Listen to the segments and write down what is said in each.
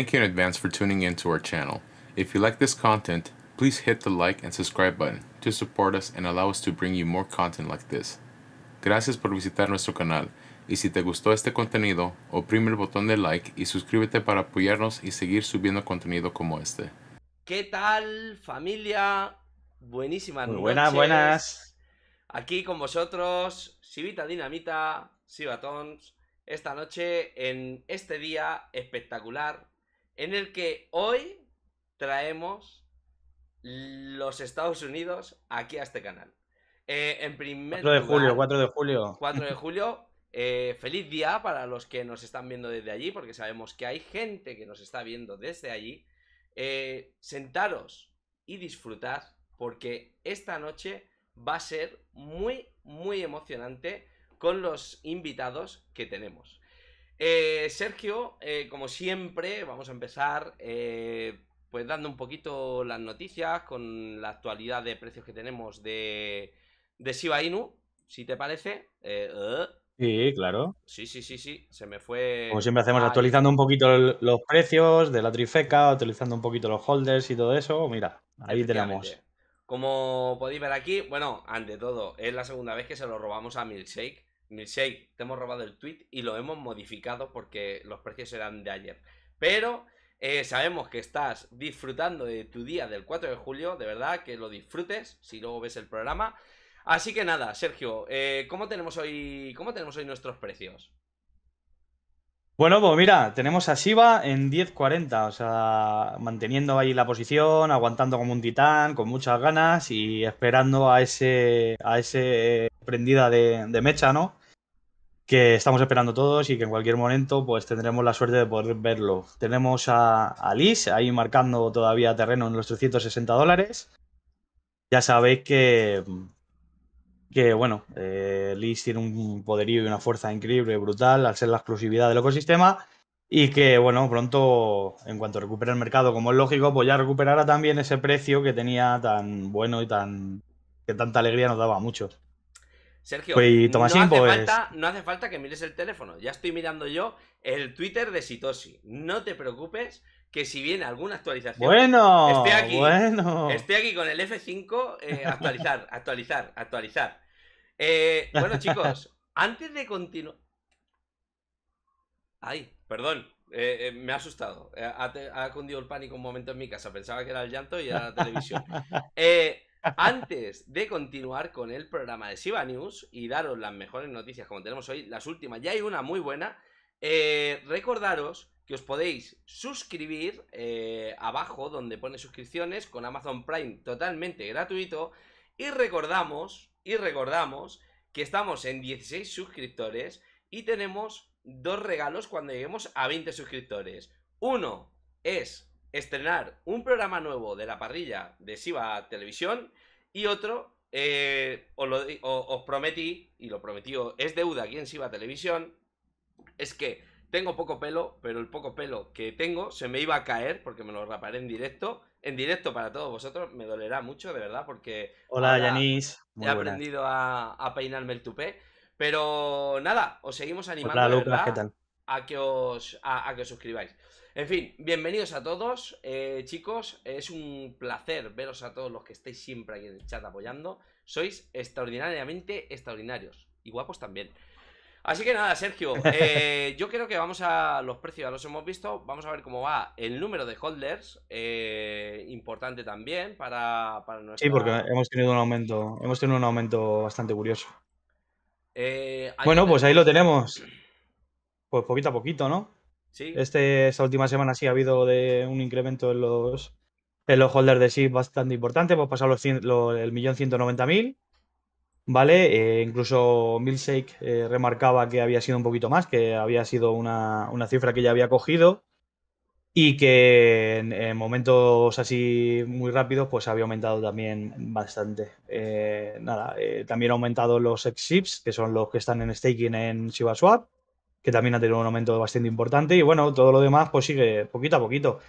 Thank you in advance for tuning in to our channel. If you like this content, please hit the like and subscribe button to support us and allow us to bring you more content like this. Gracias por visitar nuestro canal y si te gustó este contenido, oprime el botón de like y suscríbete para apoyarnos y seguir subiendo contenido como este. ¿Qué tal familia? Buenísimas Muy buenas, buenas. Aquí con vosotros, Sivita Dinamita, Sibatons, esta noche en este día espectacular en el que hoy traemos los Estados Unidos aquí a este canal. Eh, en primer 4 de julio, 4 de julio. 4 de julio, eh, feliz día para los que nos están viendo desde allí, porque sabemos que hay gente que nos está viendo desde allí. Eh, sentaros y disfrutar, porque esta noche va a ser muy, muy emocionante con los invitados que tenemos. Eh, Sergio, eh, como siempre, vamos a empezar eh, pues dando un poquito las noticias con la actualidad de precios que tenemos de, de Shiba Inu, si te parece. Sí, claro. Sí, sí, sí, sí. Se me fue. Como siempre hacemos, actualizando un poquito los precios de la trifeca, actualizando un poquito los holders y todo eso. Mira, ahí tenemos. Como podéis ver aquí, bueno, ante todo, es la segunda vez que se lo robamos a Milkshake. Milshake, te hemos robado el tweet y lo hemos modificado porque los precios eran de ayer. Pero eh, sabemos que estás disfrutando de tu día del 4 de julio, de verdad que lo disfrutes si luego ves el programa. Así que nada, Sergio, eh, ¿cómo, tenemos hoy, ¿cómo tenemos hoy nuestros precios? Bueno, pues mira, tenemos a Shiba en 10.40, o sea, manteniendo ahí la posición, aguantando como un titán, con muchas ganas y esperando a ese, a ese prendida de mecha, ¿no? que estamos esperando todos y que en cualquier momento pues tendremos la suerte de poder verlo. Tenemos a, Liz ahí marcando todavía terreno en los 360 dólares. Ya sabéis que, que bueno, eh, Liz tiene un poderío y una fuerza increíble, brutal, al ser la exclusividad del ecosistema. Y que, bueno, pronto, en cuanto recupere el mercado, como es lógico, pues ya recuperará también ese precio que tenía tan bueno y tan que tanta alegría nos daba a muchos. Sergio, pues, no, hace pues falta, no, hace falta, que mires el teléfono. Ya estoy mirando yo el Twitter de Sitosi. No te preocupes que si viene alguna actualización. Bueno, estoy aquí, bueno. Estoy aquí con el F5. Eh, actualizar, actualizar, actualizar. Eh, bueno, chicos, antes de continuar. Ay, perdón. Eh, me ha asustado. ha, ha, cundido el pánico un momento en mi casa. Pensaba que era el llanto y era la televisión. Antes de continuar con el programa de Shiba News y daros las mejores noticias como tenemos hoy, las últimas, ya hay una muy buena. Eh, recordaros que os podéis suscribir eh, abajo donde pone suscripciones con Amazon Prime totalmente gratuito. Y recordamos, y recordamos que estamos en 16 suscriptores y tenemos dos regalos cuando lleguemos a 20 suscriptores. Uno es estrenar un programa nuevo de la parrilla de Siva Televisión y otro, eh, os, lo, prometí, y lo prometió, es deuda aquí en Siva Televisión, es que tengo poco pelo, pero el poco pelo que tengo se me iba a caer porque me lo raparé en directo. En directo para todos vosotros, me dolerá mucho, de verdad, porque... Hola, Yanis. He aprendido a, peinarme el tupé. Pero nada, os seguimos animando A, que os, a que os suscribáis. En fin, bienvenidos a todos, eh, chicos. Es un placer veros a todos los que estáis siempre aquí en el chat apoyando. Sois extraordinariamente extraordinarios y guapos también. Así que nada, Sergio, eh, yo creo que vamos a los precios, ya los hemos visto. Vamos a ver cómo va el número de holders, eh, importante también para, para Sí, porque hemos tenido un aumento, hemos tenido un aumento bastante curioso. bueno, pues ahí lo tenemos. Pues poquito a poquito, ¿no? Este, esta última semana sí ha habido de un incremento en los, holders de sí bastante importante. Hemos pasado el millón ¿Vale? Eh, incluso Milshake eh, remarcaba que había sido un poquito más, que había sido una, cifra que ya había cogido y que en, momentos así muy rápidos pues había aumentado también bastante. Eh, nada, también ha aumentado los ex que son los que están en staking en ShibaSwap que también ha tenido un aumento bastante importante. Y bueno, todo lo demás pues sigue poquito a poquito.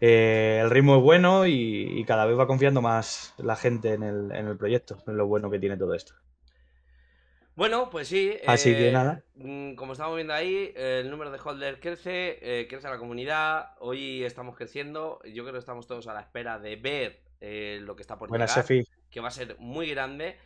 Eh, el ritmo es bueno y, cada vez va confiando más la gente en el, en el proyecto, en lo bueno que tiene todo esto. Bueno, pues sí. Así que eh, nada. Mm, como estamos viendo ahí, el número de holders crece, eh, crece la comunidad. Hoy estamos creciendo. Yo creo que estamos todos a la espera de ver lo que está por llegar, que va a ser muy grande.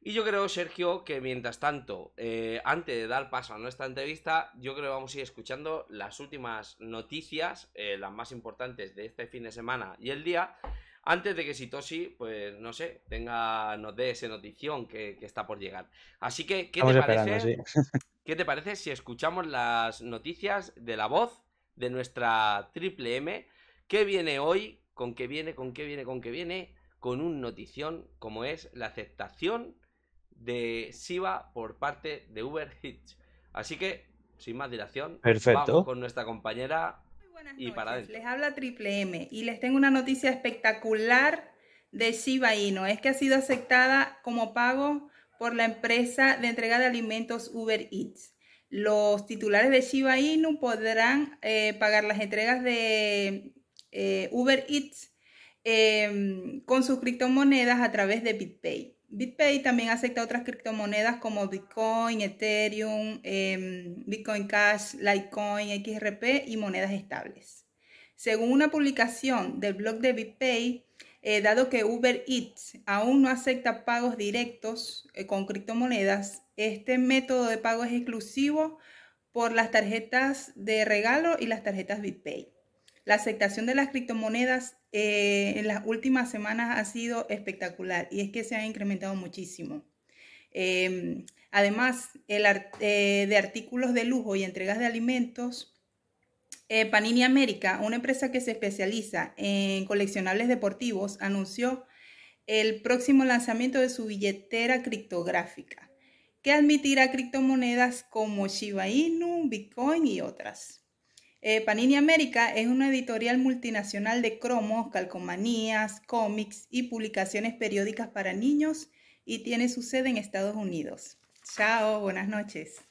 Y yo creo, Sergio, que mientras tanto, eh, antes de dar paso a nuestra entrevista, yo creo que vamos a ir escuchando las últimas noticias, eh, las más importantes de este fin de semana y el día, antes de que Sitosi pues no sé, tenga, nos dé esa notición que, está por llegar. Así que, ¿qué te, parece, ¿qué te parece si escuchamos las noticias de la voz de nuestra Triple M? ¿Qué viene hoy? ¿Con qué viene? ¿Con qué viene? ¿Con qué viene? Con un notición como es la aceptación de Shiba por parte de Uber Eats. Así que, sin más dilación, vamos con nuestra compañera y Les habla Triple M y les tengo una noticia espectacular de Shiba Inu. Es que ha sido aceptada como pago por la empresa de entrega de alimentos Uber Eats. Los titulares de Shiba Inu podrán eh, pagar las entregas de eh, Uber Eats em, con sus criptomonedas a través de BitPay. BitPay también acepta otras criptomonedas como Bitcoin, Ethereum, em, Bitcoin Cash, Litecoin, XRP y monedas estables. Según una publicación del blog de BitPay, eh, dado que Uber Eats aún no acepta pagos directos eh, con criptomonedas, este método de pago es exclusivo por las tarjetas de regalo y las tarjetas BitPay. La aceptación de las criptomonedas eh, en las últimas semanas ha sido espectacular y es que se ha incrementado muchísimo. Em, además el eh, de artículos de lujo y entregas de alimentos, eh, Panini América, una empresa que se especializa en coleccionables deportivos, anunció el próximo lanzamiento de su billetera criptográfica, que admitirá criptomonedas como Shiba Inu, Bitcoin y otras. Eh, Panini América es una editorial multinacional de cromos, calcomanías, cómics y publicaciones periódicas para niños y tiene su sede en Estados Unidos. Chao, buenas noches.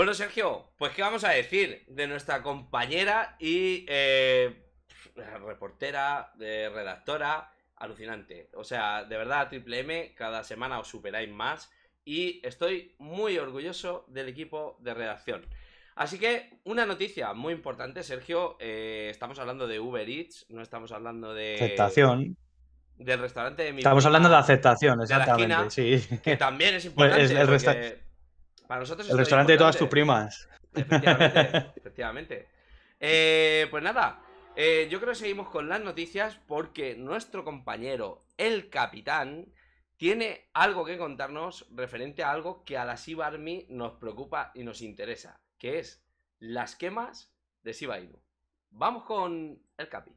Bueno, Sergio, pues ¿qué vamos a decir de nuestra compañera y eh, reportera, eh, redactora, alucinante? O sea, de verdad, Triple M, cada semana os superáis más y estoy muy orgulloso del equipo de redacción. Así que una noticia muy importante, Sergio. Eh, estamos hablando de Uber Eats, no estamos hablando de. Aceptación. Del restaurante de mi. Estamos hablando de aceptación, exactamente. De la Que también es importante nosotros El restaurante de todas tus primas. Efectivamente, eh, pues nada, eh, yo creo que seguimos con las noticias porque nuestro compañero, el capitán, tiene algo que contarnos referente a algo que a la SIBA Army nos preocupa y nos interesa, que es las quemas de Siba Inu. Vamos con el capi.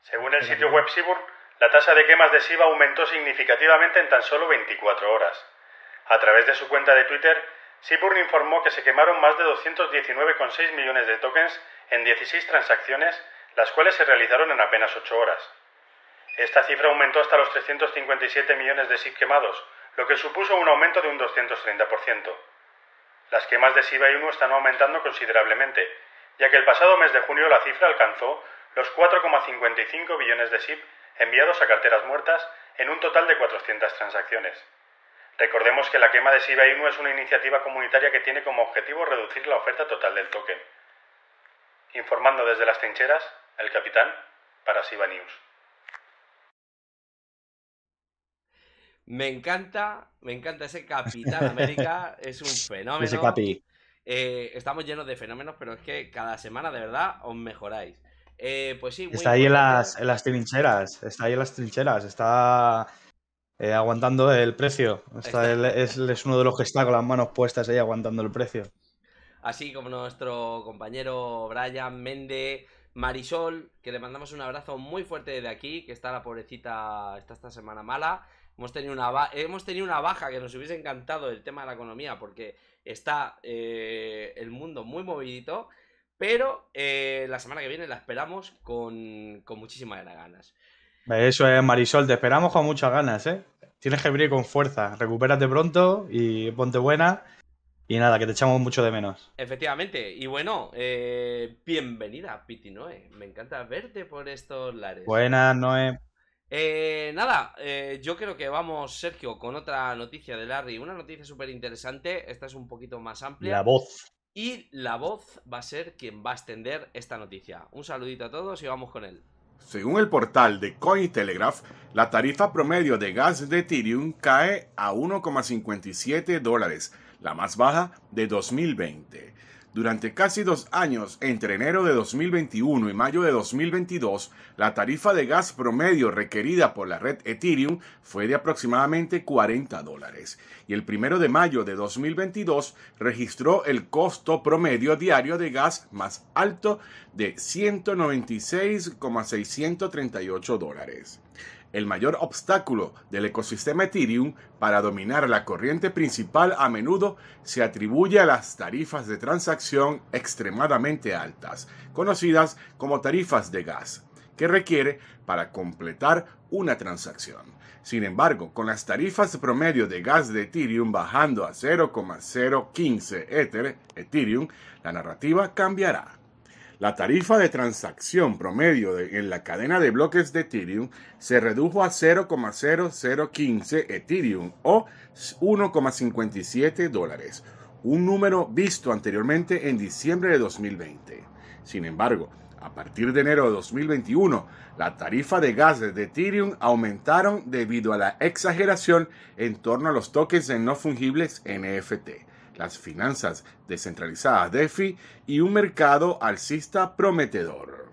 Según el sitio web Sibur, la tasa de quemas de Siba aumentó significativamente en tan solo 24 horas. A través de su cuenta de Twitter, Siburn informó que se quemaron más de 219,6 millones de tokens en 16 transacciones, las cuales se realizaron en apenas 8 horas. Esta cifra aumentó hasta los 357 millones de SIP quemados, lo que supuso un aumento de un 230%. Las quemas de y uno están aumentando considerablemente, ya que el pasado mes de junio la cifra alcanzó los 4,55 billones de SIP enviados a carteras muertas en un total de 400 transacciones. Recordemos que la quema de SIBA Inu es una iniciativa comunitaria que tiene como objetivo reducir la oferta total del token. Informando desde las trincheras, el capitán para SIBA News. Me encanta, me encanta ese Capitán América, es un fenómeno. Ese capi. Eh, estamos llenos de fenómenos, pero es que cada semana de verdad os mejoráis. Eh, pues sí, está ahí en las, en las, trincheras, está ahí en las trincheras, está eh, aguantando el precio. es, uno de los que está con las manos puestas ahí aguantando el precio. Así como nuestro compañero Brian Mende, Marisol, que le mandamos un abrazo muy fuerte desde aquí, que está la pobrecita, está esta semana mala. Hemos tenido una, hemos tenido una baja que nos hubiese encantado el tema de la economía, porque está eh, el mundo muy movidito. Pero eh, la semana que viene la esperamos con, con muchísimas ganas. Eso es, Marisol, te esperamos con muchas ganas, ¿eh? Tienes que venir con fuerza, recupérate pronto y ponte buena. Y nada, que te echamos mucho de menos. Efectivamente, y bueno, eh, bienvenida, Piti Noé. Me encanta verte por estos lares. Buenas, Noé. Eh, nada, eh, yo creo que vamos, Sergio, con otra noticia de Larry. Una noticia súper interesante. Esta es un poquito más amplia. La voz. Y la voz va a ser quien va a extender esta noticia. Un saludito a todos y vamos con él. Según el portal de Cointelegraph, la tarifa promedio de gas de Ethereum cae a 1,57 dólares, la más baja de 2020. Durante casi dos años, entre enero de 2021 y mayo de 2022, la tarifa de gas promedio requerida por la red Ethereum fue de aproximadamente 40 dólares, y el primero de mayo de 2022 registró el costo promedio diario de gas más alto de 196,638 dólares el mayor obstáculo del ecosistema Ethereum para dominar la corriente principal a menudo se atribuye a las tarifas de transacción extremadamente altas, conocidas como tarifas de gas, que requiere para completar una transacción. Sin embargo, con las tarifas promedio de gas de Ethereum bajando a 0,015 Ether, Ethereum, la narrativa cambiará. La tarifa de transacción promedio en la cadena de bloques de Ethereum se redujo a 0,0015 Ethereum o 1,57 dólares, un número visto anteriormente en diciembre de 2020. Sin embargo, a partir de enero de 2021, la tarifa de gases de Ethereum aumentaron debido a la exageración en torno a los toques de no fungibles NFT las finanzas descentralizadas DeFi y un mercado alcista prometedor.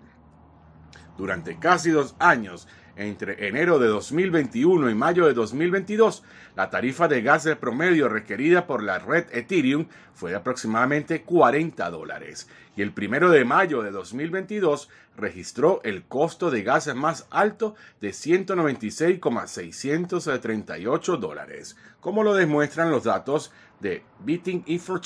Durante casi dos años, entre enero de 2021 y mayo de 2022, la tarifa de gas promedio requerida por la red Ethereum fue de aproximadamente 40 dólares y el primero de mayo de 2022 registró el costo de gases más alto de 196,638 dólares, como lo demuestran los datos de Beating y for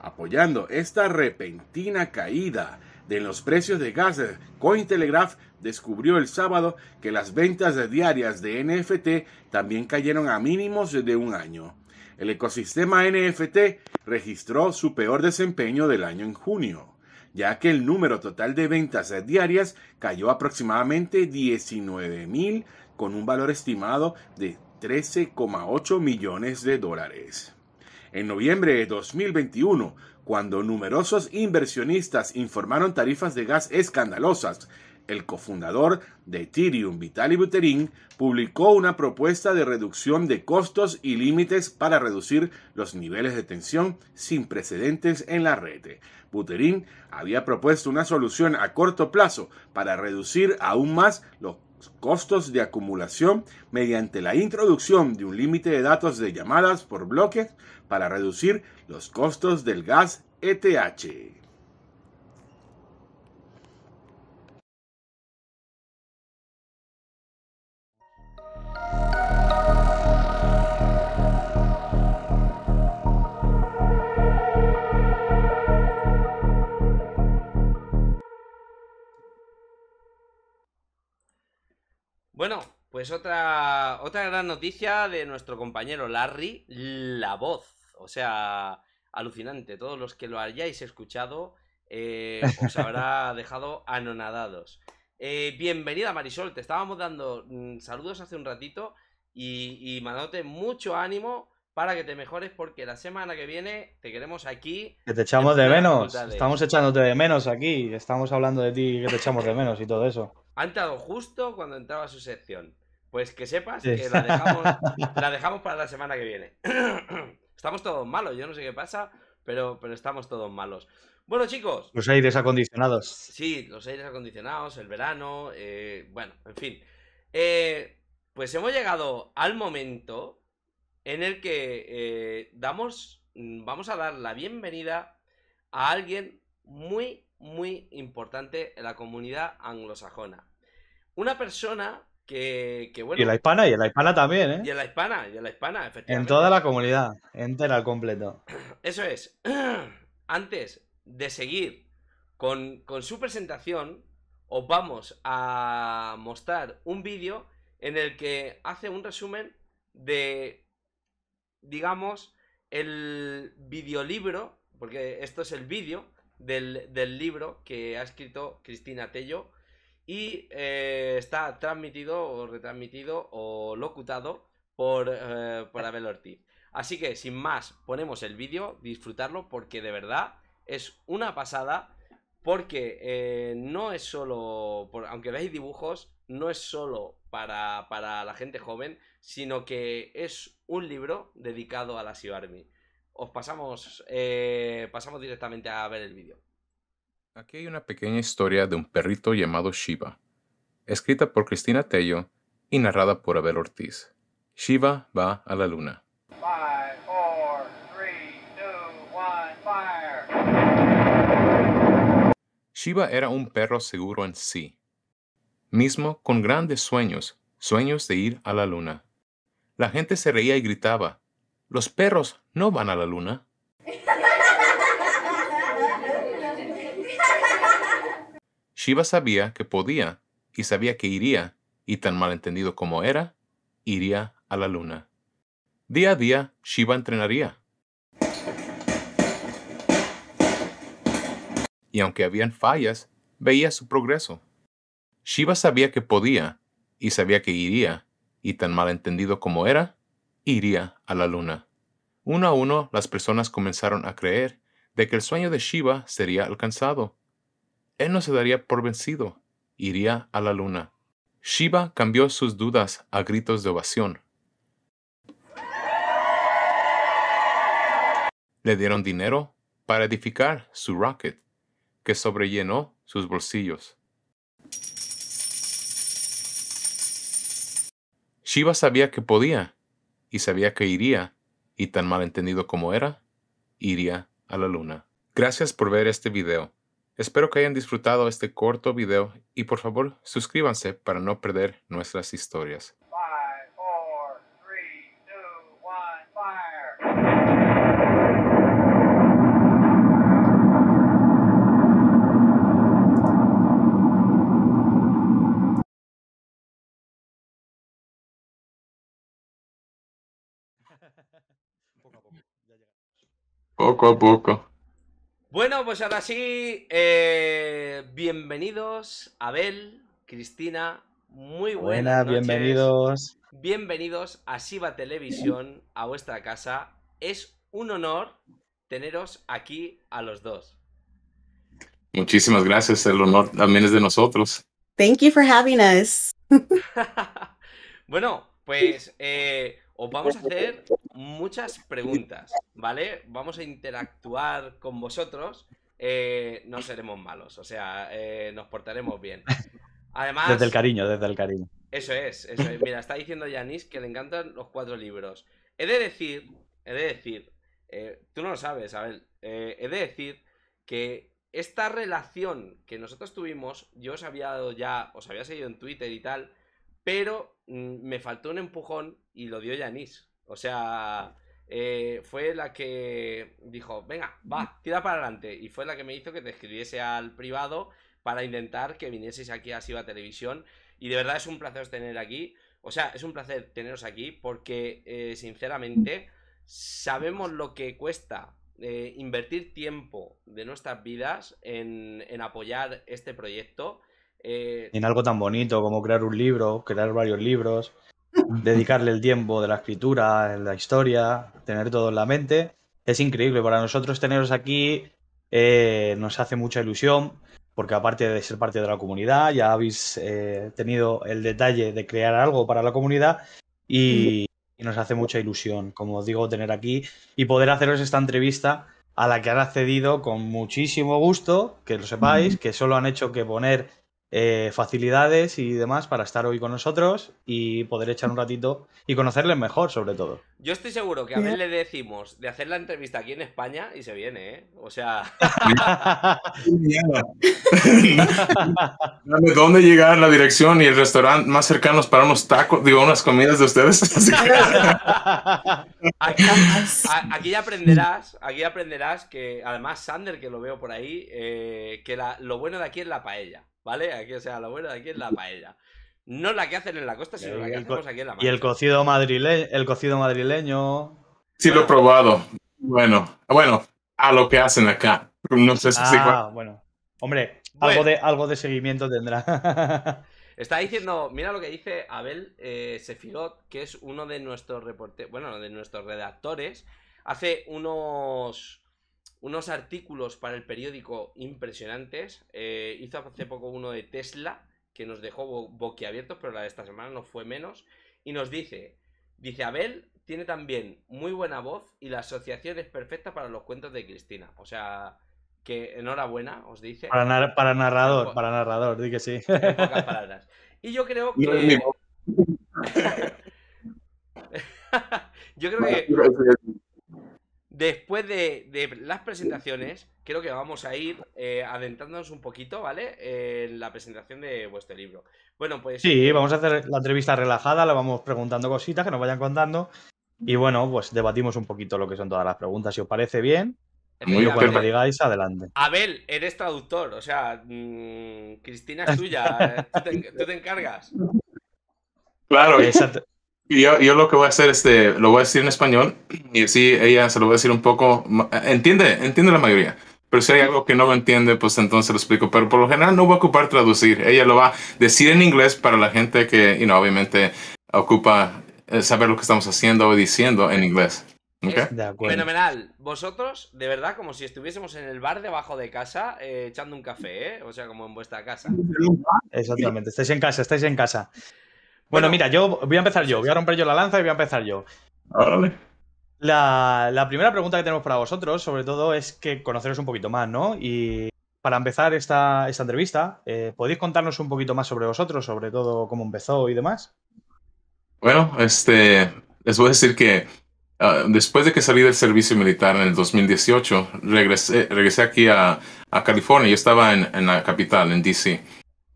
Apoyando esta repentina caída de los precios de gas, Cointelegraph descubrió el sábado que las ventas diarias de NFT también cayeron a mínimos de un año. El ecosistema NFT registró su peor desempeño del año en junio, ya que el número total de ventas diarias cayó aproximadamente 19,000 con un valor estimado de 13,8 millones de dólares. En noviembre de 2021, cuando numerosos inversionistas informaron tarifas de gas escandalosas, el cofundador de Ethereum, Vitaly Buterin, publicó una propuesta de reducción de costos y límites para reducir los niveles de tensión sin precedentes en la red. Buterin había propuesto una solución a corto plazo para reducir aún más los costos de acumulación mediante la introducción de un límite de datos de llamadas por bloques para reducir los costos del gas ETH. Bueno, pues otra, otra gran noticia de nuestro compañero Larry, la voz. O sea, alucinante. Todos los que lo hayáis escuchado eh, os habrá dejado anonadados. Eh, bienvenida Marisol, te estábamos dando mm, saludos hace un ratito y, y mucho ánimo para que te mejores porque la semana que viene te queremos aquí. Que te echamos de menos. Estamos echándote de menos aquí. Estamos hablando de ti que te echamos de menos y todo eso. Ha entrado justo cuando entraba su sección. Pues que sepas que la dejamos, para la semana que viene. estamos todos malos, yo no sé qué pasa, pero, pero estamos todos malos. Bueno, chicos. Los aires acondicionados. Sí, los aires acondicionados, el verano, eh, bueno, en fin. Eh, pues hemos llegado al momento en el que eh, damos, mm, vamos a dar la bienvenida a alguien muy muy importante en la comunidad anglosajona. Una persona que, Y en la hispana, y en la hispana también, ¿eh? Y en la hispana, y en la hispana, efectivamente. En toda la comunidad, entera al completo. Eso es. Antes de seguir con, con su presentación, os vamos a mostrar un vídeo en el que hace un resumen de, digamos, el videolibro, porque esto es el vídeo, del, libro que ha escrito Cristina Tello y eh, está transmitido o retransmitido o locutado eh, por, Abel Ortiz. Así que sin más, ponemos el vídeo, disfrutarlo porque de verdad es una pasada porque eh, no es solo, aunque veáis dibujos, no es solo para, la gente joven, sino que es un libro dedicado a la SIO os pasamos, eh, pasamos directamente a ver el vídeo. Aquí hay una pequeña historia de un perrito llamado Shiva, escrita por Cristina Tello y narrada por Abel Ortiz. Shiva va a la luna. Shiva era un perro seguro en sí, mismo con grandes sueños, sueños de ir a la luna. La gente se reía y gritaba, los perros no van a la luna. Shiva sabía que podía y sabía que iría, y tan malentendido como era, iría a la luna. Día a día, Shiva entrenaría. Y aunque habían fallas, veía su progreso. Shiva sabía que podía y sabía que iría, y tan malentendido como era, iría a la luna. Uno a uno las personas comenzaron a creer de que el sueño de Shiva sería alcanzado. Él no se daría por vencido, iría a la luna. Shiva cambió sus dudas a gritos de ovación. Le dieron dinero para edificar su rocket, que sobrellenó sus bolsillos. Shiva sabía que podía, y sabía que iría, y tan mal entendido como era, iría a la luna. Gracias por ver este video. Espero que hayan disfrutado este corto video y por favor suscríbanse para no perder nuestras historias. Poco a poco. Bueno, pues ahora sí, eh, bienvenidos Abel, Cristina, muy buenas. Buenas, bienvenidos. Bienvenidos a Siva Televisión, a vuestra casa. Es un honor teneros aquí a los dos. Muchísimas gracias, el honor también es de nosotros. Thank you for having us. bueno, pues eh, os vamos a hacer muchas preguntas, ¿vale? Vamos a interactuar con vosotros. Eh, no seremos malos, o sea, eh, nos portaremos bien. Además. Desde el cariño, desde el cariño. Eso es, eso es. Mira, está diciendo Yanis que le encantan los cuatro libros. He de decir, he de decir, eh, tú no lo sabes, Abel, he de decir que esta relación que nosotros tuvimos, yo os había dado ya, os había seguido en Twitter y tal, pero Mm, me faltó un empujón y lo dio Yanis. O sea, eh, fue la que dijo, venga, va, tira para adelante. Y fue la que me hizo que te escribiese al privado para intentar que vinieseis aquí a Siva Televisión. Y de verdad es un placer tener aquí. O sea, es un placer teneros aquí porque, eh, sinceramente, sabemos lo que cuesta eh, invertir tiempo de nuestras vidas en, en apoyar este proyecto. Eh, en algo tan bonito como crear un libro, crear varios libros, dedicarle el tiempo de la escritura, la historia, tener todo en la mente. Es increíble. Para nosotros teneros aquí eh, nos hace mucha ilusión, porque aparte de ser parte de la comunidad, ya habéis eh, tenido el detalle de crear algo para la comunidad y nos hace mucha ilusión, como os digo, tener aquí y poder haceros esta entrevista a la que han accedido con muchísimo gusto, que lo sepáis, que solo han hecho que poner eh, facilidades y demás para estar hoy con nosotros y poder echar un ratito y conocerles mejor, sobre todo. Yo estoy seguro que a ver le decimos de hacer la entrevista aquí en España y se viene, ¿eh? O sea. ¿De dónde llegar la dirección y el restaurante más cercano para unos tacos, digo, unas comidas de ustedes? aquí, ya aprenderás, aquí aprenderás que, además, Sander, que lo veo por ahí, eh, que lo bueno de aquí es la paella. ¿vale? Aquí, o sea, lo bueno aquí es la paella. No la que hacen en la costa, sino la que hacemos aquí en la Y el cocido madrileño, el cocido madrileño. Sí, lo he probado. Bueno, bueno, a lo que hacen acá. No sé si. Ah, bueno. Hombre, Algo, de, algo de seguimiento tendrá. Está diciendo, mira lo que dice Abel eh, Sefirot, que es uno de nuestros reporteros, bueno, de nuestros redactores. Hace unos, unos artículos para el periódico impresionantes. Eh, hizo hace poco uno de Tesla, que nos dejó boquiabiertos, pero la de esta semana no fue menos. Y nos dice, dice Abel, tiene también muy buena voz y la asociación es perfecta para los cuentos de Cristina. O sea, que enhorabuena, os dice. Para, para narrador, para narrador, di que sí. En pocas palabras. Y yo creo que... yo creo que... Después de, las presentaciones, creo que vamos a ir eh, adentrándonos un poquito, ¿vale? en la presentación de vuestro libro. Bueno, pues. Sí, vamos a hacer la entrevista relajada, le vamos preguntando cositas que nos vayan contando. Y bueno, pues debatimos un poquito lo que son todas las preguntas, si os parece bien. Muy y cuando me digáis, adelante. Abel, eres traductor, o sea, mm, Cristina es tuya, ¿eh? tú te, tú te encargas. Claro, Exacto. Yo, lo que voy a hacer, este, lo voy a decir en español y así ella se lo va a decir un poco, entiende, entiende la mayoría. Pero si hay algo que no lo entiende, pues entonces lo explico. Pero por lo general no voy a ocupar traducir. Ella lo va a decir en inglés para la gente que, obviamente ocupa eh, saber lo que estamos haciendo o diciendo en inglés. Okay. fenomenal. Vosotros, de verdad, como si estuviésemos en el bar debajo de casa eh, echando un café, ¿eh? O sea, como en vuestra casa. Exactamente, estáis en casa, estáis en casa. Bueno, mira, yo voy a empezar yo. Voy a romper yo la lanza y voy a empezar yo. La, primera pregunta que tenemos para vosotros, sobre todo, es que conoceros un poquito más, ¿no? Y para empezar esta, entrevista, eh, ¿podéis contarnos un poquito más sobre vosotros, sobre todo cómo empezó y demás? Bueno, este, les voy a decir que ah, después de que salí del servicio militar en el 2018, regresé, regresé aquí a, California. Yo estaba en la capital, en DC.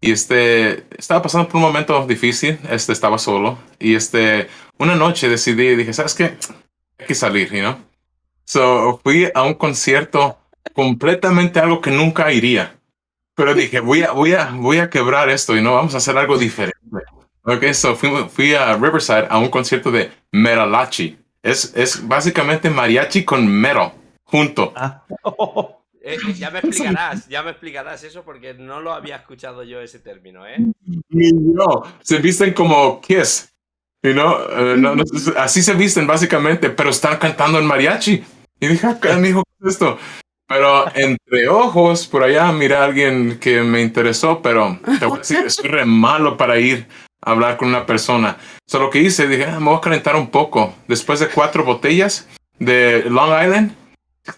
Y este, estaba pasando por un momento difícil, este, estaba solo. Y este, una noche decidí, dije, ¿sabes qué? Hay que salir, ¿no? So, fui a un concierto completamente algo que nunca iría. Pero dije, voy a, voy a, voy a quebrar esto y no, vamos a hacer algo diferente. Ok, so fui, a Riverside a un concierto de Meralachi. Es, es básicamente mariachi con mero, junto. Ah. Eh, eh, ya me explicarás, ya me explicarás eso porque no lo había escuchado yo ese término, ¿eh? No, se visten como Kiss, you know? Eh, no, así se visten básicamente, pero están cantando en mariachi. Y dije, ah, ¿qué me ¿qué esto? Pero entre ojos, por allá mira a alguien que me interesó, pero te voy a decir que soy re malo para ir a hablar con una persona. Solo que hice, dije, ah, me voy a calentar un poco. Después de cuatro botellas de Long Island,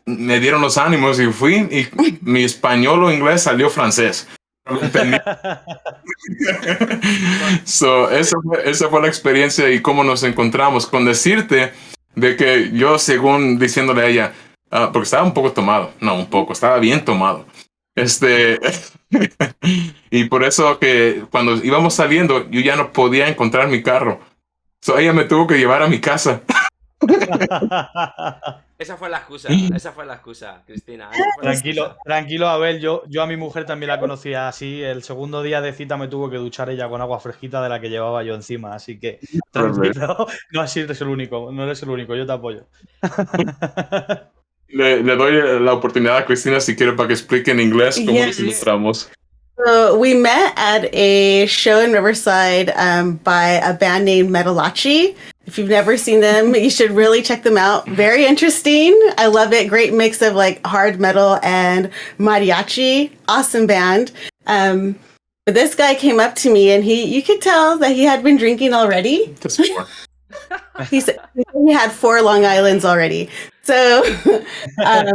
me dieron los ánimos y fui y mi español o inglés salió francés. so, esa fue, la experiencia y cómo nos encontramos con decirte de que yo según diciéndole a ella, ah, porque estaba un poco tomado, no un poco, estaba bien tomado. Este, y por eso que cuando íbamos saliendo yo ya no podía encontrar mi carro. So, ella me tuvo que llevar a mi casa. esa fue la excusa, esa fue la excusa, Cristina. tranquilo, tranquilo, Abel. Yo, yo a mi mujer también la conocía así. El segundo día de cita me tuvo que duchar ella con agua fresquita de la que llevaba yo encima. Así que pues tranquilo, no así eres el único, no eres el único, yo te apoyo. Le, doy la oportunidad a Cristina si quiere para que explique en inglés cómo nos encontramos. we met at a show in Riverside um, by a band named Metalachi. If you've never seen them, you should really check them out. Very interesting. I love it. Great mix of like hard metal and mariachi. Awesome band. Um, but this guy came up to me and he, you could tell that he had been drinking already. he said he had four Long Islands already. So um,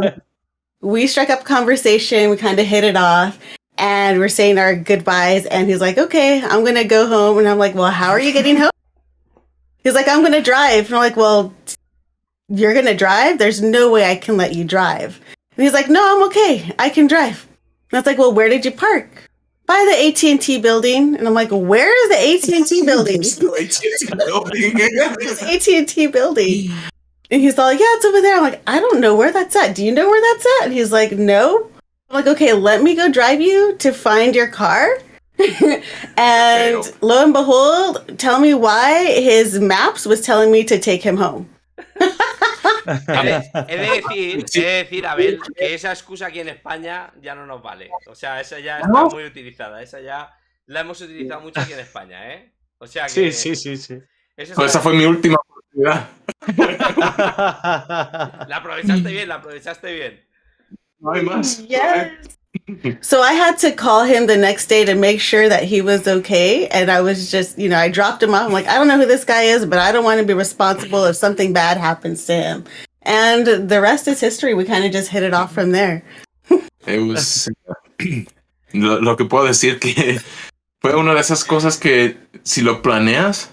we struck up conversation. We kind of hit it off and we're saying our goodbyes. And he's like, okay, I'm going to go home. And I'm like, well, how are you getting home? He's like, I'm going to drive. And I'm like, well, you're going to drive? There's no way I can let you drive. And he's like, no, I'm okay. I can drive. And I was like, well, where did you park? By the AT and T building, and I'm like, where is the AT and T building? AT and T building. And he's all like, yeah, it's over there. I'm like, I don't know where that's at. Do you know where that's at? And he's like, no. I'm like, okay, let me go drive you to find your car. Y lo and behold, tell me why his maps was telling me to take him home. He de, he, decir, he decir, a que esa excusa aquí en España ya no nos vale. O sea, esa ya está muy utilizada. Esa ya la hemos utilizado mucho aquí en España, ¿eh? O sea que. Sí, sí, sí, sí. Esa, pues fue mi última oportunidad. la aprovechaste bien, la aprovechaste bien. No hay más. so I had to call him the next day to make sure that he was okay. And I was just, you know, I dropped him off. I'm like, I don't know who this guy is, but I don't want to be responsible if something bad happens to him. And the rest is history. We kind of just hit it off from there. it was. Lo, lo, que puedo decir que fue una de esas cosas que si lo planeas,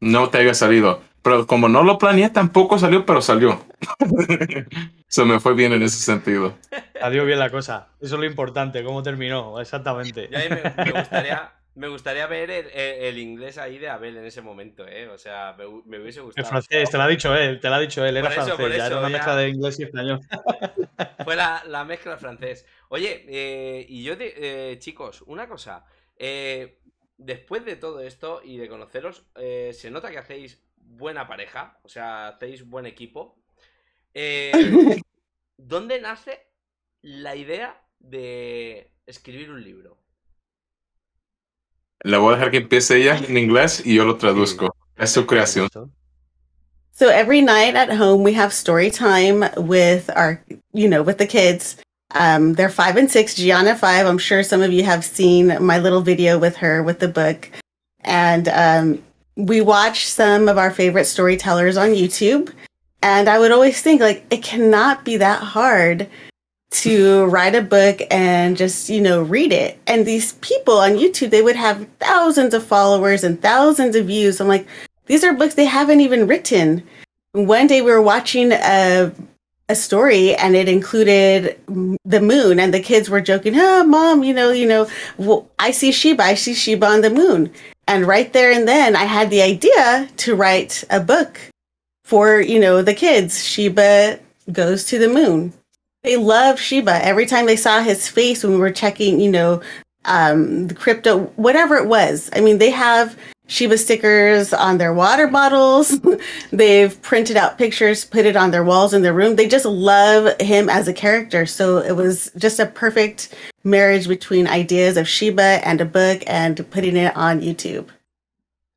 no te haya salido. Pero como no lo planeé, tampoco salió, pero salió. Se me fue bien en ese sentido. Salió bien la cosa. Eso es lo importante, cómo terminó, exactamente. me, gustaría, ver el, inglés ahí de Abel en ese momento, ¿eh? O sea, me, hubiese gustado. El francés, te lo ha dicho él, te lo ha dicho él, era francés, era una mezcla de inglés y español. Fue la, mezcla francés. Oye, eh, y yo, eh, chicos, una cosa. Eh, después de todo esto y de conoceros, se nota que hacéis buena pareja, o sea, tenéis buen equipo. Eh, ¿Dónde nace la idea de escribir un libro? La voy a dejar que empiece ella en inglés y yo lo traduzco. Es su creación. So every night at home we have story time with our, you know, with the kids. Um, they're five and six. Gianna five. I'm sure some of you have seen my little video with her with the book, and um, we watch some of our favorite storytellers on YouTube. And I would always think, like, it cannot be that hard to write a book and just, you know, read it. And these people on YouTube, they would have thousands of followers and thousands of views. I'm like, these are books they haven't even written. One day we were watching a a story and it included the moon and the kids were joking, "Oh, mom, you know, you know, well, I see Sheba, I see Sheba on the moon." And right there and then, I had the idea to write a book for, you know, the kids. Sheba goes to the moon. They love Sheba. Every time they saw his face when we were checking, you know, um, the crypto, whatever it was. I mean, they have Sheba stickers on their water bottles. They've printed out pictures, put it on their walls in their room. They just love him as a character. So it was just a perfect marriage between ideas of Sheba and a book and putting it on YouTube.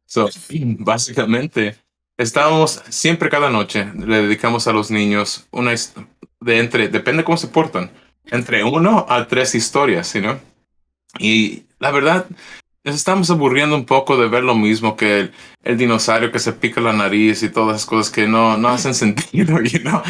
So, básicamente, estábamos siempre cada noche, le dedicamos a los niños una de entre, depende cómo se portan, entre uno a tres historias, you know. Y la verdad, Nos estamos aburriendo un poco de ver lo mismo que el, dinosaurio que se pica la nariz y todas esas cosas que no, no hacen sentido, you know?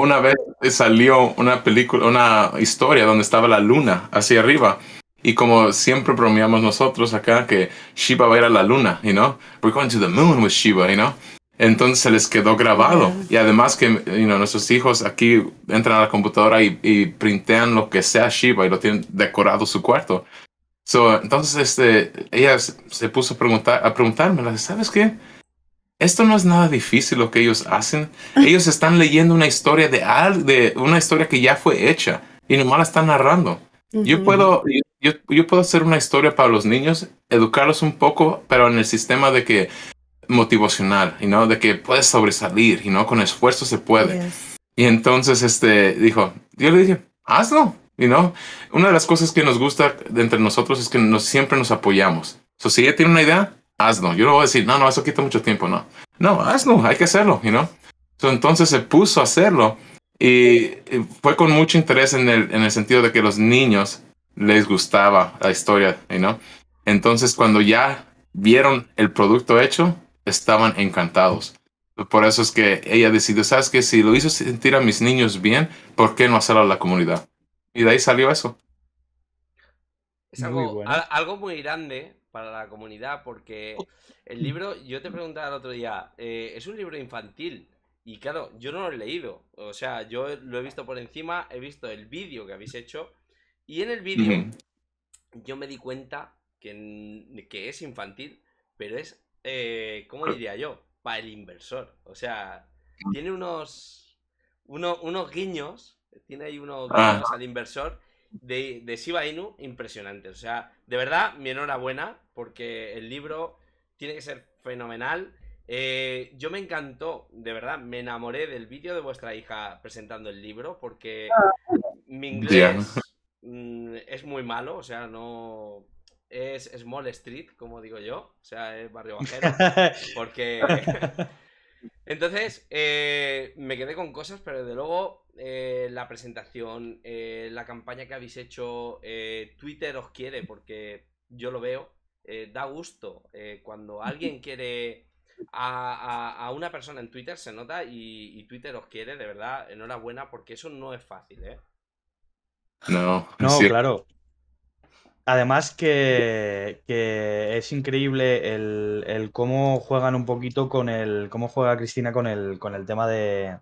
una vez salió una película, una historia donde estaba la luna hacia arriba. Y como siempre bromeamos nosotros acá que Shiva va a ir a la luna, you know? We're going to the moon with Shiva, you know? Entonces se les quedó grabado. Y además que you know, nuestros hijos aquí entran a la computadora y, y printean lo que sea Shiva y lo tienen decorado su cuarto entonces este, ella se puso a, preguntar, a preguntármela, ¿sabes qué? Esto no es nada difícil lo que ellos hacen. Ellos están leyendo una historia de, de una historia que ya fue hecha y nomás la están narrando. Yo puedo, yo, puedo hacer una historia para los niños, educarlos un poco, pero en el sistema de que motivacional, y no de que puedes sobresalir, y no con esfuerzo se puede. Y entonces este dijo, yo le dije, hazlo, y no Una de las cosas que nos gusta entre nosotros es que nos, siempre nos apoyamos. So, si ella tiene una idea, hazlo. Yo no voy a decir, no, no, eso quita mucho tiempo, no. No, hazlo, hay que hacerlo, y no entonces se puso a hacerlo y fue con mucho interés en el, en el sentido de que los niños les gustaba la historia, y no Entonces, cuando ya vieron el producto hecho, estaban encantados. Por eso es que ella decidió, ¿sabes que Si lo hizo sentir a mis niños bien, ¿por qué no hacerlo a la comunidad? Y de ahí salió eso. Es algo muy, grande para la comunidad porque oh. el libro, yo te preguntaba el otro día, eh, es un libro infantil y claro, yo no lo he leído, o sea, yo lo he visto por encima, he visto el vídeo que habéis hecho y en el vídeo yo me di cuenta que, que es infantil, pero es, eh, ¿cómo diría yo? Para el inversor, o sea, mm. tiene unos, unos guiños tiene ahí uno ah. al inversor de, de Shiba Inu impresionante O sea, de verdad, mi enhorabuena, porque el libro tiene que ser fenomenal. Eh, yo me encantó, de verdad, me enamoré del vídeo de vuestra hija presentando el libro, porque mi inglés mm, es muy malo, o sea, no. Es Small Street, como digo yo, o sea, es barrio bajero, porque. Entonces, eh, me quedé con cosas, pero desde luego eh, la presentación, eh, la campaña que habéis hecho. Eh, Twitter os quiere porque yo lo veo. da gusto. cuando alguien quiere a, una persona en Twitter, se nota y, Twitter os quiere, de verdad. Enhorabuena porque eso no es fácil, No, no, claro. Además que, es increíble el, cómo juegan un poquito con el, cómo juega Cristina con el, con el tema de,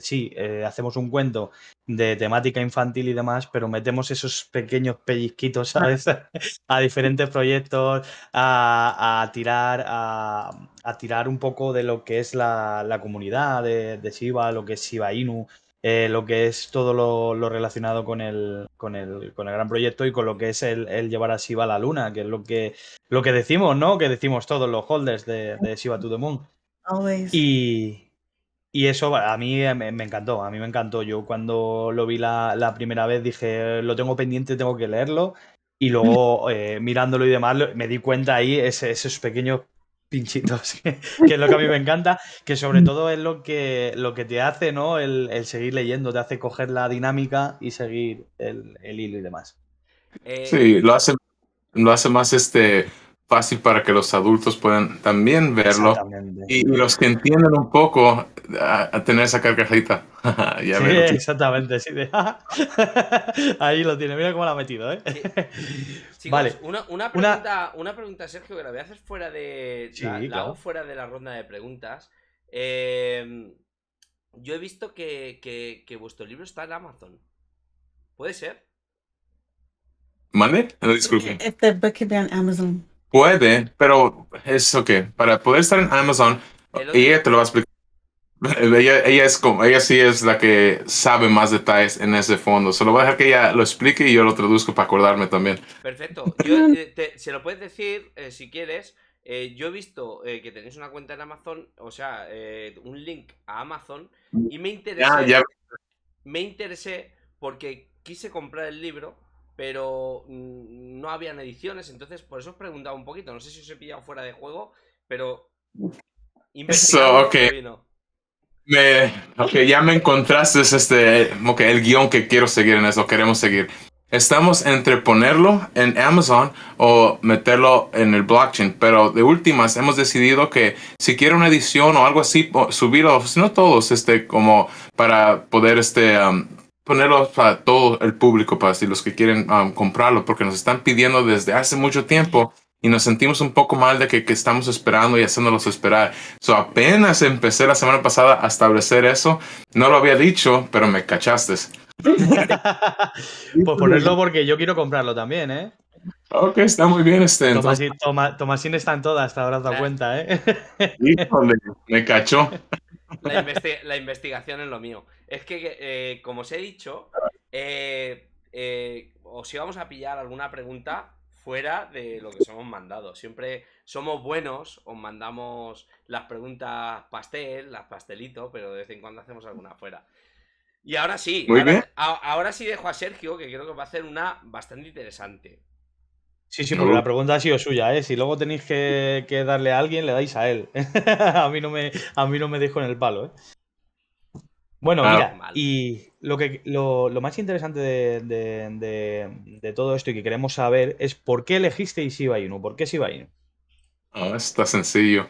sí, eh, hacemos un cuento de temática infantil y demás, pero metemos esos pequeños pellizquitos, a diferentes proyectos, a, tirar, a, tirar un poco de lo que es la, comunidad de, de lo que es Shiba Inu, eh, lo que es todo lo, relacionado con el, con el, gran proyecto y con lo que es el, llevar a Shiva a la luna, que es lo que, lo que decimos, ¿no? Que decimos todos los holders de, Siva to the Moon. Y, eso a mí me, encantó, a mí me encantó. Yo cuando lo vi la, primera vez dije, lo tengo pendiente, tengo que leerlo. Y luego eh, mirándolo y demás, me di cuenta ahí ese, esos pequeños pinchitos, que, es lo que a mí me encanta, que sobre mm. todo es lo que, lo que te hace, ¿no? El, seguir leyendo, te hace coger la dinámica y seguir el, hilo y demás. Sí, lo hace, lo hace más este fácil para que los adultos puedan también verlo y los que entienden un poco a, tener esa carcajita. sí, exactamente, Ahí lo tiene, mira cómo lo ha metido, ¿eh? vale. Una, pregunta, Sergio, que la voy a hacer fuera de. la, fuera de la ronda de preguntas. Em, yo he visto que, vuestro libro está en Amazon. ¿Puede ser? ¿Mande? No, disculpe. Este book pues, Amazon. Puede, pero es ok. Para poder estar en Amazon, ella te lo va a explicar. Ella, es como, ella sí es la que sabe más detalles en ese fondo. Solo voy a dejar que ella lo explique y yo lo traduzco para acordarme también. Perfecto. Yo, eh, te, se lo puedes decir eh, si quieres. Eh, yo he visto que tenéis una cuenta en Amazon, o sea, un link a Amazon, y me ah, interesé, me interesé porque quise comprar el libro pero no habían ediciones, entonces por eso os preguntaba un poquito, no sé si os he pillado fuera de juego, pero... Eso, ok. Me, ok, ya me encontraste este, okay, el guión que quiero seguir en eso, queremos seguir. Estamos entre ponerlo en Amazon o meterlo en el blockchain, pero de últimas hemos decidido que si quiero una edición o algo así, subirlo, si pues no todos, este, como para poder este, ponerlo para todo el público, para si los que quieren um, comprarlo, porque nos están pidiendo desde hace mucho tiempo y nos sentimos un poco mal de que, que estamos esperando y haciéndolos esperar. So, apenas empecé la semana pasada a establecer eso. No lo había dicho, pero me cachaste. pues ponerlo porque yo quiero comprarlo también, ¿eh? Ok, está muy bien este. Tomasín, toma, está en todas, hasta ahora dado cuenta, ¿eh? me cachó. La, la investigación es lo mío. Es que, eh, como os he dicho, eh, eh, os íbamos a pillar alguna pregunta fuera de lo que somos mandado. Siempre somos buenos, os mandamos las preguntas pastel, las pastelitos, pero de vez en cuando hacemos alguna fuera. Y ahora sí, ahora, sí dejo a Sergio, que creo que va a hacer una bastante interesante. Sí, sí, porque la pregunta ha sido suya, ¿eh? Si luego tenéis que, darle a alguien, le dais a él. a, mí no me, a mí no me dejo en el palo, ¿eh? Bueno, mira, y lo, que, lo, más interesante de, todo esto y que queremos saber es por qué elegiste Shiba Inu, por qué Shiba Inu. Ah, está sencillo.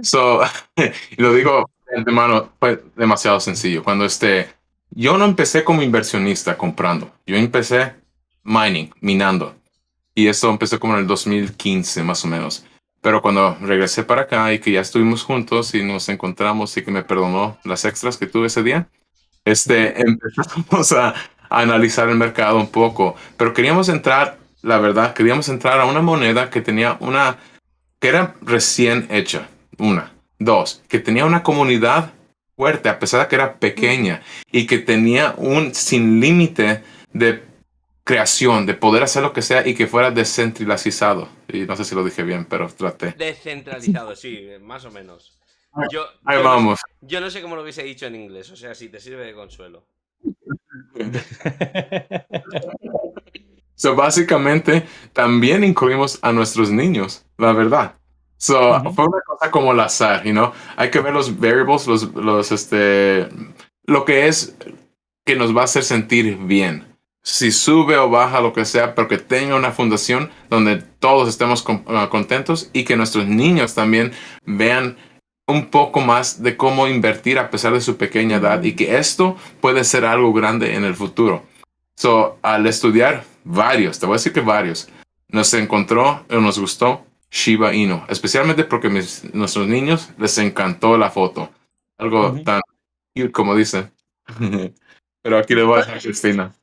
So, lo digo mano, fue demasiado sencillo. Cuando este, yo no empecé como inversionista comprando, yo empecé mining, minando. Y eso empezó como en el 2015 más o menos. Pero cuando regresé para acá y que ya estuvimos juntos y nos encontramos y que me perdonó las extras que tuve ese día, este, empezamos a, a analizar el mercado un poco. Pero queríamos entrar, la verdad, queríamos entrar a una moneda que tenía una, que era recién hecha, una. Dos, que tenía una comunidad fuerte, a pesar de que era pequeña, y que tenía un sin límite de creación, de poder hacer lo que sea y que fuera descentralizado. Y no sé si lo dije bien, pero traté. Descentralizado, sí, más o menos. Ahí vamos. yo no sé cómo lo hubiese dicho en inglés, o sea, si te sirve de consuelo. so, básicamente, también incluimos a nuestros niños, la verdad. So, fue una cosa como el azar, you know? Hay que ver los variables, los, este, lo que es que nos va a hacer sentir bien si sube o baja, lo que sea, pero que tenga una fundación donde todos estemos ah, contentos y que nuestros niños también vean un poco más de cómo invertir a pesar de su pequeña edad y que esto puede ser algo grande en el futuro. So, al estudiar varios, te voy a decir que varios, nos encontró, nos gustó Shiba Inu, especialmente porque nuestros niños les encantó la foto. Algo tan como dicen. Pero aquí le voy a dejar a Cristina.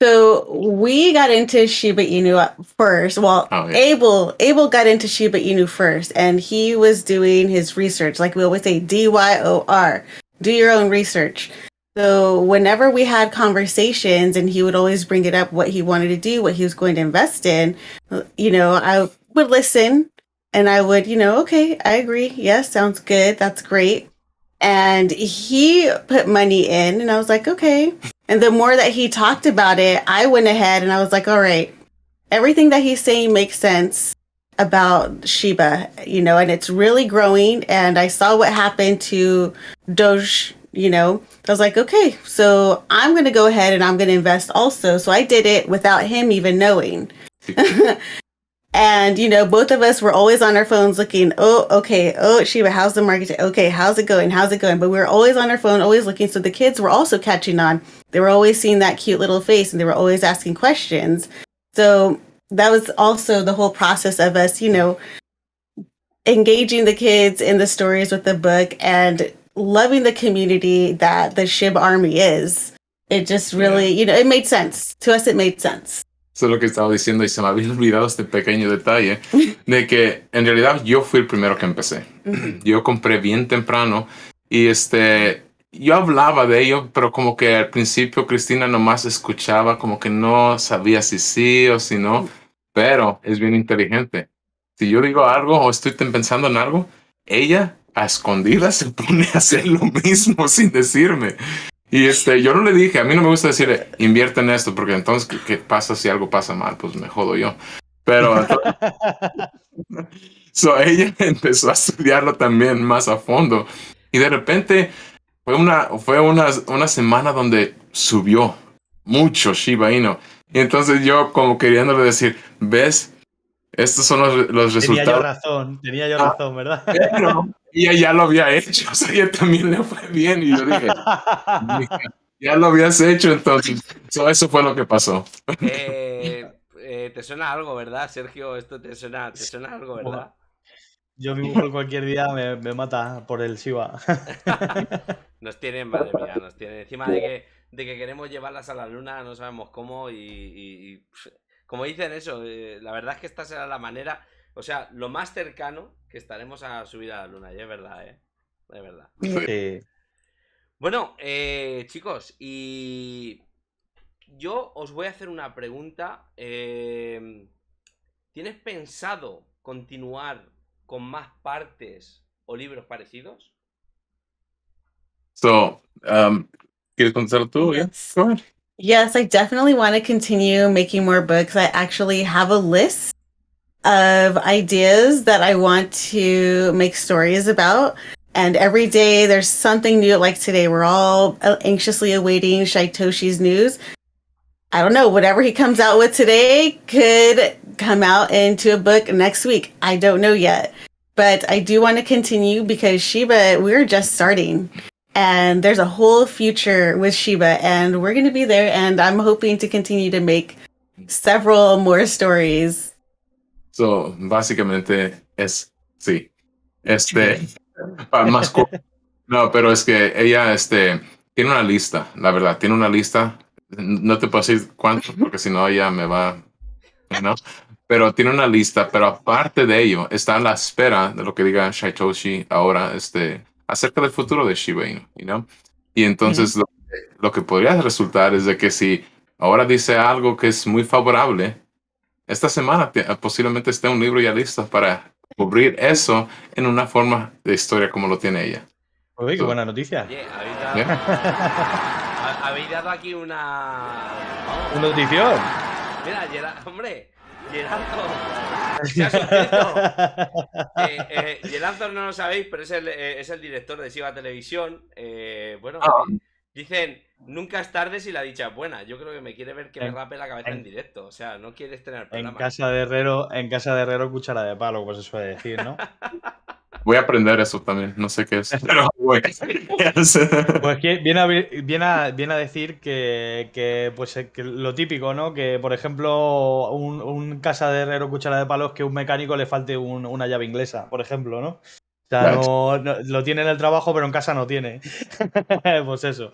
So we got into Shiba Inu first. Well, oh, yeah. Abel Abel got into Shiba Inu first, and he was doing his research. Like we always say, D Y O R, do your own research. So whenever we had conversations, and he would always bring it up what he wanted to do, what he was going to invest in. You know, I would listen, and I would, you know, okay, I agree. Yes, sounds good. That's great. And he put money in, and I was like, okay. And the more that he talked about it, I went ahead and I was like, all right, everything that he's saying makes sense about Shiba, you know, and it's really growing. And I saw what happened to Doge, you know. I was like, okay, so I'm going to go ahead and I'm going to invest also. So I did it without him even knowing. And, you know, both of us were always on our phones looking, oh, okay, oh, Sheba, how's the market? Okay, how's it going? How's it going? But we were always on our phone, always looking. So the kids were also catching on. They were always seeing that cute little face and they were always asking questions. So that was also the whole process of us, you know, engaging the kids in the stories with the book and loving the community that the Shib Army is. It just really, yeah. you know, it made sense. To us, it made sense. Eso es lo que estaba diciendo y se me había olvidado este pequeño detalle de que en realidad yo fui el primero que empecé. Yo compré bien temprano y este, yo hablaba de ello, pero como que al principio Cristina nomás escuchaba, como que no sabía si sí o si no, pero es bien inteligente. Si yo digo algo o estoy pensando en algo, ella a escondidas se pone a hacer lo mismo sin decirme. Y este, yo no le dije, a mí no me gusta decir invierte en esto, porque entonces, ¿qué, pasa si algo pasa mal? Pues me jodo yo. Pero so, ella empezó a estudiarlo también más a fondo. Y de repente fue una, fue una semana donde subió mucho Shiba Inu. Y entonces yo como queriéndole decir, ¿ves? Estos son los, resultados. Tenía yo razón, tenía yo razón, ¿verdad? Ah, y ella ya lo había hecho, o sea, ella también le fue bien y yo dije, ya lo habías hecho entonces. eso fue lo que pasó. Eh, eh, te suena algo, ¿verdad, Sergio? Esto te suena, te suena algo, ¿verdad? Yo mi mujer cualquier día me, mata por el Shiva. nos tienen, madre mía, nos tienen. Encima de que, de que queremos llevarlas a la luna, no sabemos cómo y como dicen eso, eh, la verdad es que esta será la manera, o sea, lo más cercano que estaremos a subir a la luna, y es verdad, ¿eh? Es verdad. Bueno, eh, chicos, y yo os voy a hacer una pregunta. Eh, ¿Tienes pensado continuar con más partes o libros parecidos? Um, ¿Quieres contestar tú? Yes, I definitely want to continue making more books. I actually have a list of ideas that I want to make stories about. And every day there's something new. Like today, we're all uh, anxiously awaiting Shaitoshi's news. I don't know, whatever he comes out with today could come out into a book next week. I don't know yet. But I do want to continue because Shiba, we're just starting and there's a whole future with Shiba, and we're going to be there. And I'm hoping to continue to make several more stories. So, básicamente es sí, este más no, pero es que ella este tiene una lista, la verdad, tiene una lista. No te puedo decir cuánto porque si no ella me va, ¿no? Pero tiene una lista, pero aparte de ello está a la espera de lo que diga Shaitoshi ahora, este acerca del futuro de Shiba Inu, Y entonces lo, que podría resultar es de que si ahora dice algo que es muy favorable, esta semana ah, posiblemente esté un libro ya listo para cubrir eso en una forma de historia como lo tiene ella. Oye, qué buena noticia. ¿Eh? habéis, dado, aquí una... notición? Mira, hombre, y el eh, eh, no lo sabéis, pero es el, eh, director de Siva Televisión. bueno, ah. dicen, nunca es tarde si la dicha es buena. Yo creo que me quiere ver que me rape la cabeza en, directo. O sea, no quieres tener programa. En casa de Herrero, en casa de Herrero, cuchara de palo, pues eso suele decir, ¿no? Voy a aprender eso también, no sé qué es. pues viene a, viene viene a decir que, pues, eh, lo típico, ¿no? Que, por ejemplo, un, casa de herrero cuchara de palos que un mecánico le falte una llave inglesa, por ejemplo, ¿no? O sea, no, lo tiene en el trabajo, pero en casa no tiene. pues eso.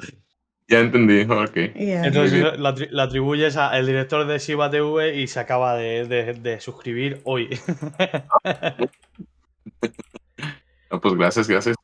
Ya entendí, ok. Entonces la, atribuyes al director de Shiba TV y se acaba de suscribir hoy. pues gracias, gracias.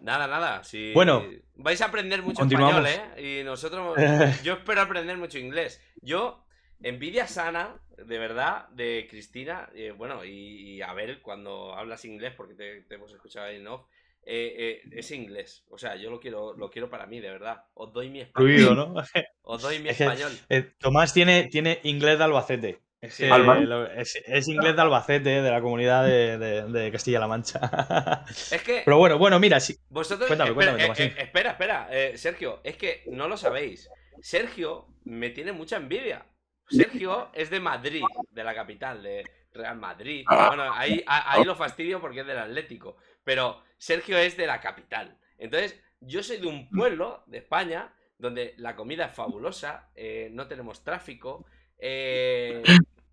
Nada, nada. bueno, vais a aprender mucho español, ¿eh? Y nosotros, yo espero aprender mucho inglés. Yo, envidia sana, de verdad, de Cristina, eh, bueno, y, Abel, a ver cuando hablas inglés, porque te, hemos escuchado en off, eh, eh, es inglés. O sea, yo lo quiero, lo quiero para mí, de verdad. Os doy mi español. Os doy mi español. Tomás tiene, tiene inglés de Albacete. Es, inglés de Albacete, eh, de la comunidad de, Castilla-La Mancha. Es que. Pero bueno, bueno, mira, Si... Vosotros. Eh, eh, espera, espera, Sergio, es que no lo sabéis. Sergio me tiene mucha envidia. Sergio es de Madrid, de la capital, de Real Madrid. Bueno, ahí, lo fastidio porque es del Atlético. Pero Sergio es de la capital. Entonces, yo soy de un pueblo de España donde la comida es fabulosa, no tenemos tráfico, eh,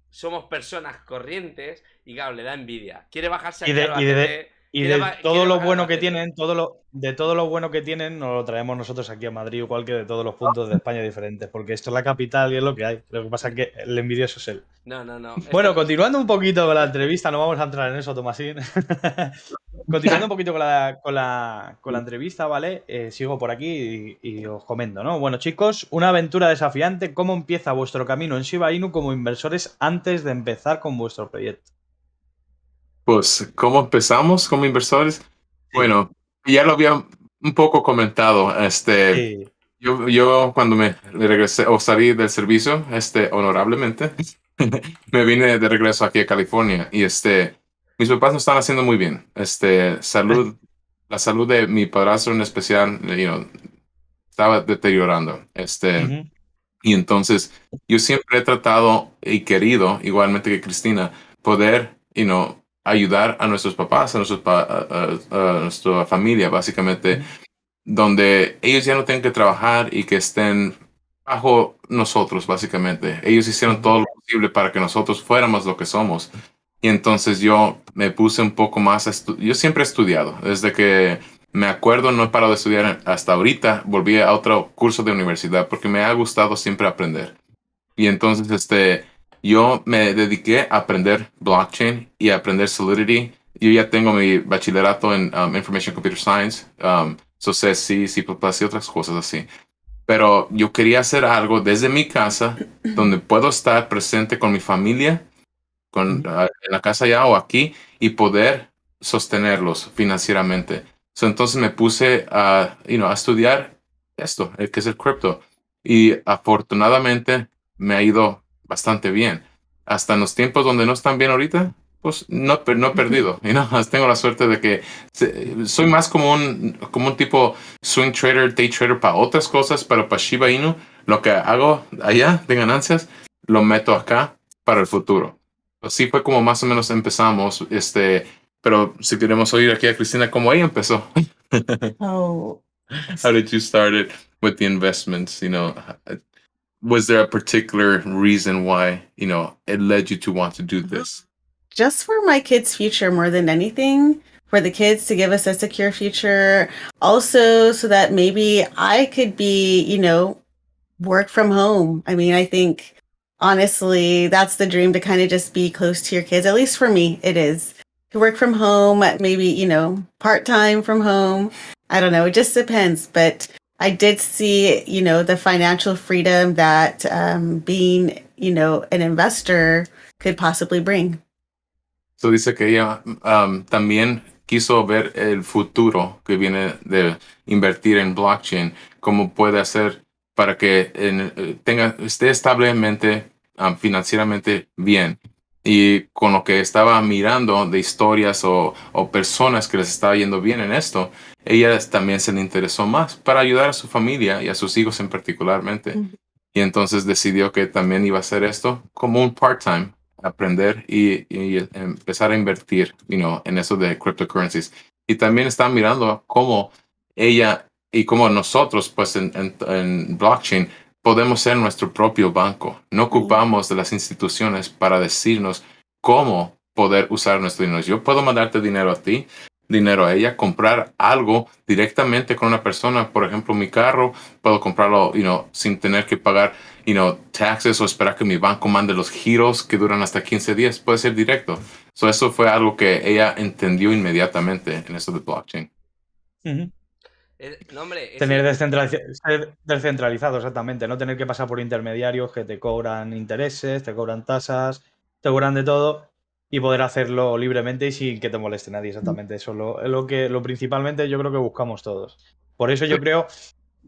somos personas corrientes y claro, le da envidia. Quiere bajarse de, y de todo lo bueno que tienen, todo lo, de todo lo bueno que tienen, nos lo traemos nosotros aquí a Madrid, igual que de todos los puntos de España diferentes, porque esto es la capital y es lo que hay. Lo que pasa es que el envidioso es él. No, no, no. Bueno, continuando un poquito con la entrevista, no vamos a entrar en eso, Tomasín. continuando un poquito con la, con la, entrevista, ¿vale? Eh, sigo por aquí y, y, os comento, ¿no? Bueno, chicos, una aventura desafiante. ¿Cómo empieza vuestro camino en Shiba Inu como inversores antes de empezar con vuestro proyecto? Pues, ¿cómo empezamos como inversores? Bueno, ya lo había un poco comentado. Este, yo, yo, cuando me regresé o salí del servicio, este, honorablemente, me vine de regreso aquí a California y este, mis papás no están haciendo muy bien. Este, salud, la salud de mi padrastro en especial, estaba deteriorando. Este, y entonces yo siempre he tratado y querido, igualmente que Cristina, poder, you know, ayudar a nuestros papás, a, nuestros a, nuestra familia, básicamente, donde ellos ya no tengan que trabajar y que estén bajo nosotros, básicamente. Ellos hicieron todo lo posible para que nosotros fuéramos lo que somos. Y entonces yo me puse un poco más, yo siempre he estudiado, desde que me acuerdo, no he parado de estudiar hasta ahorita, volví a otro curso de universidad porque me ha gustado siempre aprender. Y entonces, este, yo me dediqué a aprender blockchain y a aprender Solidity. Yo ya tengo mi bachillerato en um, Information Computer Science, um, so C, y otras cosas así. Pero yo quería hacer algo desde mi casa donde puedo estar presente con mi familia, con, ah, en la casa ya o aquí, y poder sostenerlos financieramente. entonces me puse a, a estudiar esto, el que es el cripto. Y afortunadamente me ha ido bastante bien. Hasta en los tiempos donde no están bien ahorita, pues no, no he perdido. Y no tengo la suerte de que soy más como un, como un tipo swing trader, day trader para otras cosas, pero para Shiba Inu, lo que hago allá de ganancias, lo meto acá para el futuro. Así fue como más o menos empezamos. Este, pero si queremos oír aquí a Cristina, cómo ella empezó. Oh. How did you start it with the investments? You was there a particular reason why you know it led you to want to do mm-hmm. this just for my kids future more than anything for the kids to give us a secure future also so that maybe i could be you know work from home i mean i think honestly that's the dream to kind of just be close to your kids at least for me it is to work from home maybe you know part-time from home i don't know it just depends but I did see, you know, the financial freedom that um, being, you know, an investor could possibly bring. So dice que ella um, también quiso ver el futuro que viene de invertir en blockchain, cómo puede hacer para que en, eh, tenga, esté establemente, um, financieramente bien y con lo que estaba mirando de historias o, personas que les estaba yendo bien en esto, ella también se le interesó más para ayudar a su familia y a sus hijos en particularmente. Y entonces decidió que también iba a hacer esto como un part-time, aprender y, empezar a invertir en eso de cryptocurrencies. Y también está mirando cómo ella y cómo nosotros, pues en blockchain, Podemos ser nuestro propio banco. No ocupamos de las instituciones para decirnos cómo poder usar nuestro dinero. Yo puedo mandarte dinero a ti, dinero a ella, comprar algo directamente con una persona, por ejemplo, mi carro, puedo comprarlo sin tener que pagar taxes o esperar que mi banco mande los giros que duran hasta 15 días, puede ser directo. eso fue algo que ella entendió inmediatamente en eso de blockchain. Tener descentralizado, exactamente. No tener que pasar por intermediarios que te cobran intereses, te cobran tasas, te cobran de todo y poder hacerlo libremente y sin que te moleste nadie, exactamente. Eso es lo, que lo principalmente yo creo que buscamos todos. Por eso yo creo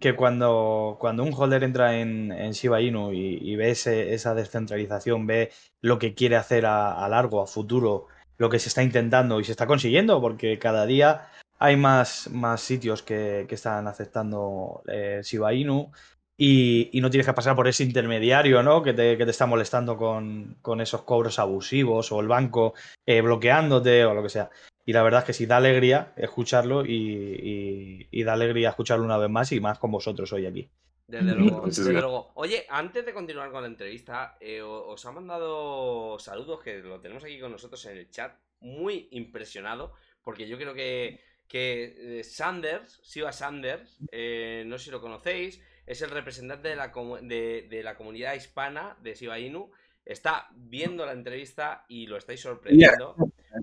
que cuando, cuando un holder entra en, en Shiba Inu y, ve esa descentralización, ve lo que quiere hacer a, a largo, a futuro, lo que se está intentando y se está consiguiendo, porque cada día hay más, más sitios que, están aceptando eh, Shiba Inu y, no tienes que pasar por ese intermediario ¿no? que, te, está molestando con, esos cobros abusivos o el banco eh, bloqueándote o lo que sea. Y la verdad es que sí da alegría escucharlo y, da alegría escucharlo una vez más y más con vosotros hoy aquí. Desde luego, Oye, antes de continuar con la entrevista, eh, os ha mandado saludos que lo tenemos aquí con nosotros en el chat. Muy impresionado, porque yo creo que que eh, Sanders, Siva Sanders, eh, no sé si lo conocéis, es el representante de la, de, la comunidad hispana de Siba Inu, está viendo la entrevista y lo estáis sorprendiendo,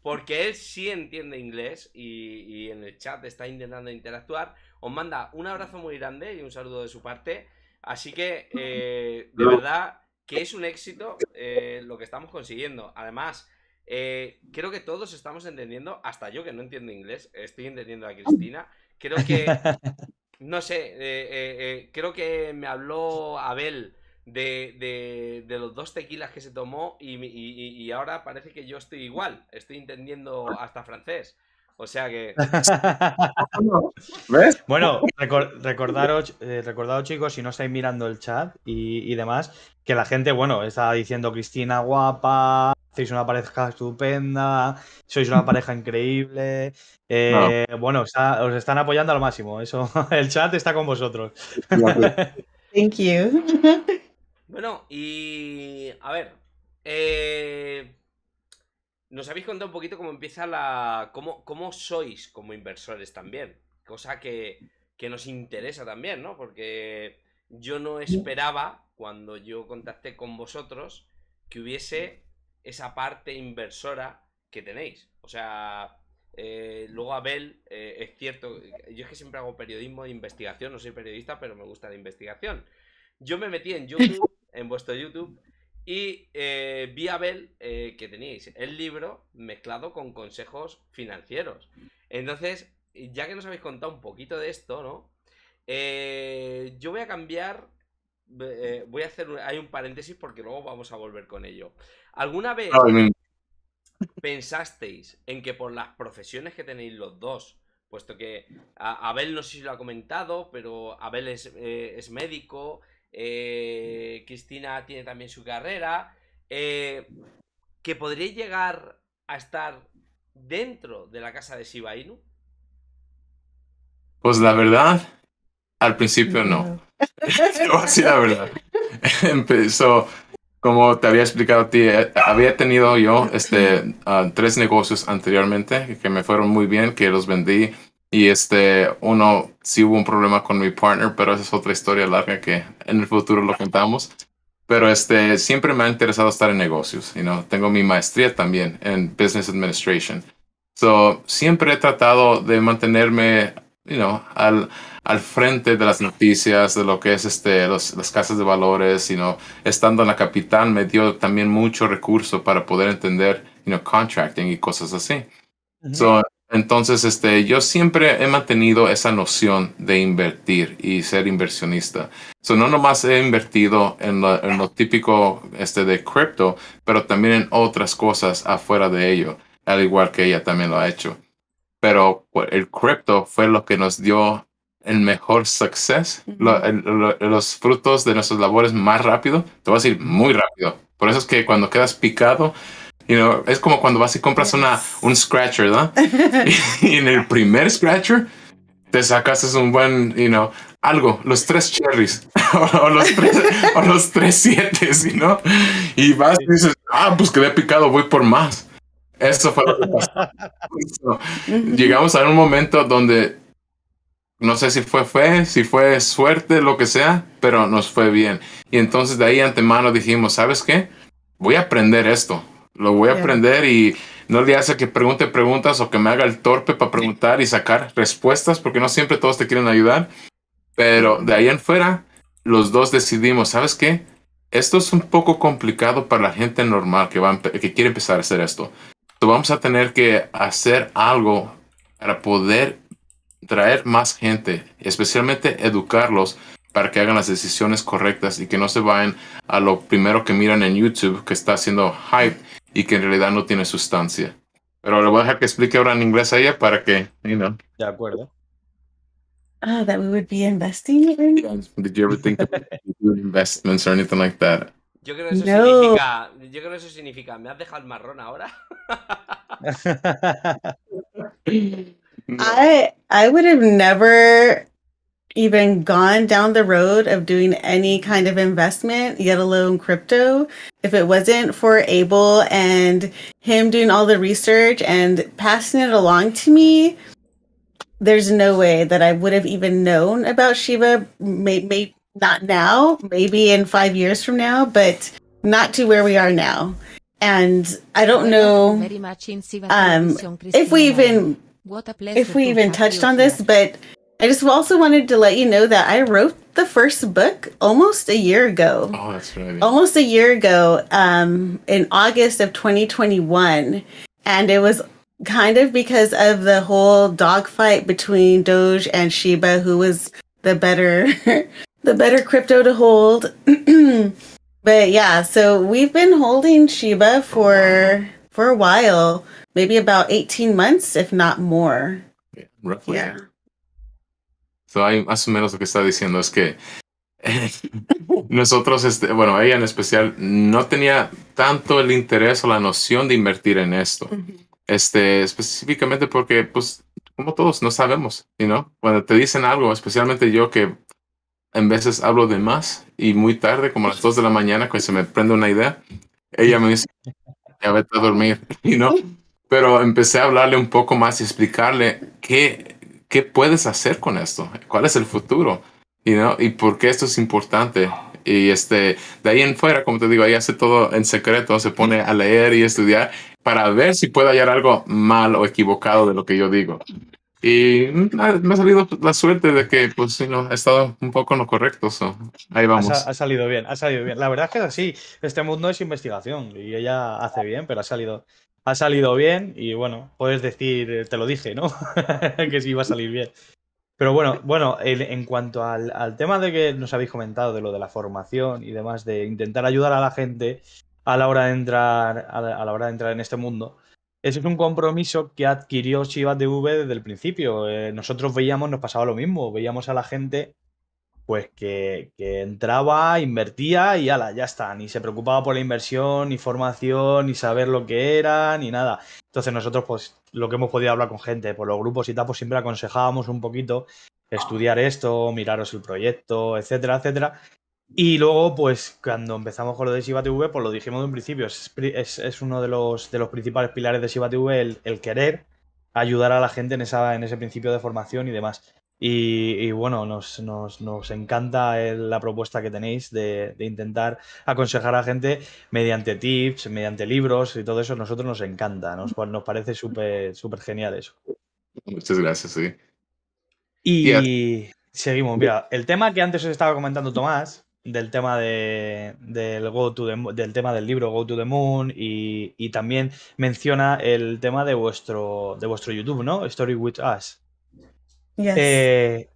porque él sí entiende inglés y, en el chat está intentando interactuar. Os manda un abrazo muy grande y un saludo de su parte. Así que, eh, de verdad, que es un éxito lo que estamos consiguiendo. Además, eh, creo que todos estamos entendiendo, hasta yo que no entiendo inglés, estoy entendiendo a Cristina. Creo que, no sé, eh, eh, creo que me habló Abel de, los dos tequilas que se tomó y ahora parece que yo estoy igual, estoy entendiendo hasta francés. O sea que. ¿Ves? Bueno, eh, recordaros, chicos, si no estáis mirando el chat y, demás, que la gente, bueno, está diciendo Cristina guapa, sois una pareja estupenda, sois una pareja increíble. Eh, bueno, os están apoyando al máximo. Eso, el chat está con vosotros. Thank you. Bueno, y a ver. Eh, nos habéis contado un poquito cómo empieza la. cómo, cómo sois como inversores también. Cosa que, que nos interesa también, ¿no? Porque yo no esperaba, cuando yo contacté con vosotros, que hubiese esa parte inversora que tenéis. O sea, eh, luego Abel, eh, es cierto, yo es que siempre hago periodismo de investigación, no soy periodista, pero me gusta la investigación. Yo me metí en YouTube, en vuestro YouTube, y eh, vi Abel eh, que tenéis el libro mezclado con consejos financieros. Entonces, ya que nos habéis contado un poquito de esto, ¿no? Eh, yo voy a cambiar. voy a hacer. hay un paréntesis porque luego vamos a volver con ello. ¿Alguna vez ah, pensasteis en que por las profesiones que tenéis los dos, puesto que Abel no sé si lo ha comentado, pero Abel es, es médico, eh, Cristina tiene también su carrera, eh, que podría llegar a estar dentro de la casa de Shiba Pues la verdad, al principio no. así la verdad. Empezó, como te había explicado a ti, eh, había tenido yo este, ah, tres negocios anteriormente que me fueron muy bien, que los vendí y este, uno, sí hubo un problema con mi partner, pero esa es otra historia larga que en el futuro lo contamos. Pero este, siempre me ha interesado estar en negocios. You know? Tengo mi maestría también en Business Administration. So, siempre he tratado de mantenerme you know, al, al frente de las noticias, de lo que es este, los, las casas de valores, you know, estando en la capital me dio también mucho recurso para poder entender, you know, contracting y cosas así. So, entonces, este, yo siempre he mantenido esa noción de invertir y ser inversionista. no nomás he invertido en, lo típico este, de cripto, pero también en otras cosas afuera de ello, al igual que ella también lo ha hecho. Pero pues, el cripto fue lo que nos dio el mejor success, los frutos de nuestras labores más rápido, te voy a decir muy rápido. Por eso es que cuando quedas picado, You know, es como cuando vas y compras una, un scratcher, ¿no? y, en el primer scratcher te sacas un buen, you know, algo, los tres cherries o, los tres, o los siete, ¿sí Y vas y dices, ah, pues quedé picado, voy por más. Eso fue lo que pasó. llegamos a un momento donde no sé si fue fe, si fue suerte, lo que sea, pero nos fue bien. Y entonces de ahí antemano dijimos, ¿sabes qué? Voy a aprender esto lo voy a aprender y no le hace que pregunte preguntas o que me haga el torpe para preguntar y sacar respuestas, porque no siempre todos te quieren ayudar. Pero de ahí en fuera, los dos decidimos, ¿sabes qué? Esto es un poco complicado para la gente normal que, va que quiere empezar a hacer esto. Entonces vamos a tener que hacer algo para poder traer más gente, especialmente educarlos para que hagan las decisiones correctas y que no se vayan a lo primero que miran en YouTube que está haciendo hype y que en realidad no tiene sustancia. Pero le voy a dejar que explique ahora en inglés a ella para que, you know. De acuerdo. Oh, that we would be investing in? Did you ever think about investments or anything like that? Yo creo que eso no. significa. Yo creo que eso significa. ¿Me has dejado el marrón ahora? no. I I would have never even gone down the road of doing any kind of investment, yet alone crypto, if it wasn't for Abel and him doing all the research and passing it along to me, there's no way that I would have even known about Shiba. Maybe may, not now, maybe in five years from now, but not to where we are now. And I don't know um, if we even if we even touched on this, but I just also wanted to let you know that I wrote the first book almost a year ago. Oh, that's right. Almost a year ago, um, in August of 2021. And it was kind of because of the whole dogfight between Doge and Shiba, who was the better the better crypto to hold. but yeah, so we've been holding Shiba for for a while, maybe about 18 months, if not more. Yeah, roughly. Yeah. hay, más o menos lo que está diciendo es que nosotros, este, bueno, ella en especial, no tenía tanto el interés o la noción de invertir en esto. Este, específicamente porque, pues, como todos, no sabemos, ¿no? Cuando te dicen algo, especialmente yo que en veces hablo de más y muy tarde, como a las 2 de la mañana, cuando se me prende una idea, ella me dice, ya vete a dormir, ¿no? Pero empecé a hablarle un poco más y explicarle qué ¿qué puedes hacer con esto? ¿Cuál es el futuro? ¿Y por qué esto es importante? Y este, de ahí en fuera, como te digo, ahí hace todo en secreto, se pone a leer y estudiar para ver si puede hallar algo mal o equivocado de lo que yo digo. Y mm, me ha salido la suerte de que, pues, sí, no, ha estado un poco en lo correcto. Ahí vamos. Ha, salido bien, ha salido bien. La verdad es que es así. Este mundo es investigación y ella hace bien, pero ha salido, ha salido bien y bueno, puedes decir, eh, te lo dije, ¿no? que sí iba a salir bien. Pero bueno, bueno, en, cuanto al, tema de que nos habéis comentado de lo de la formación y demás, de intentar ayudar a la gente a la hora de entrar, a la, hora de entrar en este mundo, ese es un compromiso que adquirió Chivas TV desde el principio. Eh, nosotros veíamos, nos pasaba lo mismo, veíamos a la gente pues que, entraba, invertía y ala, ya está, ni se preocupaba por la inversión, ni formación, ni saber lo que era, ni nada. Entonces nosotros, pues lo que hemos podido hablar con gente por los grupos y tal, pues siempre aconsejábamos un poquito estudiar esto, miraros el proyecto, etcétera, etcétera. Y luego, pues cuando empezamos con lo de Shiba TV, pues lo dijimos de un principio, es, uno de los, de los principales pilares de Shiba el, querer ayudar a la gente en, en ese principio de formación y demás. Y, bueno, nos, encanta la propuesta que tenéis de, intentar aconsejar a gente mediante tips, mediante libros y todo eso. Nosotros nos encanta, nos, pues, nos parece súper súper genial eso. Muchas gracias, sí. Y seguimos, el tema que antes os estaba comentando Tomás, del tema de, del, Go to del tema del libro Go to the Moon y, y, también menciona el tema de vuestro de vuestro YouTube, ¿no? Story with Us. Eh,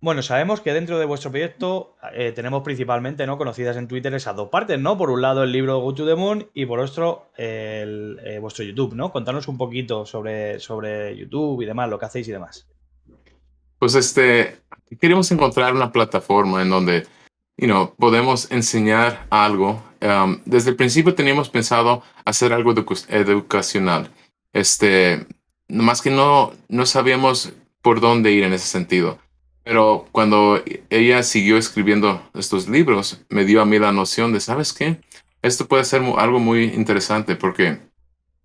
bueno, sabemos que dentro de vuestro proyecto eh, tenemos principalmente ¿no? conocidas en Twitter esas dos partes, ¿no? Por un lado el libro Go to the Moon y por otro eh, vuestro YouTube, ¿no? Contanos un poquito sobre, sobre YouTube y demás, lo que hacéis y demás. Pues este, queremos encontrar una plataforma en donde, you podemos enseñar algo. Um, desde el principio teníamos pensado hacer algo educacional. Este, más que no, no sabíamos por dónde ir en ese sentido. Pero cuando ella siguió escribiendo estos libros, me dio a mí la noción de, ¿sabes qué? Esto puede ser algo muy interesante porque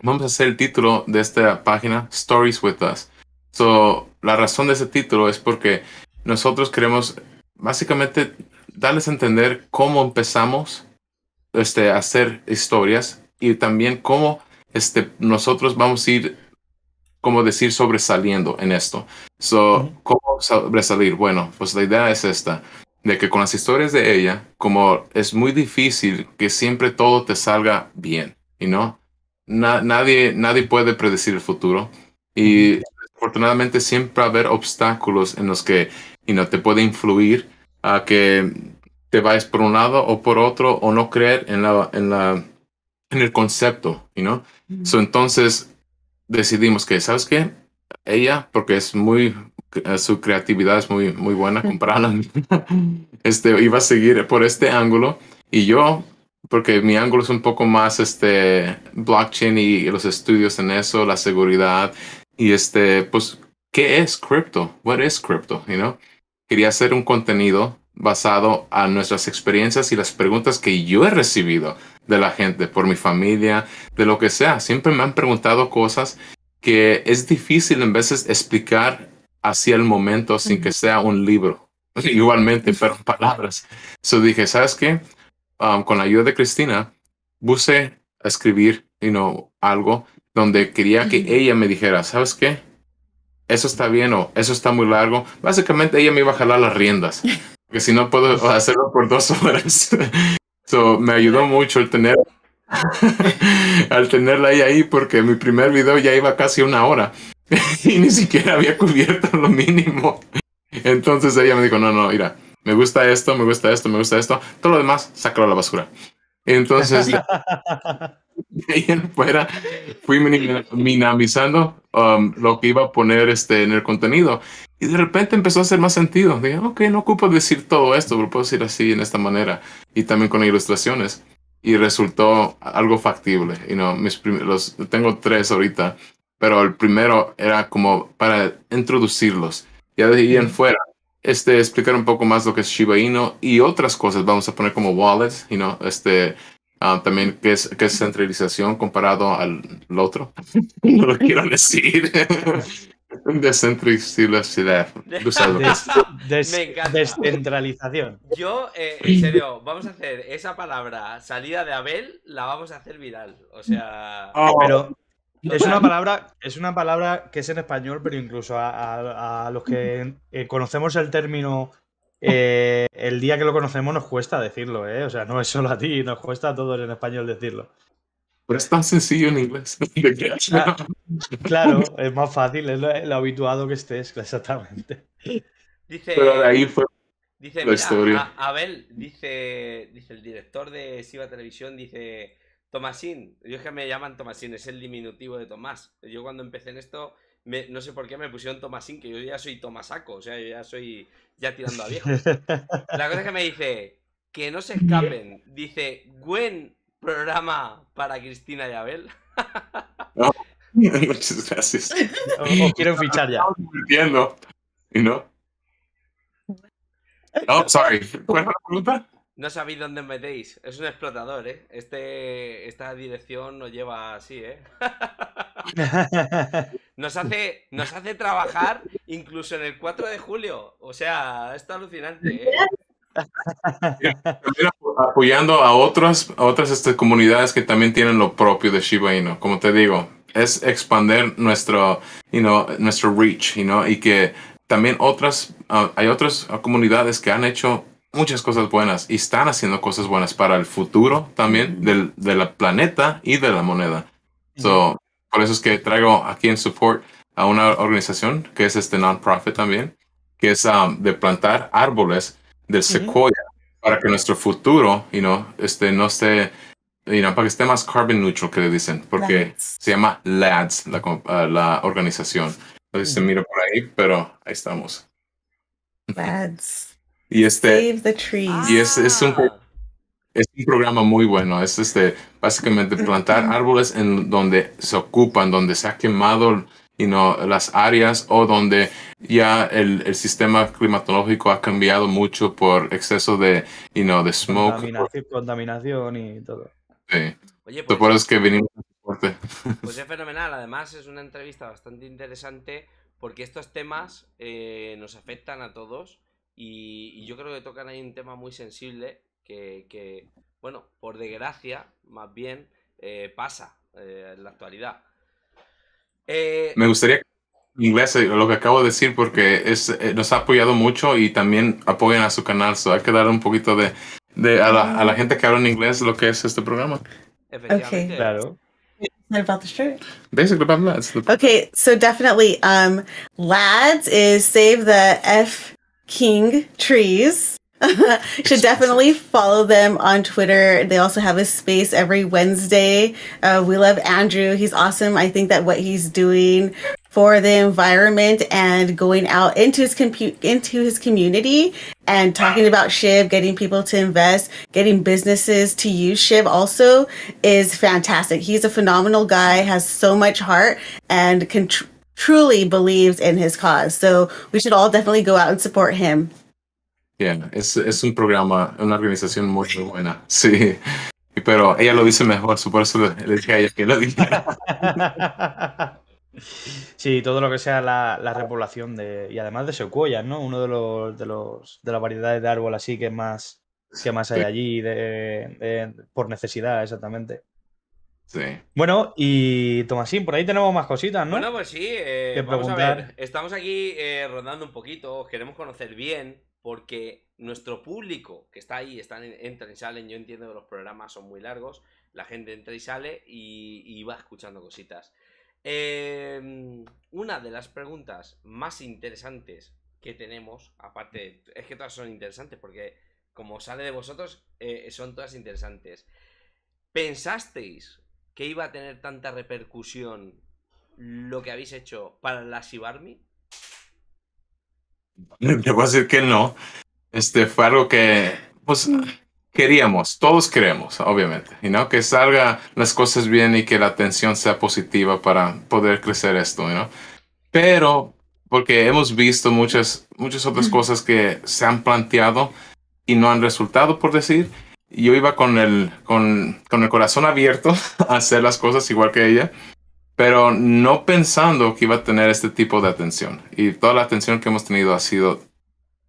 vamos a hacer el título de esta página, Stories with Us. So, la razón de ese título es porque nosotros queremos básicamente darles a entender cómo empezamos este, a hacer historias y también cómo este, nosotros vamos a ir como decir sobresaliendo en esto. So, ¿Cómo sobresalir? Bueno, pues la idea es esta, de que con las historias de ella, como es muy difícil que siempre todo te salga bien, ¿y no? nadie, nadie puede predecir el futuro y afortunadamente, siempre va haber obstáculos en los que y no te puede influir a que te vayas por un lado o por otro o no creer en la... En la en el concepto, ¿y ¿no? so, entonces, decidimos que, ¿sabes qué? Ella, porque es muy, eh, su creatividad es muy, muy buena, comprarla. este, iba a seguir por este ángulo y yo, porque mi ángulo es un poco más este, blockchain y los estudios en eso, la seguridad y este, pues, ¿qué es cripto? What is crypto? You know? Quería hacer un contenido basado a nuestras experiencias y las preguntas que yo he recibido de la gente, por mi familia, de lo que sea. Siempre me han preguntado cosas que es difícil en veces explicar hacia el momento sin que sea un libro, igualmente, pero palabras. So dije, ¿sabes qué? Um, con la ayuda de Cristina, puse a escribir you know, algo donde quería que ella me dijera, ¿sabes qué? Eso está bien o eso está muy largo. Básicamente ella me iba a jalar las riendas, que si no puedo hacerlo por dos horas. So, me ayudó mucho el tener al tenerla ahí ahí porque mi primer video ya iba casi una hora y ni siquiera había cubierto lo mínimo. Entonces ella me dijo, no, no, mira, me gusta esto, me gusta esto, me gusta esto, todo lo demás, sácalo a la basura. Entonces, en fuera, fui minimizando um, lo que iba a poner este, en el contenido. Y de repente empezó a hacer más sentido. Dije, ok, no ocupo decir todo esto, pero puedo decir así, en esta manera. Y también con ilustraciones. Y resultó algo factible. y no mis tengo tres ahorita, pero el primero era como para introducirlos. Ya de ahí en fuera, este, explicar un poco más lo que es Shiba Inu y otras cosas. Vamos a poner como wallets, y no este, ah, también qué es, qué es centralización comparado al otro. no lo quiero decir. Descentralización. descentralización. Yo, eh, en serio, vamos a hacer esa palabra salida de Abel, la vamos a hacer viral. O sea. Oh. Pero es una palabra, es una palabra que es en español, pero incluso a, los que eh, conocemos el término. Eh, el día que lo conocemos nos cuesta decirlo, O sea, no es solo a ti, nos cuesta a todos en español decirlo. Pero es tan sencillo en inglés. Ah, claro, es más fácil, es lo, habituado que estés, exactamente. Dice, ahí fue dice, mira, Abel, dice, dice el director de Siva Televisión, dice Tomasín. Yo es que me llaman Tomasín, es el diminutivo de Tomás. Yo cuando empecé en esto, no sé por qué me pusieron Tomasín, que yo ya soy Tomasaco, o sea, yo ya soy ya tirando a viejo. la cosa es que me dice, que no se escapen. Dice, Gwen programa para Cristina y Abel. No, muchas gracias. O, fichar ya. Entiendo. ¿No? No, sorry. ¿Cuál es la pregunta? No sabéis dónde metéis. Es un explotador, ¿eh? Este, esta dirección nos lleva así, ¿eh? Nos hace, nos hace trabajar incluso en el 4 de julio. O sea, está alucinante, ¿eh? apoyando a otras, otras este, comunidades que también tienen lo propio de Shiba Inu. Como te digo, es expandir nuestro, y no nuestro reach, you y que también otras, ah, hay otras comunidades que han hecho muchas cosas buenas y están haciendo cosas buenas para el futuro también del, planeta y de la moneda. So, por eso es que traigo aquí en support a una organización que es este non-profit también, que es ah, de plantar árboles del sequoia para que nuestro futuro, y no este, no esté, para que esté más carbon neutral, que le dicen, porque se llama LADS, la, ah, organización. Entonces se mira por ahí, pero ahí estamos. LADS. y este, Save the trees. Y es, es un es un programa muy bueno. Es este, básicamente plantar árboles en donde se ocupan, donde se ha quemado y no las áreas o donde ya el, sistema climatológico ha cambiado mucho por exceso de, you know, de smoke. Contaminación, y todo. Sí. Oye, pues, eso es que Pues es fenomenal, además es una entrevista bastante interesante porque estos temas eh, nos afectan a todos y, yo creo que tocan ahí un tema muy sensible que, que bueno, por desgracia, más bien, eh, pasa eh, en la actualidad. Eh, Me gustaría inglés eh, lo que acabo de decir porque es, eh, nos ha apoyado mucho y también apoyan a su canal. So hay que dar un poquito de, de a, la, ah. gente que habla en inglés lo que es este programa. Okay. Claro. about the shirt. Basically about lads. Okay, so definitely, um, lads is save the f king trees. should definitely follow them on Twitter. They also have a space every Wednesday. Uh, we love Andrew. He's awesome. I think that what he's doing for the environment and going out into his compu- into his community and talking about Shiv, getting people to invest, getting businesses to use Shiv also is fantastic. He's a phenomenal guy, has so much heart and can tr- truly believes in his cause. So we should all definitely go out and support him. bien es, un programa, una organización muy, buena. Sí. Pero ella lo dice mejor, por eso le dije a ella que lo dijera. Sí, todo lo que sea la, repoblación de. Y además de secuoyas, ¿no? Uno de los, de los de las variedades de árbol así que más que más hay allí por necesidad, exactamente. Sí. Bueno, y Tomasín, por ahí tenemos más cositas, ¿no? Bueno, pues sí, eh, vamos a ver. Estamos aquí eh, rondando un poquito, queremos conocer bien porque nuestro público que está ahí, están entra y salen, yo entiendo que los programas son muy largos, la gente entra y sale y, va escuchando cositas. Em, una de las preguntas más interesantes que tenemos, aparte, es que todas son interesantes porque como sale de vosotros, eh, son todas interesantes. ¿Pensasteis que iba a tener tanta repercusión lo que habéis hecho para la Sibarmi? a decir que no. Este fue algo que, pues, queríamos, todos queremos, obviamente, y ¿no? que salga las cosas bien y que la atención sea positiva para poder crecer esto, ¿no? Pero porque hemos visto muchas, muchas otras cosas que se han planteado y no han resultado, por decir. Yo iba con el, con, con el corazón abierto a hacer las cosas igual que ella, pero no pensando que iba a tener este tipo de atención. Y toda la atención que hemos tenido ha sido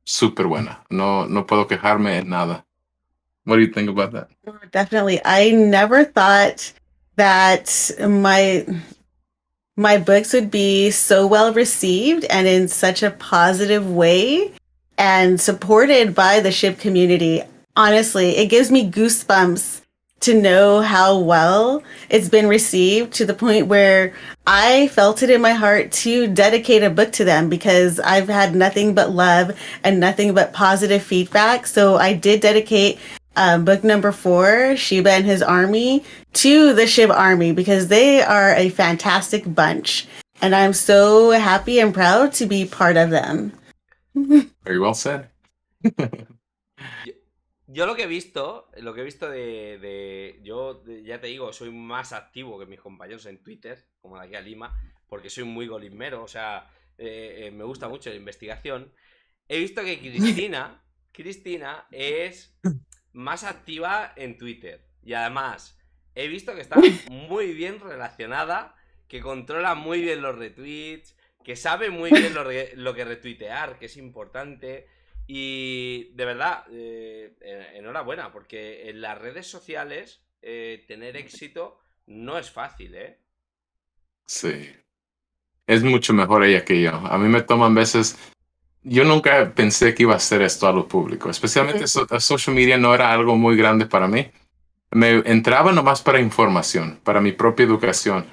súper buena. No, no puedo quejarme en nada. What do you think about that? Definitely. I never thought that my my books would be so well received and in such a positive way and supported by the ship community. Honestly, it gives me goosebumps to know how well it's been received to the point where I felt it in my heart to dedicate a book to them because I've had nothing but love and nothing but positive feedback. So I did dedicate um, book number four, Shiba and His Army, to the Shiv Army because they are a fantastic bunch. And I'm so happy and proud to be part of them. Very well said. Yo lo que he visto, lo que he visto de. yo ya te digo, soy más activo que mis compañeros en Twitter, como de aquí a Lima, porque soy muy golimero. o sea, eh, eh, me gusta mucho la investigación. He visto que Cristina, Cristina es más activa en Twitter. Y además, he visto que está muy bien relacionada, que controla muy bien los retweets, que sabe muy bien lo, lo que retuitear, que es importante y de verdad, eh, eh, enhorabuena, porque en las redes sociales eh, tener éxito no es fácil, ¿eh? Sí. Es mucho mejor ella que yo. A mí me toman veces... Yo nunca pensé que iba a hacer esto a lo público, especialmente social media no era algo muy grande para mí. Me entraba nomás para información, para mi propia educación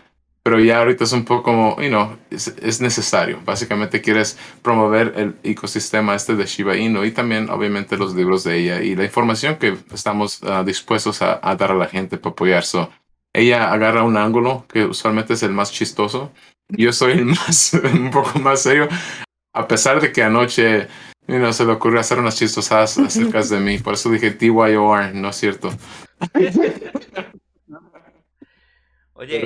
pero ya ahorita es un poco como, you know, es, es, necesario. Básicamente quieres promover el ecosistema este de Shiba Inu y también obviamente los libros de ella y la información que estamos ah, dispuestos a, a, dar a la gente para apoyar. eso, ella agarra un ángulo que usualmente es el más chistoso. Yo soy el más, un poco más serio, a pesar de que anoche you no se le ocurrió hacer unas chistosadas acerca de mí. Por eso dije TYOR, no es cierto. Oye,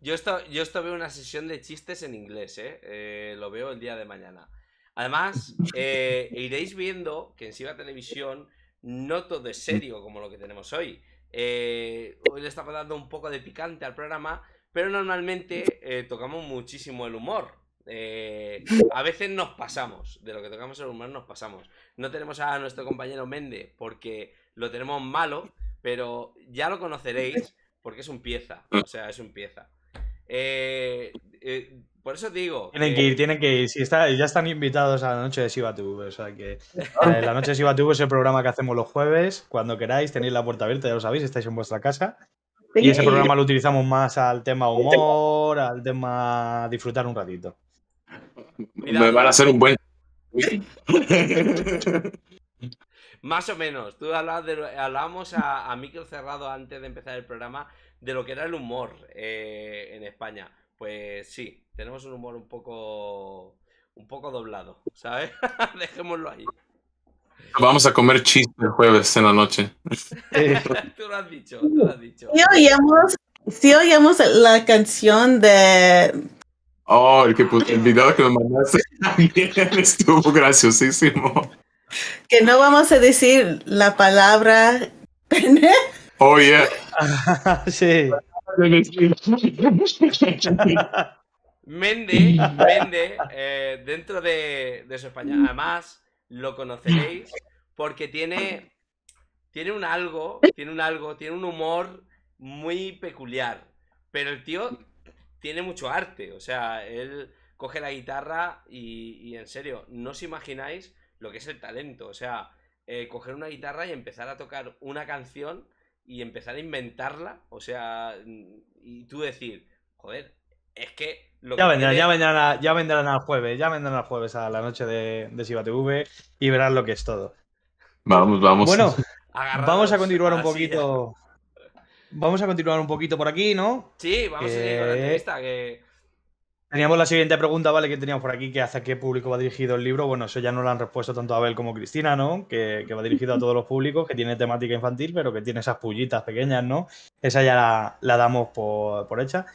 yo, esto, yo esto veo una sesión de chistes en inglés, ¿eh? eh lo veo el día de mañana. Además, eh, iréis viendo que en Siva Televisión no todo es serio como lo que tenemos hoy. Eh, hoy le estamos dando un poco de picante al programa, pero normalmente tocamos muchísimo el humor. a veces nos pasamos, de lo que tocamos el humor nos pasamos. No tenemos a nuestro compañero Méndez porque lo tenemos malo, pero ya lo conoceréis porque es un pieza. Mm. O sea, es un pieza. Eh, eh, por eso digo. Tienen que ir, tienen que ir. Si ya están invitados a la noche de SivaTube. O sea que eh, la noche de SivaTube es el programa que hacemos los jueves. Cuando queráis, tenéis la puerta abierta, ya lo sabéis, estáis en vuestra casa. Y ese programa lo utilizamos más al tema humor, al tema disfrutar un ratito. Me van a hacer un buen. Más o menos. Tú hablabas hablábamos a, a, cerrado antes de empezar el programa de lo que era el humor eh, en España. Pues sí, tenemos un humor un poco un poco doblado, ¿sabes? Dejémoslo ahí. Vamos a comer chiste el jueves en la noche. tú lo has dicho, tú lo has dicho. Sí oíamos, sí oíamos la canción de... Oh, el, que, el video que me mandaste también estuvo graciosísimo que no vamos a decir la palabra pene. Oh, yeah. sí. Mende, Mende, eh, dentro de, su España, además lo conoceréis porque tiene, tiene un algo, tiene un algo, tiene un humor muy peculiar. Pero el tío tiene mucho arte, o sea, él coge la guitarra y en serio, no os imagináis lo que es el talento. O sea, eh, coger una guitarra y empezar a tocar una canción y empezar a inventarla. O sea, mm, y tú decir, joder, es que. Lo ya, vendrán, ya, vendrán, ya, vendrán al jueves, ya vendrán al jueves a la noche de, de y verán lo que es todo. Vamos, vamos. Bueno, vamos a continuar un poquito. Vamos a continuar un poquito por aquí, ¿no? Sí, vamos a seguir con la eh, entrevista, que Teníamos la siguiente pregunta, ¿vale? Que teníamos por aquí, que hace qué público va dirigido el libro. Bueno, eso ya no lo han respuesto tanto Abel como Cristina, ¿no? Que, que va dirigido a todos los públicos, que tiene temática infantil, pero que tiene esas pullitas pequeñas, ¿no? Esa ya la, la damos por, por hecha.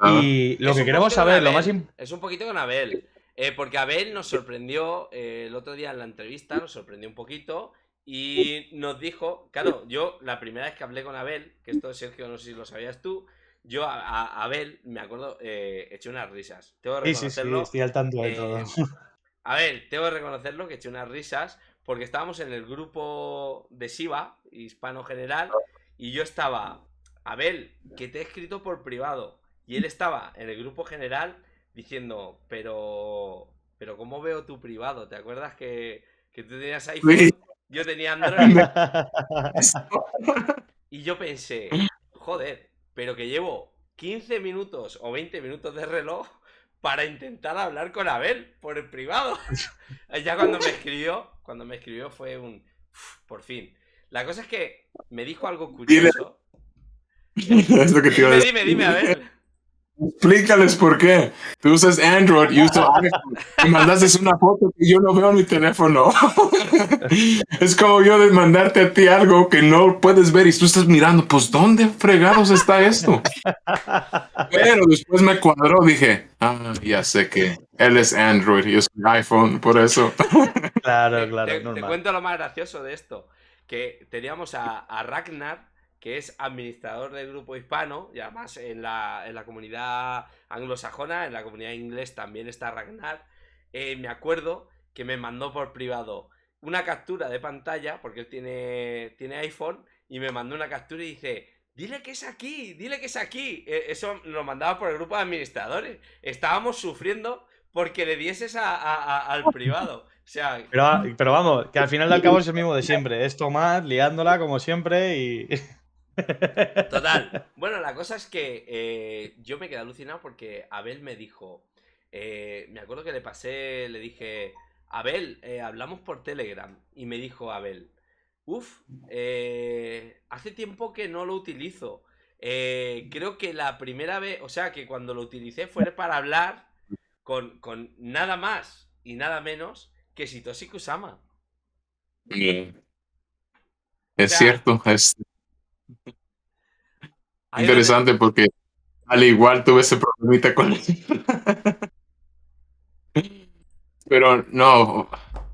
Ah. y lo que queremos saber, lo más... Es un poquito con Abel, eh, porque Abel nos sorprendió eh, el otro día en la entrevista, nos sorprendió un poquito y nos dijo, claro, yo la primera vez que hablé con Abel, que esto Sergio no sé si lo sabías tú, yo a, Abel, me acuerdo, eh, eché unas risas. Tengo que reconocerlo. Sí, sí, sí, estoy al tanto de eh, A Abel, tengo que reconocerlo que eché unas risas porque estábamos en el grupo de Siva, hispano general, y yo estaba, Abel, que te he escrito por privado. Y él estaba en el grupo general diciendo, pero, pero ¿cómo veo tu privado? ¿Te acuerdas que, tú tenías ahí Yo tenía Android. y yo pensé, joder, pero que llevo 15 minutos o 20 minutos de reloj para intentar hablar con Abel por el privado. ya cuando me escribió, cuando me escribió fue un por fin. La cosa es que me dijo algo curioso. Dime, dime, dime, Abel. Explícales por qué. Tú usas Android y usas iPhone. y mandaste una foto que yo no veo en mi teléfono. es como yo de mandarte a ti algo que no puedes ver y tú estás mirando, pues ¿dónde fregados está esto? Pero después me cuadró, dije, ah, ya sé que él es Android y es soy iPhone, por eso. claro, claro. Te, cuento lo más gracioso de esto, que teníamos a, a Ragnar que es administrador del grupo hispano, y además en la, en la comunidad anglosajona, en la comunidad inglés también está Ragnar, eh, me acuerdo que me mandó por privado una captura de pantalla, porque él tiene, tiene iPhone, y me mandó una captura y dice, dile que es aquí, dile que es aquí. E, eso lo mandaba por el grupo de administradores. Estábamos sufriendo porque le dieses al privado. sea, pero, vamos, que al final de al cabo es el mismo de siempre. Es Tomás liándola como siempre y... Total. Bueno, la cosa es que eh, yo me quedé alucinado porque Abel me dijo. Eh, me acuerdo que le pasé, le dije. Abel, eh, hablamos por Telegram. Y me dijo Abel. Uf, hace tiempo que no lo utilizo. creo que la primera vez, o sea, que cuando lo utilicé fue para hablar con, nada más y nada menos que Sitoshi Kusama. Bien. Es cierto, es Interesante porque al igual tuve ese problemita con él. Pero no,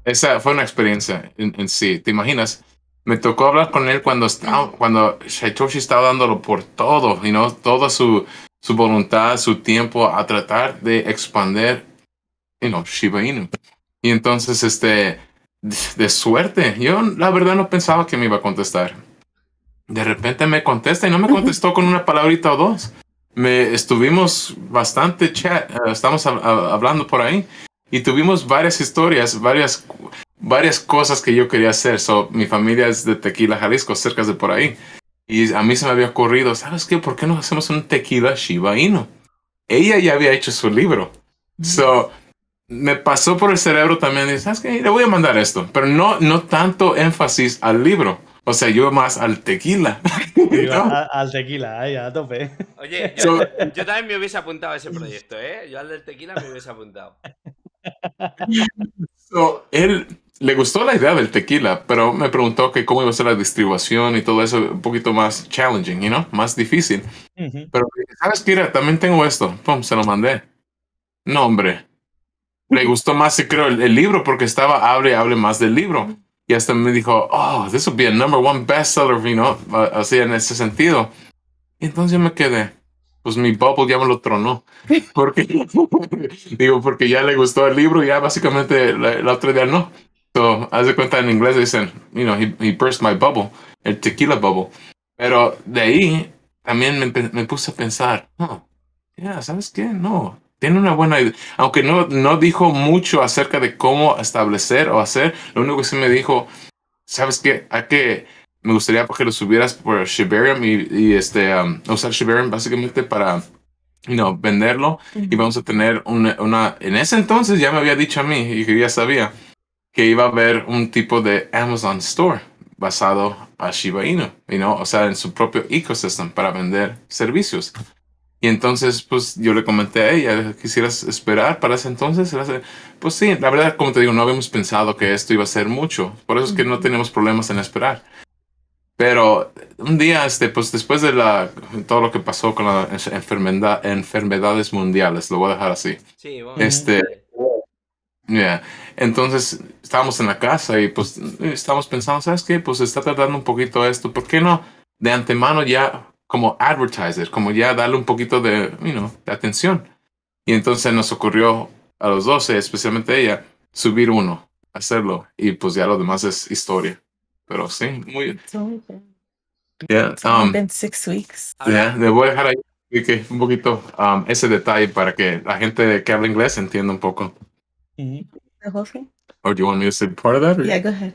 esa fue una experiencia en, sí. ¿Te imaginas? Me tocó hablar con él cuando, estaba, cuando Shaitoshi estaba dándolo por todo, y no toda su, su voluntad, su tiempo a tratar de expandir Inu. Y entonces, este, de suerte, yo la verdad no pensaba que me iba a contestar de repente me contesta y no me contestó con una palabrita o dos. Me estuvimos bastante chat, eh, estamos hablando por ahí y tuvimos varias historias, varias, varias cosas que yo quería hacer. So, mi familia es de Tequila, Jalisco, cerca de por ahí. Y a mí se me había ocurrido, ¿sabes qué? ¿Por qué no hacemos un tequila Shiba Ella ya había hecho su libro. So, me pasó por el cerebro también, y, ¿sabes qué? Le voy a mandar esto, pero no, no tanto énfasis al libro o sea, yo más al tequila. al tequila, ahí, a tope. Oye, yo, también me hubiese apuntado a ese proyecto, ¿eh? Yo al del tequila me hubiese apuntado. So, él le gustó la idea del tequila, pero me preguntó que cómo iba a ser la distribución y todo eso, un poquito más challenging, you know? más difícil. Pero, ¿sabes qué? También tengo esto. Pum, se lo mandé. No, hombre. Le gustó más, creo, el, el libro porque estaba, hable, hable más del libro y hasta me dijo, oh, this would be a number one bestseller, you así en ese sentido. Y entonces yo me quedé, pues mi bubble ya me lo tronó, porque digo, porque ya le gustó el libro, ya básicamente la, otra día no. So, haz de cuenta en inglés dicen, you know, he, burst my bubble, el tequila bubble. Pero de ahí también me, me puse a pensar, oh, yeah, ¿sabes qué? No, tiene una buena idea. Aunque no, no dijo mucho acerca de cómo establecer o hacer, lo único que sí me dijo, ¿sabes qué? a que, me gustaría que lo subieras por Shibarium y, este, usar um, Shibarium básicamente para venderlo y vamos a tener una, en ese entonces ya me había dicho a mí y que ya sabía que iba a haber un tipo de Amazon Store basado a Shiba Inu, o sea, en su propio ecosystem para vender servicios. Y entonces, pues yo le comenté a ella, ¿quisieras esperar para ese entonces? Pues sí, la verdad, como te digo, no habíamos pensado que esto iba a ser mucho. Por eso es que no tenemos problemas en esperar. Pero un día, este, pues después de la, todo lo que pasó con las enfermedad, enfermedades mundiales, lo voy a dejar así. Sí, Este, yeah. Entonces estábamos en la casa y pues estábamos pensando, ¿sabes qué? Pues está tardando un poquito esto. ¿Por qué no de antemano ya como advertiser, como ya darle un poquito de, you de atención. Y entonces nos ocurrió a los 12, especialmente ella, subir uno, hacerlo. Y pues ya lo demás es historia. Pero sí, muy. Yeah, um, been six weeks. Yeah, le voy a dejar ahí que un poquito um, ese detalle para que la gente que habla inglés entienda un poco. Mm -hmm. do you want me to say part of that? Yeah, go ahead.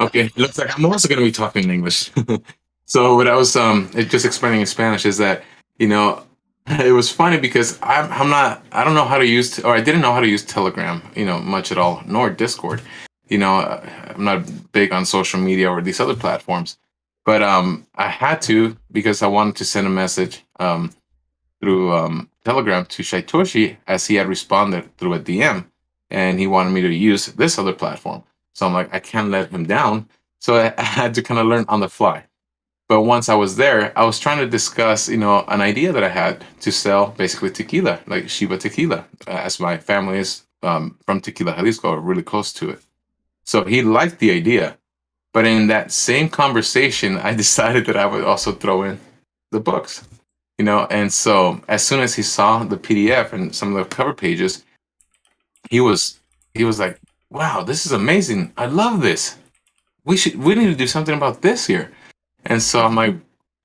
Okay, looks like I'm also going to be talking in English. So what I was um just explaining in Spanish is that you know it was funny because I'm I'm not I don't know how to use or I didn't know how to use Telegram you know much at all nor Discord. You know uh, I'm not big on social media or these other platforms, but um I had to because I wanted to send a message um through um Telegram to Shaitoshi as he had responded through a DM and he wanted me to use this other platform. So I'm like I can't let him down. So I, I had to kind of learn on the fly. But once I was there, I was trying to discuss, you know, an idea that I had to sell basically tequila, like Shiba tequila, uh, as my family is um, from Tequila, Jalisco, or really close to it. So he liked the idea. But in that same conversation, I decided that I would also throw in the books, you know. And so as soon as he saw the PDF and some of the cover pages, he was he was like, "Wow, this is amazing! I love this. We should we need to do something about this here." And so I'm like,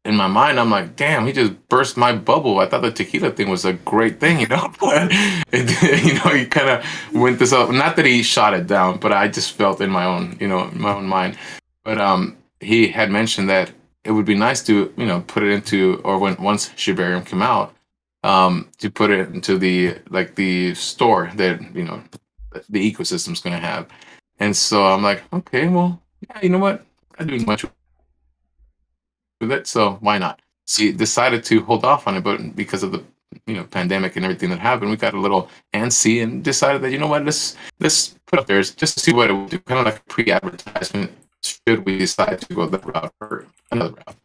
in my mind, I'm like, damn, he just burst my bubble. I thought the tequila thing was a great thing, you know, but it, you know, he kind of went this up. Not that he shot it down, but I just felt in my own, you know, my own mind. But um, he had mentioned that it would be nice to, you know, put it into, or when once Shibarium came out, um, to put it into the like the store that you know the ecosystem's going to have. And so I'm like, okay, well, yeah, you know what? I do much with it. So why not? She decided to hold off on it, but because of the you know pandemic and everything that happened, we got a little antsy and decided that you know what, let's let's put up there just to see what it would do, kind of like pre-advertisement. Should we decide to go that route or another route?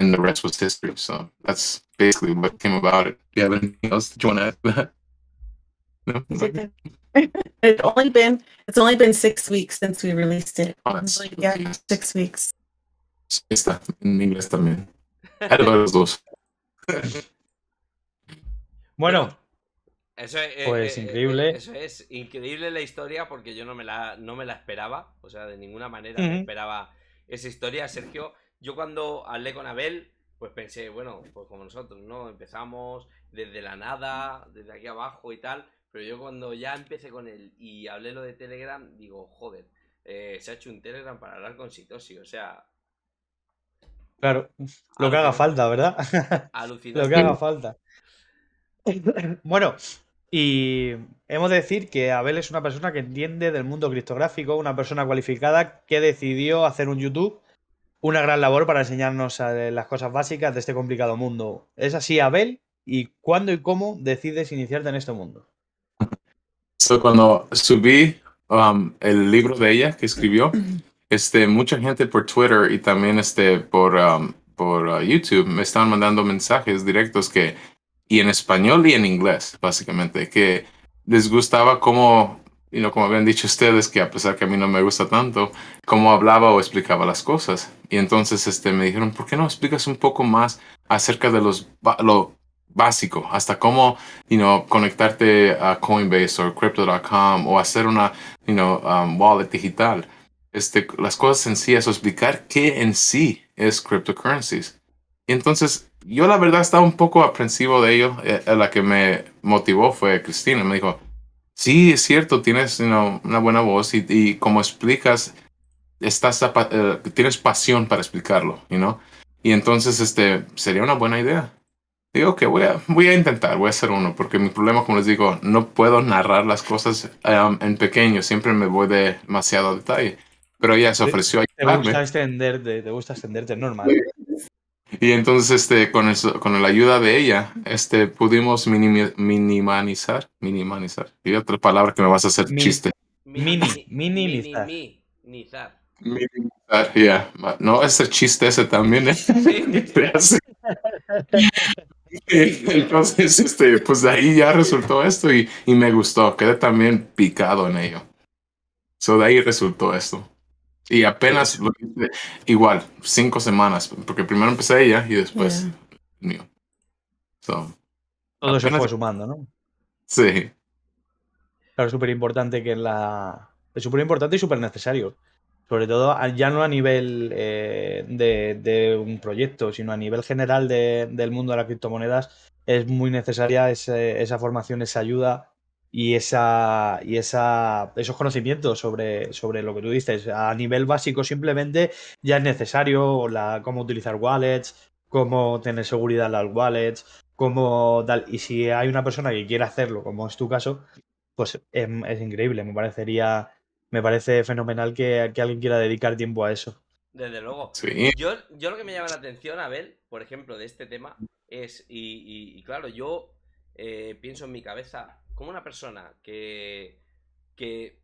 And the rest was history. So that's basically what came about it. Do you have anything else that you want to add to that? No? it's only been it's only been six weeks since we released it. Oh, like, yeah, six weeks. Sí, está, en inglés también. los dos. Bueno. Eso es, eh, pues eh, increíble. eso es increíble la historia porque yo no me la, no me la esperaba. O sea, de ninguna manera me esperaba esa historia. Sergio, yo cuando hablé con Abel, pues pensé, bueno, pues como nosotros, ¿no? Empezamos desde la nada, desde aquí abajo y tal. Pero yo cuando ya empecé con él y hablé lo de Telegram, digo, joder, eh, se ha hecho un Telegram para hablar con Sitosi, O sea, Claro, lo que haga falta, ¿verdad? Alucinante. Lo que haga falta. Bueno, y hemos de decir que Abel es una persona que entiende del mundo criptográfico, una persona cualificada que decidió hacer un YouTube, una gran labor para enseñarnos eh, las cosas básicas de este complicado mundo. ¿Es así, Abel? ¿Y cuándo y cómo decides iniciarte en este mundo? So, cuando subí um, el libro de ella que escribió, este, mucha gente por Twitter y también este, por, um, por uh, YouTube me están mandando mensajes directos que, y en español y en inglés, básicamente, que les gustaba cómo, you como habían dicho ustedes, que a pesar que a mí no me gusta tanto, cómo hablaba o explicaba las cosas. Y entonces este, me dijeron, ¿por qué no explicas un poco más acerca de los, lo básico, hasta cómo, you know, conectarte a Coinbase o Crypto.com o hacer una, you know, um, wallet digital? Este, las cosas sencillas o explicar qué en sí es cryptocurrencies. entonces yo la verdad estaba un poco aprensivo de ello. Eh, la que me motivó fue Cristina. Me dijo, sí, es cierto, tienes una buena voz y, como explicas, estás eh, tienes pasión para explicarlo, Y entonces este, sería una buena idea. Digo que voy, a, voy a intentar, voy a ser uno, porque mi problema, como les digo, no puedo narrar las cosas um, en pequeño, siempre me voy demasiado a detalle pero ella se ofreció a ayudarme. Te gusta extenderte, este te gusta este normal. Y entonces, este, con, con la ayuda de ella, este, pudimos minimizar, minimizar. Y otra palabra que me vas a hacer chiste. minimizar. Minimizar. ya. Yeah. No, ese chiste ese también, ¿eh? entonces, este, pues de ahí ya resultó esto y, y me gustó. Quedé también picado en ello. So de ahí resultó esto. Y apenas igual, cinco semanas, porque primero empecé ella y después mío. Todo se fue sumando, ¿no? Sí. Claro, es súper importante que la. Es súper importante y súper necesario. Sobre todo ya no a nivel eh, de, un proyecto, sino a nivel general del mundo de las criptomonedas. Es muy necesaria esa formación, esa ayuda, y, esa, y esa, esos conocimientos sobre, sobre lo que tú dices. A nivel básico simplemente ya es necesario la, cómo utilizar wallets, cómo tener seguridad en las wallets, cómo tal. Y si hay una persona que quiere hacerlo, como es tu caso, pues es, increíble. Me parecería, me parece fenomenal que, alguien quiera dedicar tiempo a eso. Desde luego. Sí. Yo, yo lo que me llama la atención, Abel, por ejemplo, de este tema, es, y, y, claro, yo eh, pienso en mi cabeza, como una persona que, que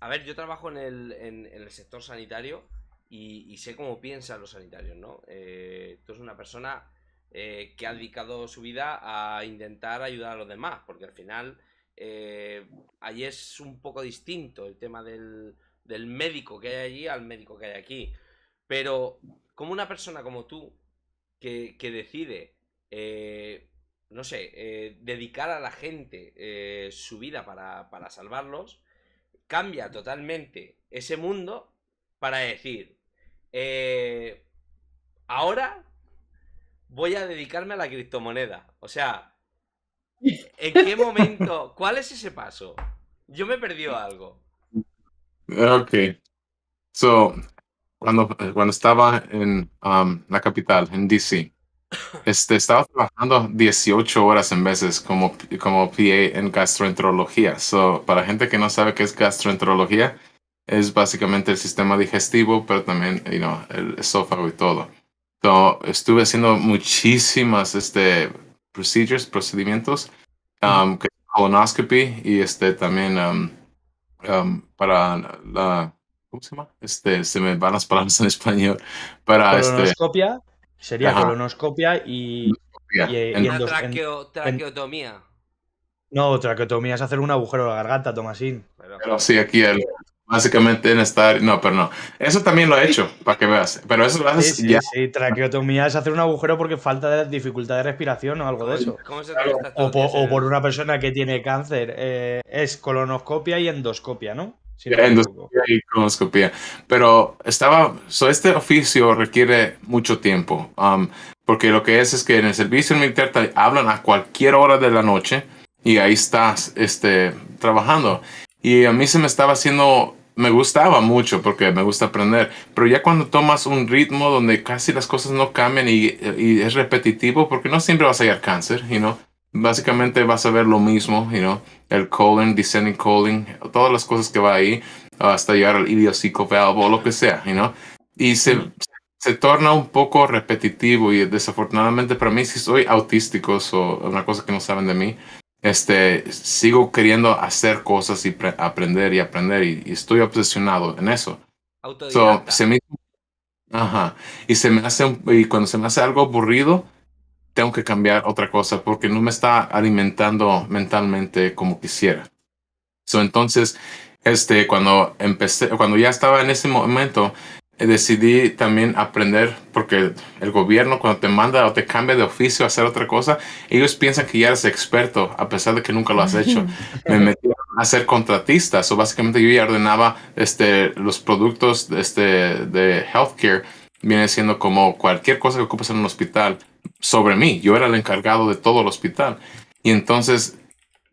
a ver, yo trabajo en el, sector sanitario y, sé cómo piensan los sanitarios, ¿no? Eh, tú eres una persona eh, que ha dedicado su vida a intentar ayudar a los demás, porque al final eh, allí es un poco distinto el tema del, médico que hay allí al médico que hay aquí. Pero como una persona como tú, que, decide no sé, eh, dedicar a la gente eh, su vida para, para salvarlos, cambia totalmente ese mundo para decir, eh, ahora voy a dedicarme a la criptomoneda. O sea, ¿en qué momento? ¿Cuál es ese paso? Yo me perdió algo. Ok. So, cuando, cuando estaba en um, la capital, en DC, este, estaba trabajando 18 horas en veces como, como PA en gastroenterología. So, para gente que no sabe qué es gastroenterología, es básicamente el sistema digestivo, pero también you el esófago y todo. So, estuve haciendo muchísimas este, procedures, procedimientos, um, colonoscopy y este, también um, um, para la... ¿Cómo se llama? Este, se me van las palabras en español. Para, este, ¿Colonoscopia? Sería colonoscopia y, y, eh, traqueotomía. no, traqueotomía es hacer un agujero en la garganta, Tomasín. Pero, sí, aquí básicamente en estar... No, pero no. Eso también lo he hecho, para que veas. Pero eso lo haces sí, traqueotomía es hacer un agujero porque falta de dificultad de respiración o algo de eso. o, por, una persona que tiene cáncer. Eh, es colonoscopia y endoscopia, ¿no? endoscopía y colonoscopía. Pero estaba, este oficio requiere mucho tiempo, um, porque lo que es es que en el servicio militar te hablan a cualquier hora de la noche y ahí estás este, trabajando. Y a mí se me estaba haciendo, me gustaba mucho porque me gusta aprender, pero ya cuando tomas un ritmo donde casi las cosas no cambian y, es repetitivo, porque no siempre vas a llegar cáncer, ¿no? básicamente vas a ver lo mismo, you know, el colon, descending colon, todas las cosas que va ahí hasta llegar al idiocico valve o lo que sea, you know. Y se, se, torna un poco repetitivo y desafortunadamente para mí, si soy autístico o una cosa que no saben de mí, este, sigo queriendo hacer cosas y aprender y aprender y, estoy obsesionado en eso. ajá, y se me hace, y cuando se me hace algo aburrido, tengo que cambiar otra cosa porque no me está alimentando mentalmente como quisiera. So, entonces, este, cuando empecé, cuando ya estaba en ese momento, eh, decidí también aprender porque el gobierno cuando te manda o te cambia de oficio a hacer otra cosa, ellos piensan que ya eres experto a pesar de que nunca lo has hecho. me metí a ser contratista, o básicamente yo ya ordenaba este, los productos de, este, de healthcare, viene siendo como cualquier cosa que ocupas en un hospital sobre mí. Yo era el encargado de todo el hospital. Y entonces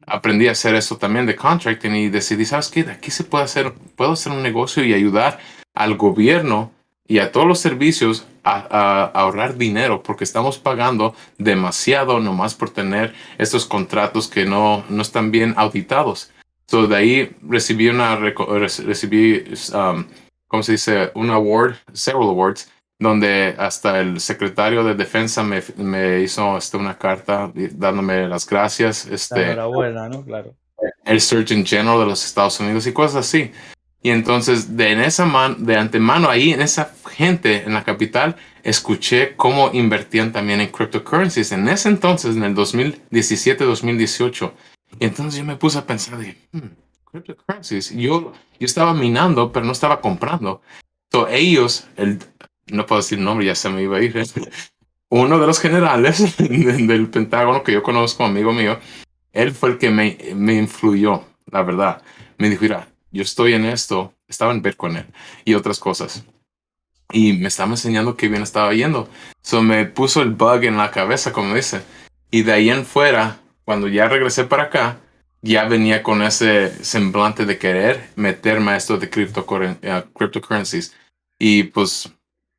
aprendí a hacer eso también de contracting y decidí, ¿sabes qué? De aquí se puede hacer, puedo hacer un negocio y ayudar al gobierno y a todos los servicios a, ahorrar dinero porque estamos pagando demasiado nomás por tener estos contratos que no, están bien auditados. So, de ahí recibí una, recibí, um, ¿cómo se dice? Un award, several awards donde hasta el secretario de defensa me, me hizo este, una carta dándome las gracias. Este, enhorabuena, ¿no? Claro. El Surgeon General de los Estados Unidos y cosas así. Y entonces, de, en esa man, de antemano, ahí en esa gente en la capital, escuché cómo invertían también en cryptocurrencies. En ese entonces, en el 2017-2018. entonces yo me puse a pensar, de hmm, cryptocurrencies. Yo, yo estaba minando, pero no estaba comprando. Entonces ellos, el, no puedo decir nombre, ya se me iba a ir. Uno de los generales del Pentágono que yo conozco, amigo mío, él fue el que me, me influyó, la verdad. Me dijo, mira, yo estoy en esto, estaba en ver con él y otras cosas. Y me estaba enseñando qué bien estaba yendo. eso me puso el bug en la cabeza, como dice. Y de ahí en fuera, cuando ya regresé para acá, ya venía con ese semblante de querer meterme a esto de cripto, eh, Y pues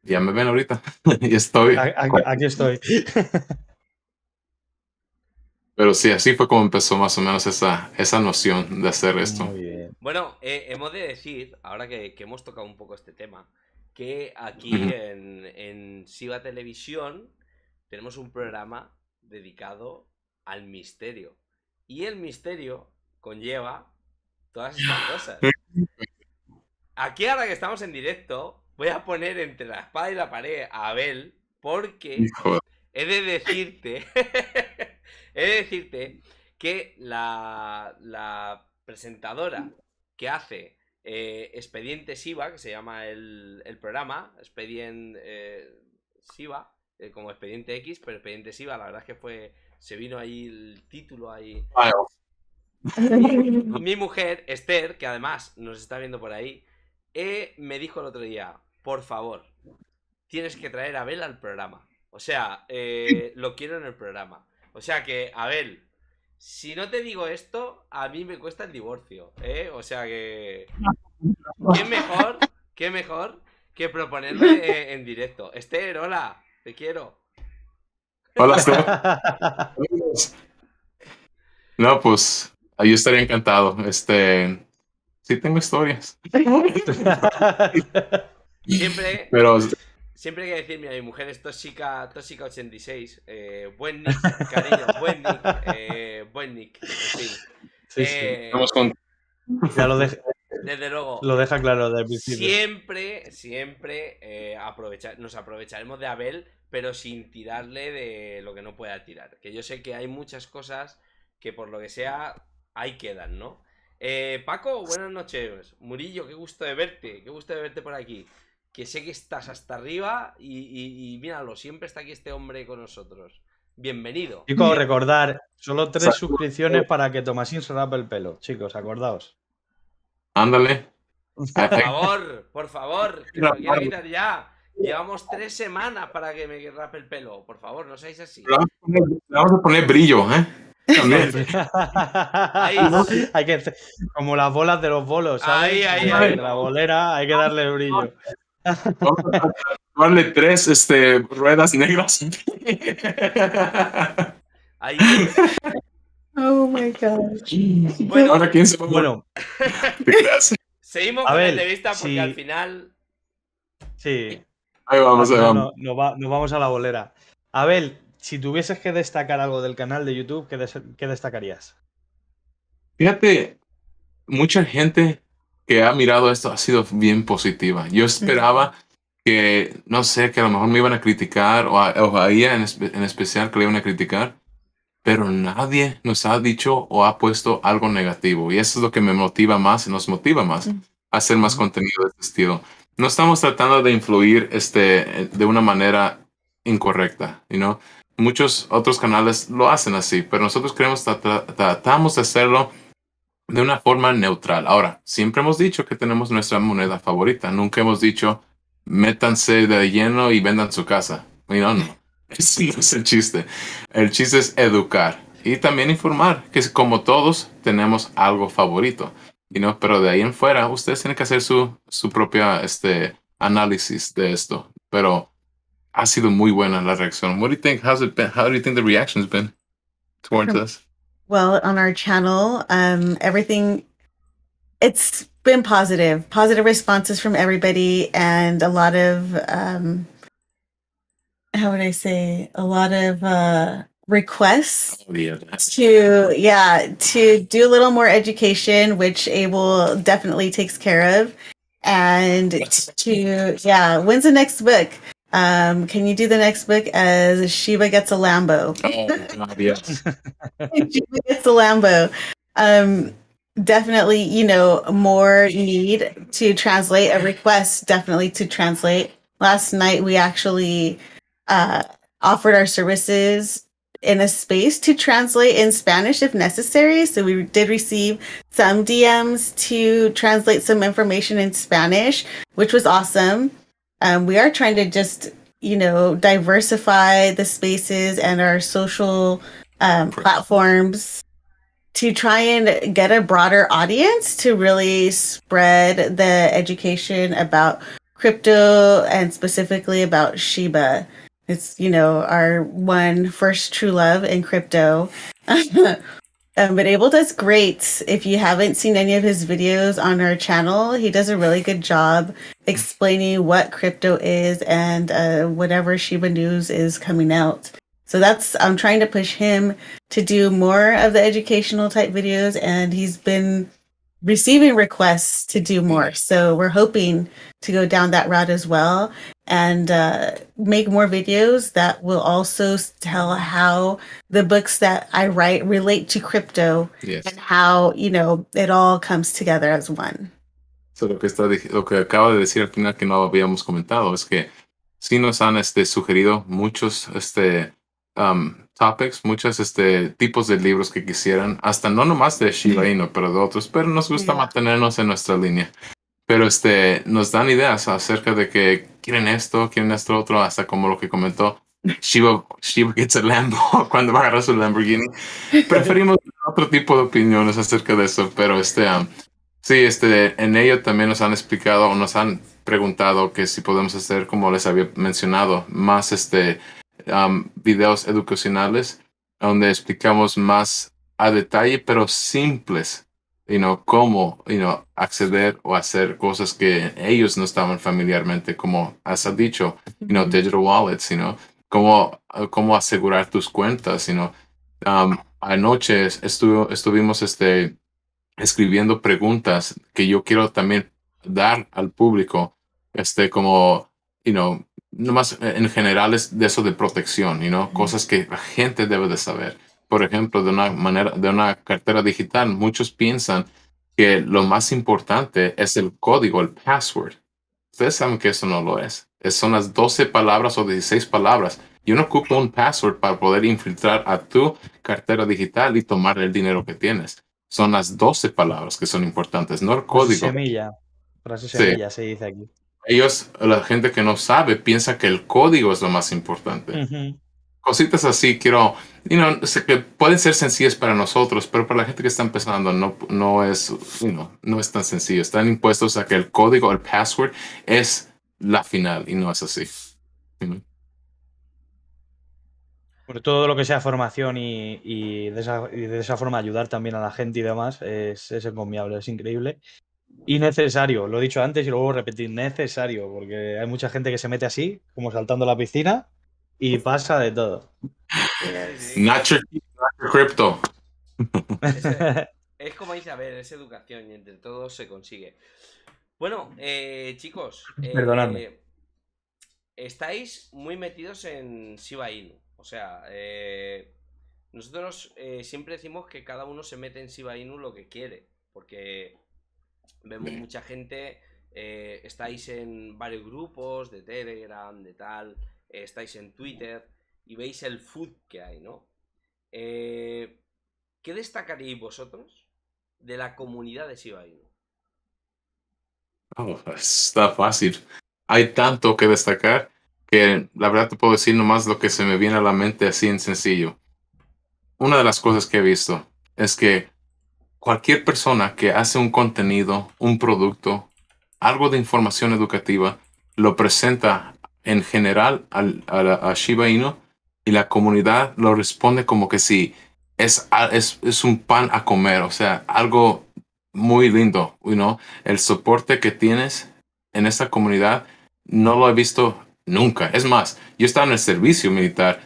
ya me ven ahorita. y estoy. Aquí, estoy. Pero sí, así fue como empezó más o menos esa, esa noción de hacer esto. Bueno, eh, hemos de decir, ahora que, hemos tocado un poco este tema, que aquí en, en Siva Televisión tenemos un programa dedicado al misterio. Y el misterio conlleva todas estas cosas. Aquí ahora que estamos en directo, voy a poner entre la espada y la pared a Abel, porque he de decirte, he de decirte que la, presentadora que hace eh, Expediente Siva, que se llama el, programa, Expediente eh, Siva, eh, como Expediente X, pero Expediente Siva, la verdad es que fue, se vino ahí el título ahí. mi mujer, Esther, que además nos está viendo por ahí, me dijo el otro día, por favor, tienes que traer a Abel al programa. O sea, eh, lo quiero en el programa. O sea que, Abel, si no te digo esto, a mí me cuesta el divorcio. ¿eh? O sea que. ¿Qué mejor? ¿Qué mejor que proponerme eh, en directo? Esther, hola, te quiero. Hola, Esther. No, pues ahí estaría encantado. Este. Sí, tengo historias. Siempre, siempre hay que decirme, mira, mi mujer es tóxica, tóxica 86. Eh, buen Nick, cariño, buen Nick, eh, buen Nick. Vamos eh, con... Ya lo Desde luego. Lo deja claro desde Siempre, siempre eh, nos aprovecharemos de Abel, pero sin tirarle de lo que no pueda tirar. Que yo sé que hay muchas cosas que por lo que sea, ahí quedan, ¿no? Eh, Paco, buenas noches. Murillo, qué gusto de verte, qué gusto de verte por aquí que sé que estás hasta arriba y, míralo, siempre está aquí este hombre con nosotros. Bienvenido. Chicos, recordar, solo tres suscripciones para que Tomasín se rape el pelo. Chicos, acordaos. Ándale. Por favor, por favor, ya. Llevamos tres semanas para que me rape el pelo. Por favor, no seáis así. Le vamos a poner brillo, ¿eh? Hay como las bolas de los bolos, ¿sabes? Ahí, ahí, ahí. La bolera, hay que darle brillo. Vamos a darle tres este, ruedas negras. Ahí. Oh my god Bueno, ahora se Bueno, seguimos a con la entrevista porque al final. Sí. Ahí vamos, ahí vamos. nos vamos a la bolera. Abel, si tuvieses que destacar algo del canal de YouTube, ¿qué, qué destacarías? Fíjate, mucha gente que ha mirado esto ha sido bien positiva. Yo esperaba que, no sé, que a lo mejor me iban a criticar o a, ella en, especial que le iban a criticar, pero nadie nos ha dicho o ha puesto algo negativo. Y eso es lo que me motiva más y nos motiva más a hacer más contenido de este estilo. No estamos tratando de influir este, de una manera incorrecta, you ¿no? Muchos otros canales lo hacen así, pero nosotros queremos tratamos de hacerlo de una forma neutral. Ahora, siempre hemos dicho que tenemos nuestra moneda favorita. Nunca hemos dicho, métanse de lleno y vendan su casa. no, no. es el chiste. El chiste es educar y también informar que como todos tenemos algo favorito. Y no, pero de ahí en fuera, ustedes tienen que hacer su, su propia este, análisis de esto. Pero ha sido muy buena la reacción. What do you think? How's it been? How do you think the reaction's been towards well on our channel. Um, everything, it's been positive, positive responses from everybody, and a lot of, um, how would I say, a lot of uh, requests oh, to, yeah, to do a little more education, which Abel definitely takes care of. And to, yeah, when's the next book? Um, can you do the next book as Shiva gets a Lambo? Oh, gets a Lambo. Um, definitely, you know, more need to translate a request, definitely to translate. Last night, we actually uh, offered our services in a space to translate in Spanish if necessary. So we did receive some DMs to translate some information in Spanish, which was awesome um, we are trying to just you know diversify the spaces and our social um, platforms to try and get a broader audience to really spread the education about crypto and specifically about Shiba. It's you know our one first true love in crypto. Um, but Abel does great. If you haven't seen any of his videos on our channel, he does a really good job explaining what crypto is and uh, whatever Shiba news is coming out. So that's I'm trying to push him to do more of the educational type videos, and he's been receiving requests to do more. So we're hoping to go down that route as well and uh, make more videos that will also tell how the books that I write relate to crypto yes. and how, you know, it all comes together as one. So lo que, está, lo que acaba de decir al final que no habíamos comentado es que sí nos han este, sugerido muchos este, um, topics, muchos este, tipos de libros que quisieran, hasta no nomás de Shiba Inu, pero de otros, pero nos gusta yeah. mantenernos en nuestra línea. Pero este, nos dan ideas acerca de que quieren esto, quieren esto otro, hasta como lo que comentó Shiva, Shiva gets a Lambo cuando va a agarrar su Lamborghini. Preferimos otro tipo de opiniones acerca de eso, pero este, sí, este, en ello también nos han explicado o nos han preguntado que si podemos hacer, como les había mencionado, más este, videos educacionales donde explicamos más a detalle, pero simples you know, cómo you know, acceder o hacer cosas que ellos no estaban familiarmente, como has dicho, you know, digital wallets, you know, cómo, cómo asegurar tus cuentas, you know. Um, anoche estuvo, estuvimos este, escribiendo preguntas que yo quiero también dar al público, este, como, you know, más. en general es de eso de protección, you know, cosas que la gente debe de saber por ejemplo, de una manera, de una cartera digital, muchos piensan que lo más importante es el código, el password. Ustedes saben que eso no lo es. es son las 12 palabras o 16 palabras. Y uno ocupa un password para poder infiltrar a tu cartera digital y tomar el dinero que tienes. Son las 12 palabras que son importantes, no el código. Semilla. Frase semilla se dice aquí ellos, la gente que no sabe, piensa que el código es lo más importante cositas así quiero, no sé que pueden ser sencillas para nosotros, pero para la gente que está empezando no, no, es, no es tan sencillo. Están impuestos a que el código, el password, es la final y no es así. Por todo lo que sea formación y, de esa, de esa, forma ayudar también a la gente y demás es, es encomiable, es increíble. Y necesario, lo he dicho antes y lo voy a repetir, necesario, porque hay mucha gente que se mete así, como saltando a la piscina, y pasa de todo. Nacho, Crypto. Es, como dice, a ver, es educación y entre todos se consigue. Bueno, eh, chicos. Eh, Perdonadme. Estáis muy metidos en Shiba Inu. O sea, eh, nosotros siempre decimos que cada uno se mete en Shiba Inu lo que quiere. Porque vemos mucha gente. estáis en varios grupos de Telegram, de tal. Eh, estáis en Twitter y veis el food que hay, ¿no? Eh, ¿Qué destacaríais vosotros de la comunidad de Shiba está fácil. Hay tanto que destacar que la verdad te puedo decir nomás lo que se me viene a la mente así en sencillo. Una de las cosas que he visto es que cualquier persona que hace un contenido, un producto, algo de información educativa, lo presenta en general a, Shiba Inu y la comunidad lo responde como que sí, es, es, es un pan a comer, o sea, algo muy lindo, you no el soporte que tienes en esta comunidad no lo he visto nunca. Es más, yo estaba en el servicio militar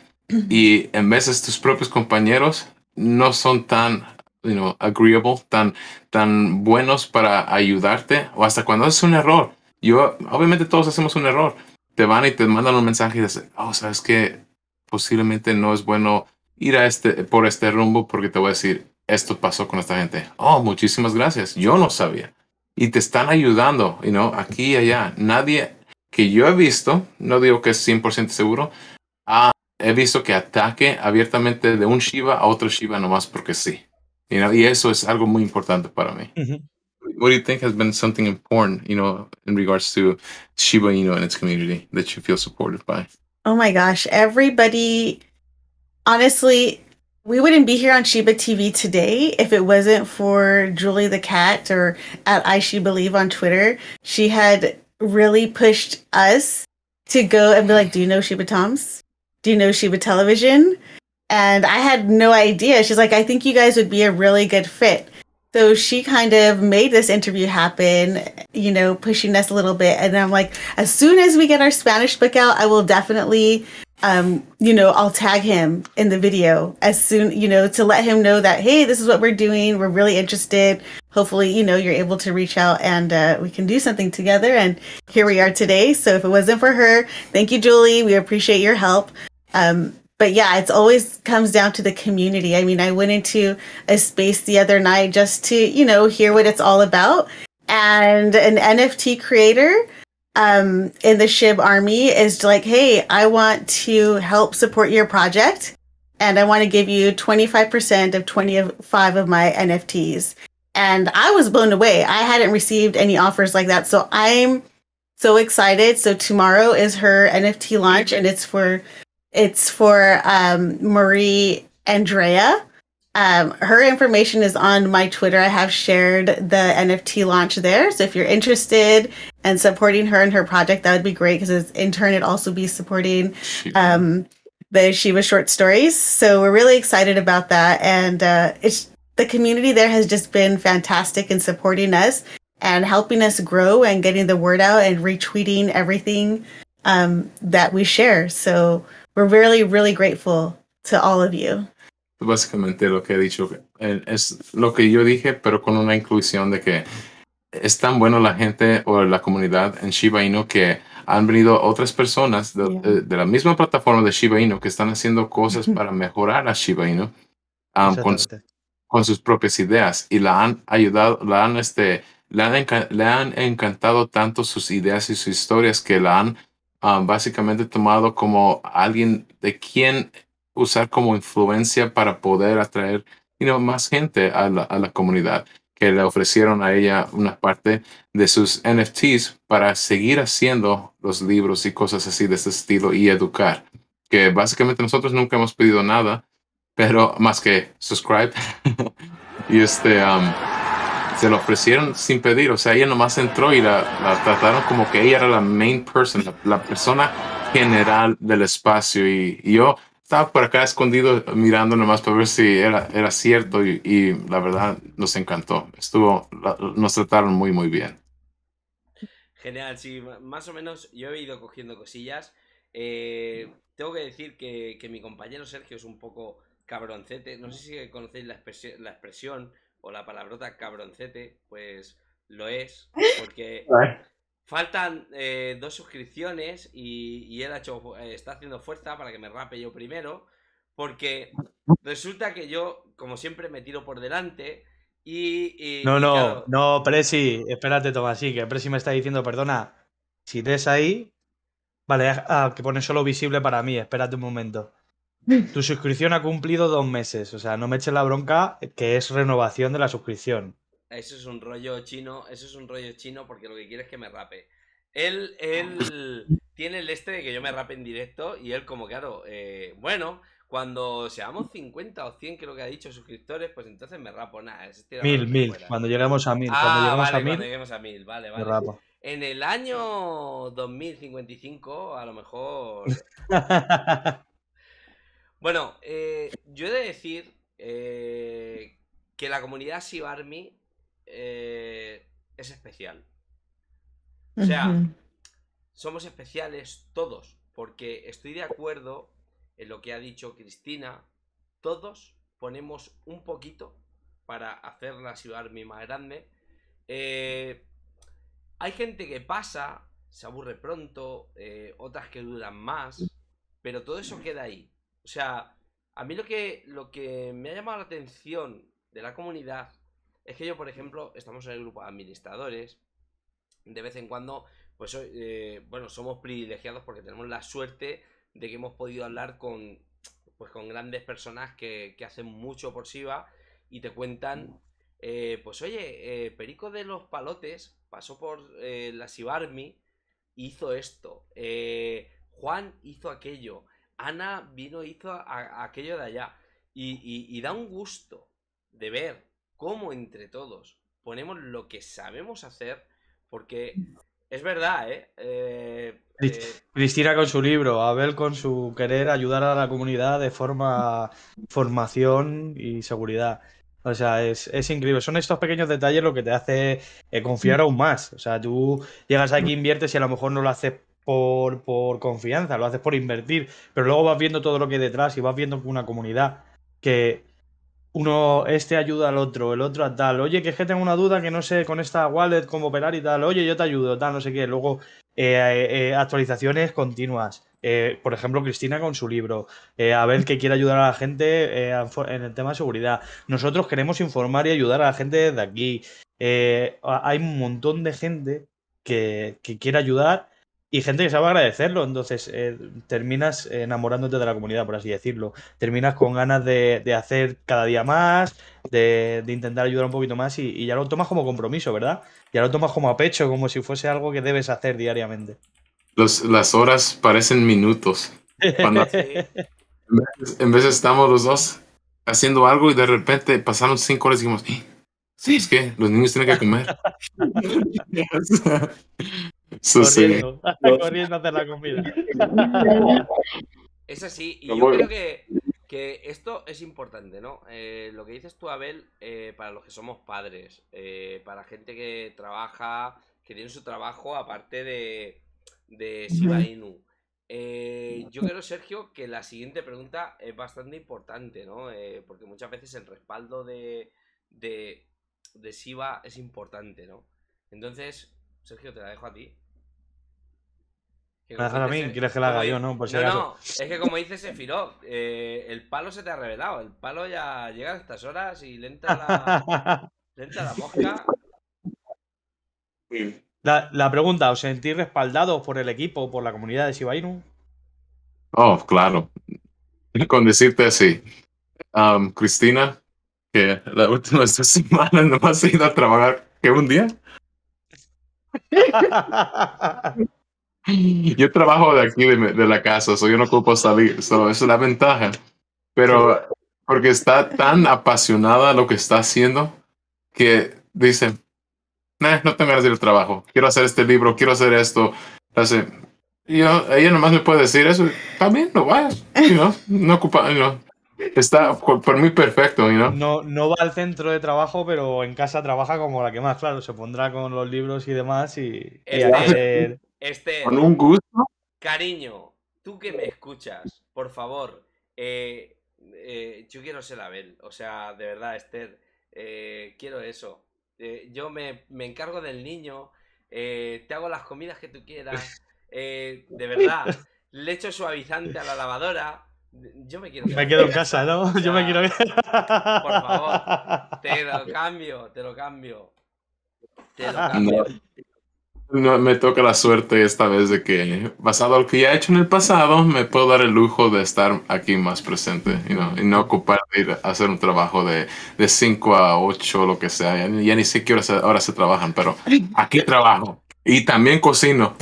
y en veces tus propios compañeros no son tan you know, agreeable, tan, tan buenos para ayudarte o hasta cuando haces un error. Yo, obviamente todos hacemos un error, te van y te mandan un mensaje y dicen, oh, sabes que posiblemente no es bueno ir a este, por este rumbo porque te voy a decir, esto pasó con esta gente. Oh, muchísimas gracias. Yo no sabía. Y te están ayudando, y no, aquí y allá. Nadie que yo he visto, no digo que es 100% seguro, ah, he visto que ataque abiertamente de un Shiva a otro Shiva nomás porque sí. y eso es algo muy importante para mí. what do you think has been something important, you know, in regards to Shiba Inu and its community that you feel supported by? Oh my gosh, everybody. Honestly, we wouldn't be here on Shiba TV today if it wasn't for Julie the Cat or at I She Believe on Twitter. She had really pushed us to go and be like, Do you know Shiba Toms? Do you know Shiba Television? And I had no idea. She's like, I think you guys would be a really good fit so she kind of made this interview happen, you know, pushing us a little bit. And I'm like, as soon as we get our Spanish book out, I will definitely, um, you know, I'll tag him in the video as soon, you know, to let him know that, hey, this is what we're doing. We're really interested. Hopefully, you know, you're able to reach out and uh, we can do something together. And here we are today. So if it wasn't for her, thank you, Julie. We appreciate your help. Um, but yeah, it's always comes down to the community. I mean, I went into a space the other night just to, you know, hear what it's all about. And an NFT creator um, in the Shib Army is like, hey, I want to help support your project. And I want to give you 25% of 25 of my NFTs. And I was blown away. I hadn't received any offers like that. So I'm so excited. So tomorrow is her NFT launch and it's for it's for um, Marie Andrea. Um, her information is on my Twitter. I have shared the NFT launch there. So if you're interested in supporting her and her project, that would be great because in turn, it'd also be supporting um, the Shiva short stories. So we're really excited about that. And uh, it's the community there has just been fantastic in supporting us and helping us grow and getting the word out and retweeting everything um, that we share. So We're really, really grateful to all of you. Básicamente lo que he dicho eh, es lo que yo dije, pero con una inclusión de que es tan bueno la gente o la comunidad en Shiba Inu que han venido otras personas de, eh, la misma plataforma de Shiba Inu que están haciendo cosas para mejorar a Shiba Inu ah, con, sus propias ideas y la han ayudado, la han, este, le, han le han encantado tanto sus ideas y sus historias que la han Ah, básicamente tomado como alguien de quien usar como influencia para poder atraer más gente a la, comunidad, que le ofrecieron a ella una parte de sus NFTs para seguir haciendo los libros y cosas así de ese estilo y educar, que básicamente nosotros nunca hemos pedido nada, pero más que subscribe y este... Um, se lo ofrecieron sin pedir, o sea, ella nomás entró y la, la trataron como que ella era la main person, la, persona general del espacio y, yo estaba por acá escondido mirando nomás para ver si era, era cierto y, y la verdad nos encantó, estuvo, nos trataron muy muy bien. Genial, sí, más o menos yo he ido cogiendo cosillas. Eh, tengo que decir que, que mi compañero Sergio es un poco cabroncete, no sé si conocéis la la expresión o la palabrota cabroncete, pues lo es, porque faltan eh, dos suscripciones y, él eh, está haciendo fuerza para que me rape yo primero, porque resulta que yo, como siempre, me tiro por delante. Y, no, no, no, Presi, espérate, Tomás, sí, que Presi me está diciendo, perdona, si te ahí, vale, ah, ah, que pone solo visible para mí, espérate un momento. Tu suscripción ha cumplido dos meses, o sea, no me eches la bronca que es renovación de la suscripción. Eso es un rollo chino, eso es un rollo chino porque lo que quiere es que me rape. Él, él tiene el este de que yo me rape en directo y él como claro, eh, bueno, cuando seamos 50 o 100 lo que ha dicho suscriptores, pues entonces me rapo nada. Mil, mil, cuando lleguemos a mil. cuando ah, lleguemos a mil, cuando lleguemos a mil, vale, vale. En el año 2055 a lo mejor... Bueno, eh, yo he de decir eh, que la comunidad Sibarmi eh, es especial. O sea, somos especiales todos, porque estoy de acuerdo en lo que ha dicho Cristina. Todos ponemos un poquito para hacer la Sibarmi más grande. hay gente que pasa, se aburre pronto, otras que duran más, pero todo eso queda ahí. O sea, a mí lo que, lo que me ha llamado la atención de la comunidad es que yo, por ejemplo, estamos en el grupo de administradores. De vez en cuando, pues, eh, bueno, somos privilegiados porque tenemos la suerte de que hemos podido hablar con, pues, con grandes personas que, hacen mucho por Siva y te cuentan, mm. eh, pues, oye, eh, Perico de los Palotes pasó por la Sibarmi, hizo esto, Juan hizo aquello. Ana vino, hizo aquello de allá. Y, da un gusto de ver cómo entre todos ponemos lo que sabemos hacer, porque es verdad, ¿eh? Eh, ¿eh? Cristina con su libro, Abel con su querer ayudar a la comunidad de forma formación y seguridad. O sea, es, increíble. Son estos pequeños detalles lo que te hace eh, confiar aún más. O sea, tú llegas aquí, inviertes y a lo mejor no lo haces por, confianza, lo haces por invertir, pero luego vas viendo todo lo que hay detrás y vas viendo una comunidad que uno, este ayuda al otro, el otro a tal, oye, que es que tengo una duda que no sé con esta wallet cómo operar y tal, oye, yo te ayudo, tal, no sé qué, luego eh, eh, eh, actualizaciones continuas. por ejemplo, Cristina con su libro, Abel a ver que quiere ayudar a la gente en el tema de seguridad. Nosotros queremos informar y ayudar a la gente desde aquí. hay un montón de gente que, que quiere ayudar y gente que sabe agradecerlo. Entonces, eh, terminas enamorándote de la comunidad, por así decirlo. Terminas con ganas de, hacer cada día más, de, intentar ayudar un poquito más y, ya lo tomas como compromiso, ¿verdad? Ya lo tomas como a pecho, como si fuese algo que debes hacer diariamente. las horas parecen minutos. en, vez estamos los dos haciendo algo y de repente pasaron cinco horas y dijimos, eh, sí, es que los niños tienen que comer. corriendo, sí. corriendo a hacer la comida. es así y yo creo que, esto es importante, ¿no? Eh, lo que dices tú, Abel, eh, para los que somos padres, eh, para gente que trabaja, que tiene su trabajo aparte de, de Shiba Inu. yo creo, Sergio, que la siguiente pregunta es bastante importante, ¿no? porque muchas veces el respaldo de, de, Shiba es importante, ¿no? Entonces, Sergio, te la dejo a ti. ¿Quieres que la haga yo, no? no, no, es que como dice Sefiro, eh, el palo se te ha revelado. El palo ya llega a estas horas y lenta la, la mosca. La, pregunta, ¿os sentís respaldados por el equipo, por la comunidad de Shiba Oh, claro. Con decirte así, Cristina, que la última semana no has ido a trabajar que un día. Yo trabajo de aquí, de, de la casa, soy yo no ocupo salir, eso es la ventaja. Pero porque está tan apasionada lo que está haciendo que dice, no tengo ganas de ir al trabajo, quiero hacer este libro, quiero hacer esto. entonces yo, ella nomás me puede decir eso, también no va. no ocupa, está por mí perfecto, you ¿no? No va al centro de trabajo, pero en casa trabaja como la que más, claro, se pondrá con los libros y demás y, y Esther. Con un gusto. Cariño, tú que me escuchas, por favor, eh, eh, yo quiero ser Abel. O sea, de verdad, Esther, eh, quiero eso. yo me, encargo del niño, te hago las comidas que tú quieras. de verdad, le echo suavizante a la lavadora. Yo me quiero Me quedo en casa, ¿no? yo me quiero Por favor, te lo cambio, te lo cambio. Te lo cambio. No, me toca la suerte esta vez de que, basado en lo que ya he hecho en el pasado, me puedo dar el lujo de estar aquí más presente y no ocupar de ir a hacer un trabajo de, de 5 a 8 lo que sea. Ya, ni sé qué horas ahora se trabajan, pero aquí trabajo y también cocino.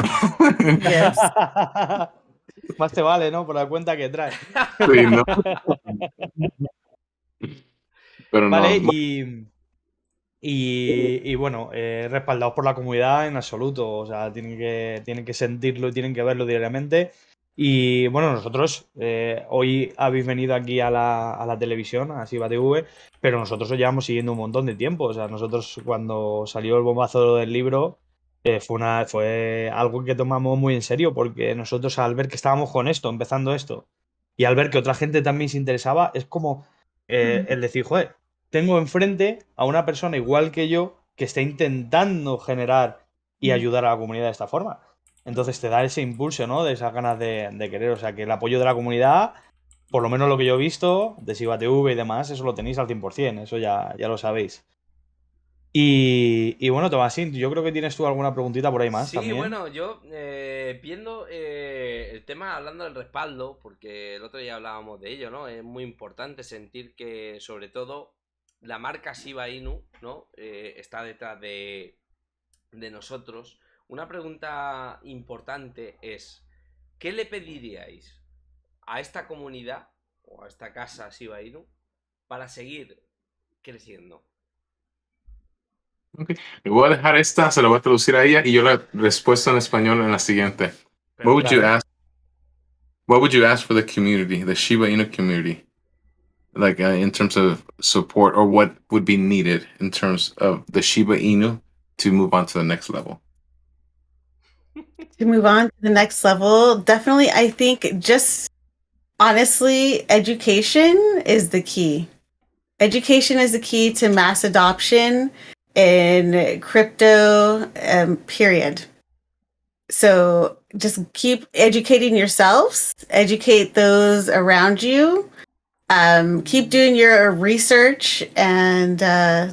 más te vale, ¿no? Por la cuenta que trae. ¿no? pero y, bueno, eh, respaldados por la comunidad en absoluto. O sea, tienen que, tienen que sentirlo y tienen que verlo diariamente. Y bueno, nosotros eh, hoy habéis venido aquí a la, a la televisión, a Siva TV, pero nosotros os llevamos siguiendo un montón de tiempo. O sea, nosotros cuando salió el bombazo del libro eh, fue, una, fue algo que tomamos muy en serio, porque nosotros al ver que estábamos con esto, empezando esto, y al ver que otra gente también se interesaba, es como el decir, joder, tengo enfrente a una persona igual que yo que está intentando generar y ayudar a la comunidad de esta forma. Entonces te da ese impulso, ¿no? De esas ganas de, querer. O sea, que el apoyo de la comunidad, por lo menos lo que yo he visto, de Siva TV y demás, eso lo tenéis al 100%, eso ya, ya lo sabéis. Y, y, bueno, Tomasín, yo creo que tienes tú alguna preguntita por ahí más. Sí, bueno, yo eh, viendo eh, el tema, hablando del respaldo, porque el otro día hablábamos de ello, ¿no? Es muy importante sentir que, sobre todo, la marca Shiba Inu, ¿no? Eh, está detrás de, de nosotros. Una pregunta importante es, ¿qué le pediríais a esta comunidad o a esta casa Shiba Inu para seguir creciendo? Okay. me voy a dejar esta, se la voy a traducir a ella y yo la respuesta en español en la siguiente. what would, you ask, what would you ask for the community, the Shiba Inu community? like uh, in terms of support or what would be needed in terms of the Shiba Inu to move on to the next level? to move on to the next level, definitely, I think just honestly, education is the key. Education is the key to mass adoption in crypto, um, period. So just keep educating yourselves, educate those around you um, keep doing your research and uh,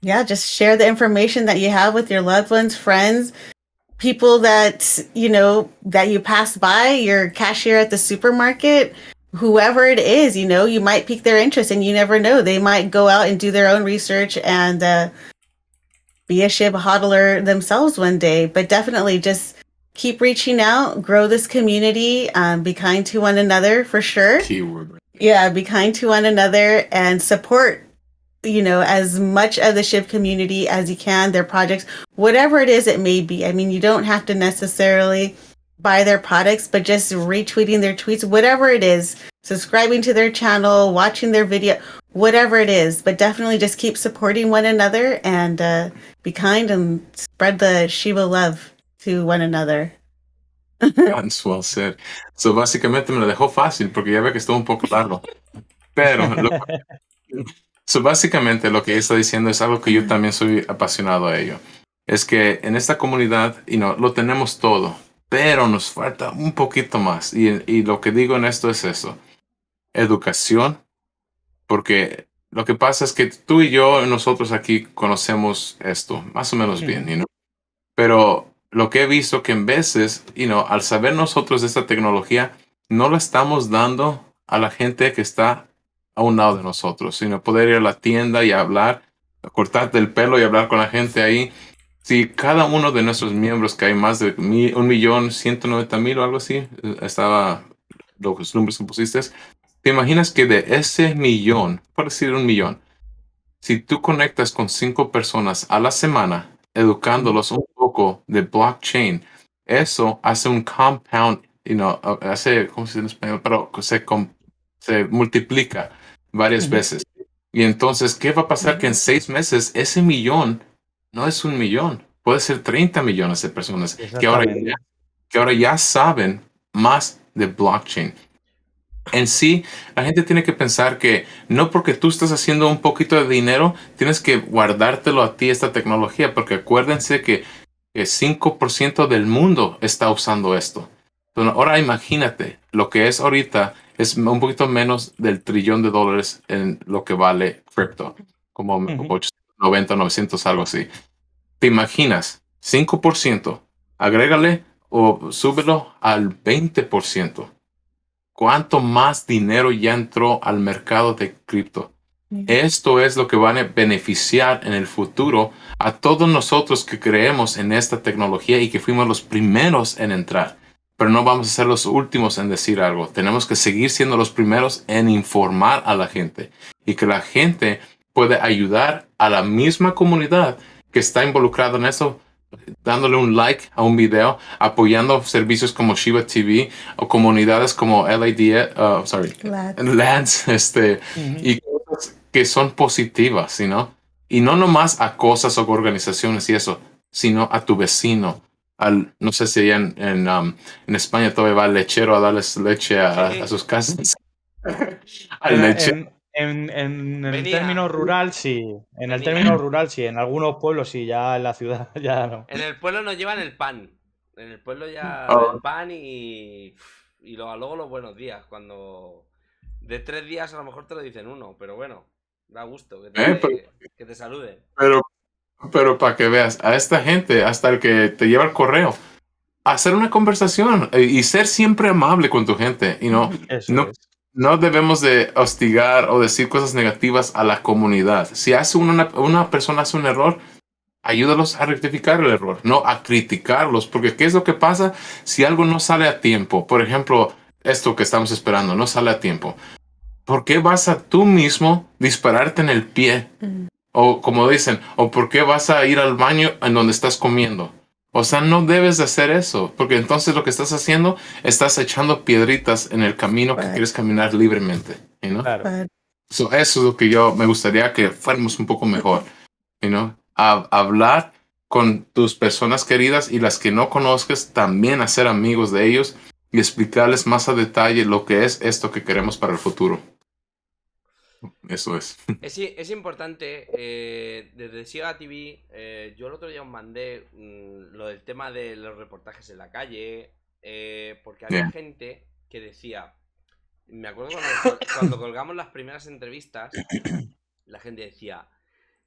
yeah, just share the information that you have with your loved ones, friends, people that you know that you pass by, your cashier at the supermarket, whoever it is. You know, you might pique their interest, and you never know. They might go out and do their own research and uh, be a SHIB hodler themselves one day. But definitely, just keep reaching out, grow this community, um, be kind to one another for sure. Keyword. Yeah, be kind to one another and support, you know, as much of the ship community as you can, their projects, whatever it is it may be. I mean, you don't have to necessarily buy their products, but just retweeting their tweets, whatever it is, subscribing to their channel, watching their video, whatever it is. But definitely just keep supporting one another and uh, be kind and spread the Shiva love. to one another. Ah, so, básicamente me lo dejó fácil porque ya ve que estuvo un poco largo. Pero, so básicamente lo que ella está diciendo es algo que yo también soy apasionado a ello. Es que en esta comunidad, y lo tenemos todo, pero nos falta un poquito más. Y, y lo que digo en esto es eso. Educación, porque lo que pasa es que tú y yo, nosotros aquí conocemos esto, más o menos bien, y pero lo que he visto que en veces, you know, al saber nosotros de esta tecnología, no la estamos dando a la gente que está a un lado de nosotros, sino poder ir a la tienda y hablar, cortarte el pelo y hablar con la gente ahí. Si cada uno de nuestros miembros, que hay más de un millón, ciento noventa mil o algo así, estaba los números que pusiste, te imaginas que de ese millón, por decir un millón, si tú conectas con cinco personas a la semana, educándolos un de blockchain. Eso hace un compound, you know, hace, ¿cómo se dice en español? Pero se, se multiplica varias veces. Y entonces, ¿qué va a pasar? Que en seis meses ese millón no es un millón, puede ser 30 millones de personas que ahora, que ahora ya saben más de blockchain. En sí, la gente tiene que pensar que no porque tú estás haciendo un poquito de dinero, tienes que guardártelo a ti esta tecnología, porque acuérdense que que 5% del mundo está usando esto. ahora imagínate, lo que es ahorita es un poquito menos del trillón de dólares en lo que vale cripto, como 90, 890, 900, algo así. ¿Te imaginas? 5%, agrégale o súbelo al 20%. ¿Cuánto más dinero ya entró al mercado de cripto? Esto es lo que va a beneficiar en el futuro a todos nosotros que creemos en esta tecnología y que fuimos los primeros en entrar. Pero no vamos a ser los últimos en decir algo. Tenemos que seguir siendo los primeros en informar a la gente y que la gente puede ayudar a la misma comunidad que está involucrada en eso dándole un like a un video, apoyando servicios como Shiva TV o comunidades como LAD, uh, sorry, este, que son positivas, no? y no nomás a cosas o organizaciones y eso, sino a tu vecino. Al, no sé si um, en, España todavía va el lechero a darles leche a, sus casas. Al En, en, el término rural sí, en el término rural sí, en algunos pueblos sí, ya en la ciudad ya no. En el pueblo nos llevan el pan, en el pueblo ya oh. el pan y, y luego los buenos días, cuando de tres días a lo mejor te lo dicen uno, pero bueno, Da gusto que te, eh, salude. pero, Pero, para que veas, a esta gente, hasta el que te lleva el correo, hacer una conversación eh, y ser siempre amable con tu gente. Y no, no, no debemos de hostigar o decir cosas negativas a la comunidad. Si hace una, una persona hace un error, ayúdalos a rectificar el error, no a criticarlos, porque ¿qué es lo que pasa si algo no sale a tiempo? Por ejemplo, esto que estamos esperando no sale a tiempo. ¿por qué vas a tú mismo dispararte en el pie? Mm. O como dicen, o ¿por qué vas a ir al baño en donde estás comiendo? O sea, no debes de hacer eso, porque entonces lo que estás haciendo, estás echando piedritas en el camino que quieres caminar libremente. so, eso es lo que yo me gustaría que fuéramos un poco mejor. a hablar con tus personas queridas y las que no conozcas, también hacer amigos de ellos y explicarles más a detalle lo que es esto que queremos para el futuro. Eso es. Es, importante, eh, desde Siga TV, eh, yo el otro día os mandé mm, lo del tema de los reportajes en la calle, eh, porque había gente que decía, me acuerdo cuando, cuando, colgamos las primeras entrevistas, la gente decía,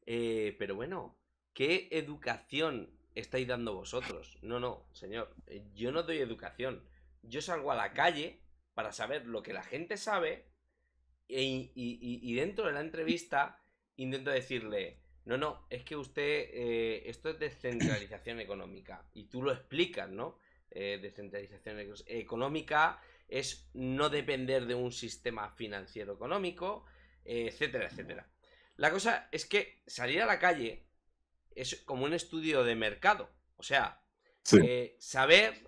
pero bueno, ¿qué educación estáis dando vosotros? No, no, señor, yo no doy educación, yo salgo a la calle para saber lo que la gente sabe e y, dentro de la entrevista intento decirle, no, no, es que usted, eh, esto es descentralización económica. Y tú lo explicas, ¿no? Eh, descentralización económica es no depender de un sistema financiero económico, eh, etcétera, etcétera. La cosa es que salir a la calle es como un estudio de mercado. O sea, saber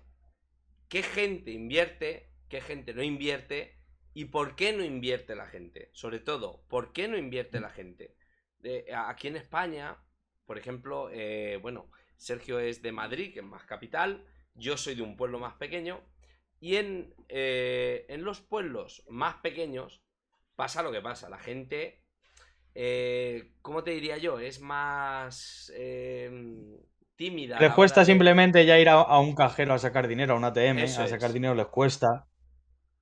qué gente invierte, qué gente no invierte, ¿Y por qué no invierte la gente? Sobre todo, ¿por qué no invierte la mm. gente? Eh, aquí en España, por ejemplo, eh, bueno, Sergio es de Madrid, que es más capital, yo soy de un pueblo más pequeño, y en, eh, los pueblos más pequeños pasa lo que pasa, la gente, ¿cómo te diría yo? Es más em, tímida. Les cuesta simplemente ya ir a, un cajero a sacar dinero, a un ATM, a sacar dinero les cuesta.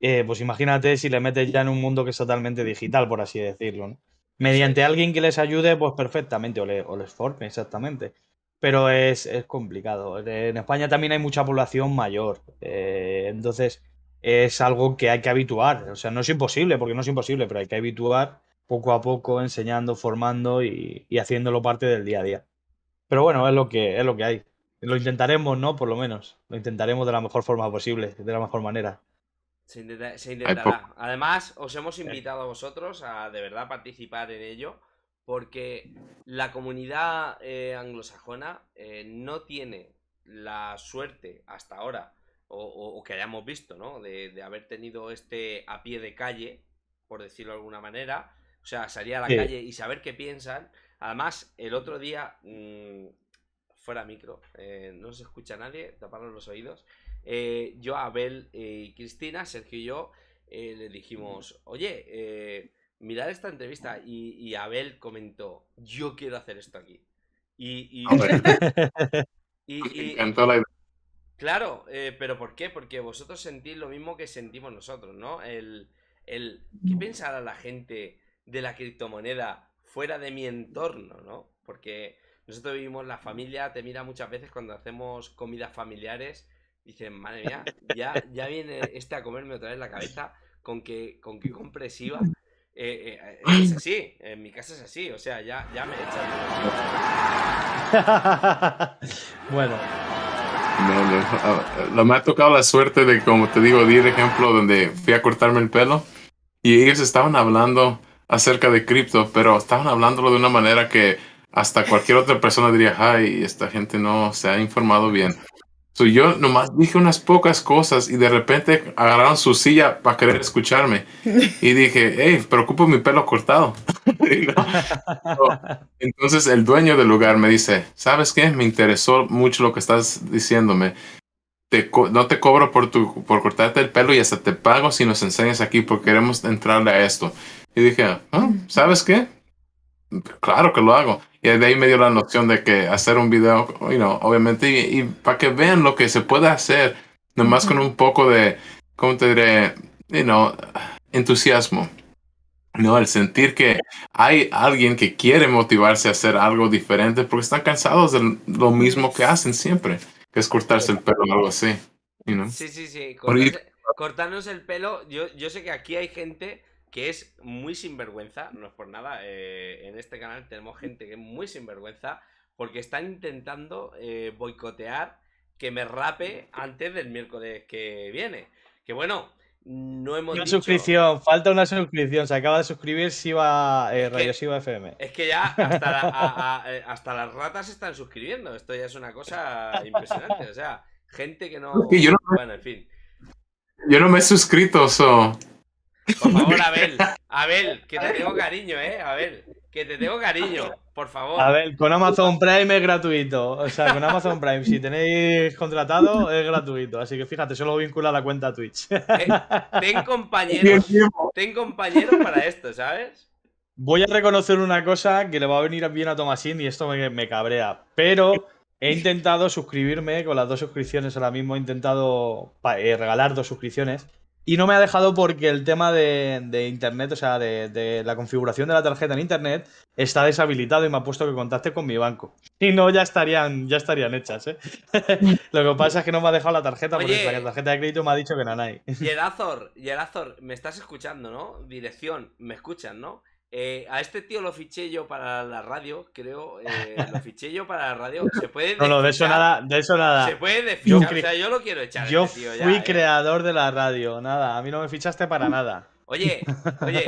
Eh, pues imagínate si le metes ya en un mundo que es totalmente digital, por así decirlo. Mediante alguien que les ayude, pues perfectamente, o, les forme exactamente. Pero es, es, complicado. En España también hay mucha población mayor. Eh, entonces es algo que hay que habituar. O sea, no es imposible, porque no es imposible, pero hay que habituar poco a poco, enseñando, formando y, y haciéndolo parte del día a día. Pero bueno, es lo que, es lo que hay. Lo intentaremos, ¿no? Por lo menos. Lo intentaremos de la mejor forma posible, de la mejor manera. Se, intentará. Además, os hemos invitado a vosotros a de verdad participar en ello, porque la comunidad eh, anglosajona eh, no tiene la suerte hasta ahora, o, que hayamos visto, ¿no? De, haber tenido este a pie de calle, por decirlo de alguna manera. O sea, salir a la calle y saber qué piensan. Además, el otro día, mm, fuera micro, eh, no se escucha nadie, taparon los oídos. Eh, yo, Abel eh, y Cristina, Sergio y yo, eh, le dijimos, oye, mirad esta entrevista. Y, Abel comentó, yo quiero hacer esto aquí. Y, y, Claro, pero ¿por qué? Porque vosotros sentís lo mismo que sentimos nosotros, ¿no? El, el ¿Qué mm. pensará la gente de la criptomoneda fuera de mi entorno, ¿no? Porque nosotros vivimos la familia, te mira muchas veces cuando hacemos comidas familiares Dicen, madre mía, ya, viene este a comerme otra vez la cabeza con que, con que compresiva eh, eh, eh, es así, en mi casa es así, o sea, ya, me echan. bueno. Ah, no, me ha tocado la suerte de, como te digo, di el ejemplo donde fui a cortarme el pelo y ellos estaban hablando acerca de cripto, pero estaban hablándolo de una manera que hasta cualquier otra persona diría, ay, esta gente no se ha informado bien yo nomás dije unas pocas cosas y de repente agarraron su silla para querer escucharme. Y dije, hey, preocupo mi pelo cortado. Entonces el dueño del lugar me dice, ¿sabes qué? Me interesó mucho lo que estás diciéndome. Te no te cobro por, tu por cortarte el pelo y hasta te pago si nos enseñas aquí porque queremos entrarle a esto. Y dije, ah, ¿sabes qué? claro que lo hago. Y de ahí me dio la noción de que hacer un video, you know, obviamente, y, para que vean lo que se puede hacer, nomás con un poco de, ¿cómo te diré? You know, entusiasmo. No, el sentir que hay alguien que quiere motivarse a hacer algo diferente porque están cansados de lo mismo que hacen siempre, que es cortarse el pelo o algo así. Sí, sí, sí. cortarnos el pelo, yo, yo sé que aquí hay gente que es muy sinvergüenza, no es por nada, eh, en este canal tenemos gente que es muy sinvergüenza porque están intentando eh, boicotear que me rape antes del miércoles que viene. Que bueno, no hemos una suscripción, falta una suscripción, se acaba de suscribir Siva, eh, Radio Siva FM. Es que ya hasta, eh, las ratas están suscribiendo, esto ya es una cosa impresionante, o sea, gente que no... yo no... Bueno, en fin. Yo no me he suscrito, so... Por favor, Abel, Abel, que te tengo cariño, ¿eh? Abel, que te tengo cariño, por favor. Abel, con Amazon Prime es gratuito. O sea, con Amazon Prime, si tenéis contratado, es gratuito. Así que fíjate, solo vincula la cuenta Twitch. Eh, ten compañeros, ten compañeros para esto, ¿sabes? Voy a reconocer una cosa que le va a venir bien a Tomasín y esto me, cabrea. Pero he intentado suscribirme con las dos suscripciones ahora mismo. He intentado eh, regalar dos suscripciones. Y no me ha dejado porque el tema de, internet, o sea, de, la configuración de la tarjeta en internet, está deshabilitado y me ha puesto que contacte con mi banco. Y no, ya estarían, ya estarían hechas, ¿eh? Lo que pasa es que no me ha dejado la tarjeta porque la tarjeta de crédito me ha dicho que no hay. el Azor, me estás escuchando, ¿no? Dirección, me escuchan, ¿no? Eh, a este tío lo fiché yo para la radio, creo. Eh, lo fiché yo para la radio. No, no, de eso nada. De eso nada. Se puede desfichar. o sea, yo lo quiero echar. Yo este fui eh. creador de la radio. Nada, a mí no me fichaste para nada. Oye, oye,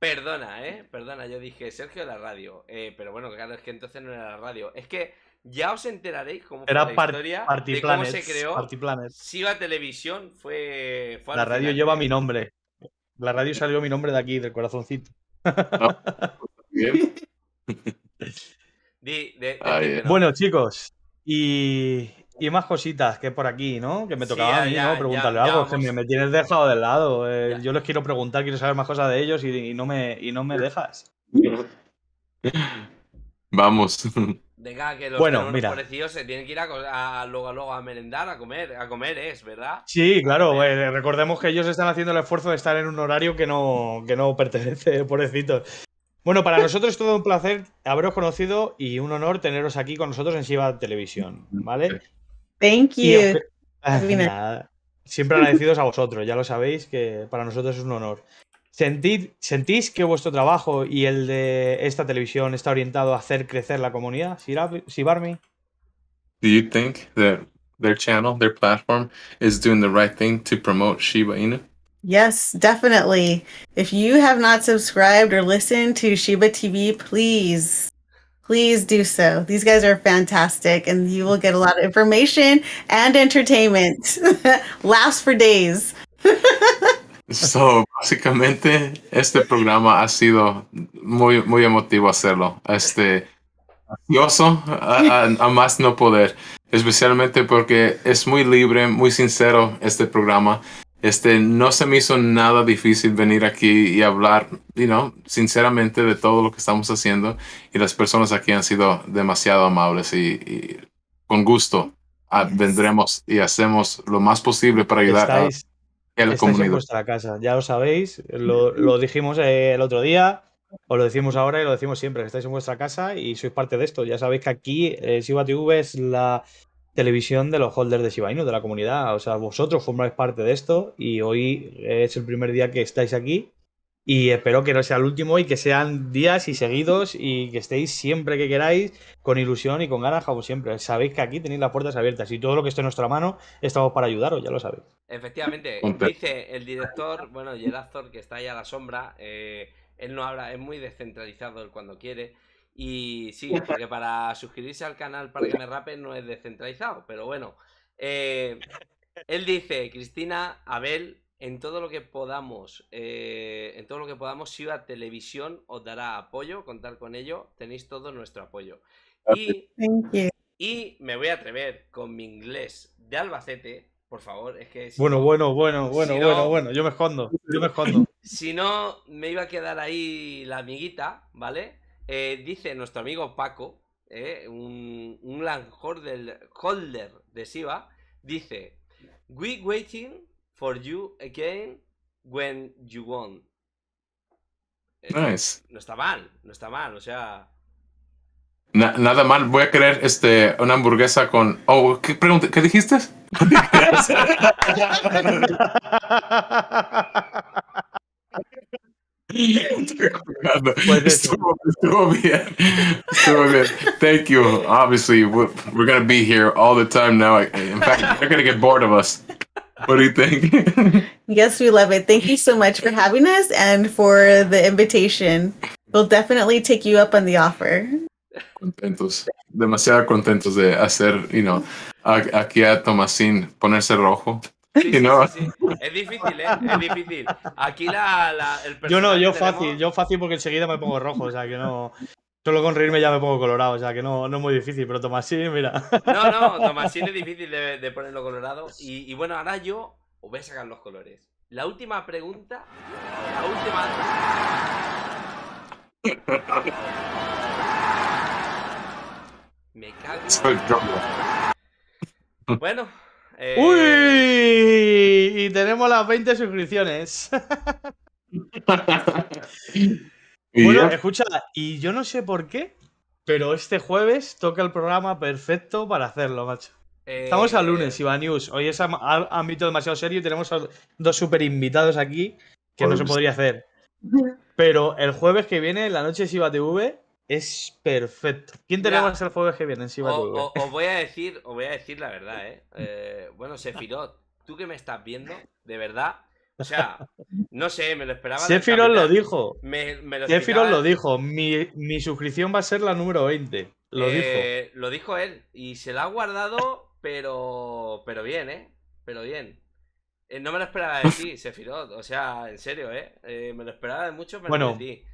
perdona, ¿eh? Perdona, yo dije Sergio de la radio. pero bueno, claro, es que entonces no era la radio. Es que ya os enteraréis cómo Era la historia de cómo se creó. si la Televisión fue, La radio lleva mi nombre. La radio salió mi nombre de aquí, del corazoncito. Bueno, chicos, y, y, más cositas que por aquí, ¿no? Que me tocaba a mí, ¿no? Preguntarle algo, me, tienes dejado de lado. Eh. yo les quiero preguntar, quiero saber más cosas de ellos y no, me, y no me dejas. Vamos. Venga, que los bueno, mira. se tienen que ir a, luego, a merendar, a comer, a comer es, ¿verdad? Sí, claro, eh. Eh, recordemos que ellos están haciendo el esfuerzo de estar en un horario que no, no pertenece, pobrecitos. Bueno, para nosotros es todo un placer haberos conocido y un honor teneros aquí con nosotros en Shiva Televisión, ¿vale? Thank you. siempre agradecidos a vosotros, ya lo sabéis que para nosotros es un honor. ¿Sentid, ¿Sentís que vuestro trabajo y el de esta televisión está orientado a hacer crecer la comunidad, Sibarmi? Do you think that their channel, their platform, is doing the right thing to promote Shiba Inu? Yes, definitely. If you have not subscribed or listened to Shiba TV, please, please do so. These guys are fantastic and you will get a lot of information and entertainment. Lasts for days. So, básicamente, este programa ha sido muy, muy emotivo hacerlo. Este, ansioso a, más no poder, especialmente porque es muy libre, muy sincero este programa. Este, no se me hizo nada difícil venir aquí y hablar, you know, sinceramente de todo lo que estamos haciendo y las personas aquí han sido demasiado amables y, con gusto ah, vendremos y hacemos lo más posible para ayudar a el comunidad. vuestra casa, ya lo sabéis, lo, dijimos eh, el otro día, os lo decimos ahora y lo decimos siempre, que estáis en vuestra casa y sois parte de esto. Ya sabéis que aquí eh, Shiba TV es la televisión de los holders de Shiba Inu, de la comunidad. O sea, vosotros formáis parte de esto y hoy es el primer día que estáis aquí y espero que no sea el último y que sean días y seguidos y que estéis siempre que queráis con ilusión y con ganas como siempre. Sabéis que aquí tenéis las puertas abiertas y todo lo que esté en nuestra mano estamos para ayudaros, ya lo sabéis. Efectivamente, dice el director, bueno, actor que está ahí a la sombra, eh, él no habla, es muy descentralizado él cuando quiere. Y sí, porque para suscribirse al canal para que me rape, no es descentralizado, pero bueno. Eh, él dice, Cristina, Abel, en todo lo que podamos, eh, en todo lo que podamos, Siva Televisión os dará apoyo, contar con ello, tenéis todo nuestro apoyo. Y, me voy a atrever con mi inglés de Albacete, por favor, es que... bueno, bueno, bueno, bueno, bueno, bueno, yo me escondo, yo me escondo. Si no, me iba a quedar ahí la amiguita, ¿vale? Eh, dice nuestro amigo Paco, eh, un, un land holder, de Siva, dice, we waiting for you again when you want. Eh, nice. No está mal, no está mal, o sea. Na, nada mal, voy a querer este, una hamburguesa con. Oh, ¿qué, pregunta, ¿qué dijiste? estuvo, estuvo bien. Estuvo bien. Thank you. Obviously, we're, we're going to be here all the time now. In fact, they're going to get bored of us. what do you think? yes, we love it. Thank you so much for having us and for the invitation. We'll definitely take you up on the offer. Contentos, demasiado contentos de hacer, you aquí a Tomasín ponerse rojo. Sí, no. es difícil, ¿eh? Es difícil. Aquí la, la el Yo no, yo fácil, yo fácil porque enseguida me pongo rojo, o sea que no. Solo con reírme ya me pongo colorado, o sea que no, no es muy difícil, pero Tomasín, mira. No, no, Tomasín es difícil de, ponerlo colorado. Y, bueno, ahora yo os voy a sacar los colores. La última pregunta. La última. Me cago. Bueno. Eh... ¡Uy! Y tenemos las 20 suscripciones. Bueno, escucha, y yo no sé por qué, pero este jueves toca el programa perfecto para hacerlo, macho. Estamos al lunes, eh, Iba News. Hoy es ámbito demasiado serio y tenemos a dos super invitados aquí que no se pues- podría hacer. Pero el jueves que viene, la noche de Siva TV, es perfecto. ¿Quién tenemos el jueves que viene en Siva TV? os voy a decir, os voy a decir la verdad, ¿eh? eh bueno, Sefirot, tú que me estás viendo, de verdad, o sea, no sé, me lo esperaba. Sephiroth lo dijo. Me, lo lo dijo. Mi, suscripción va a ser la número 20. Lo eh, dijo. Lo dijo él. Y se la ha guardado, pero. Pero bien, ¿eh? Pero bien. Eh, no me lo esperaba de ti, Sefirot, O sea, en serio, ¿eh? ¿eh? me lo esperaba de mucho, pero bueno, de ti.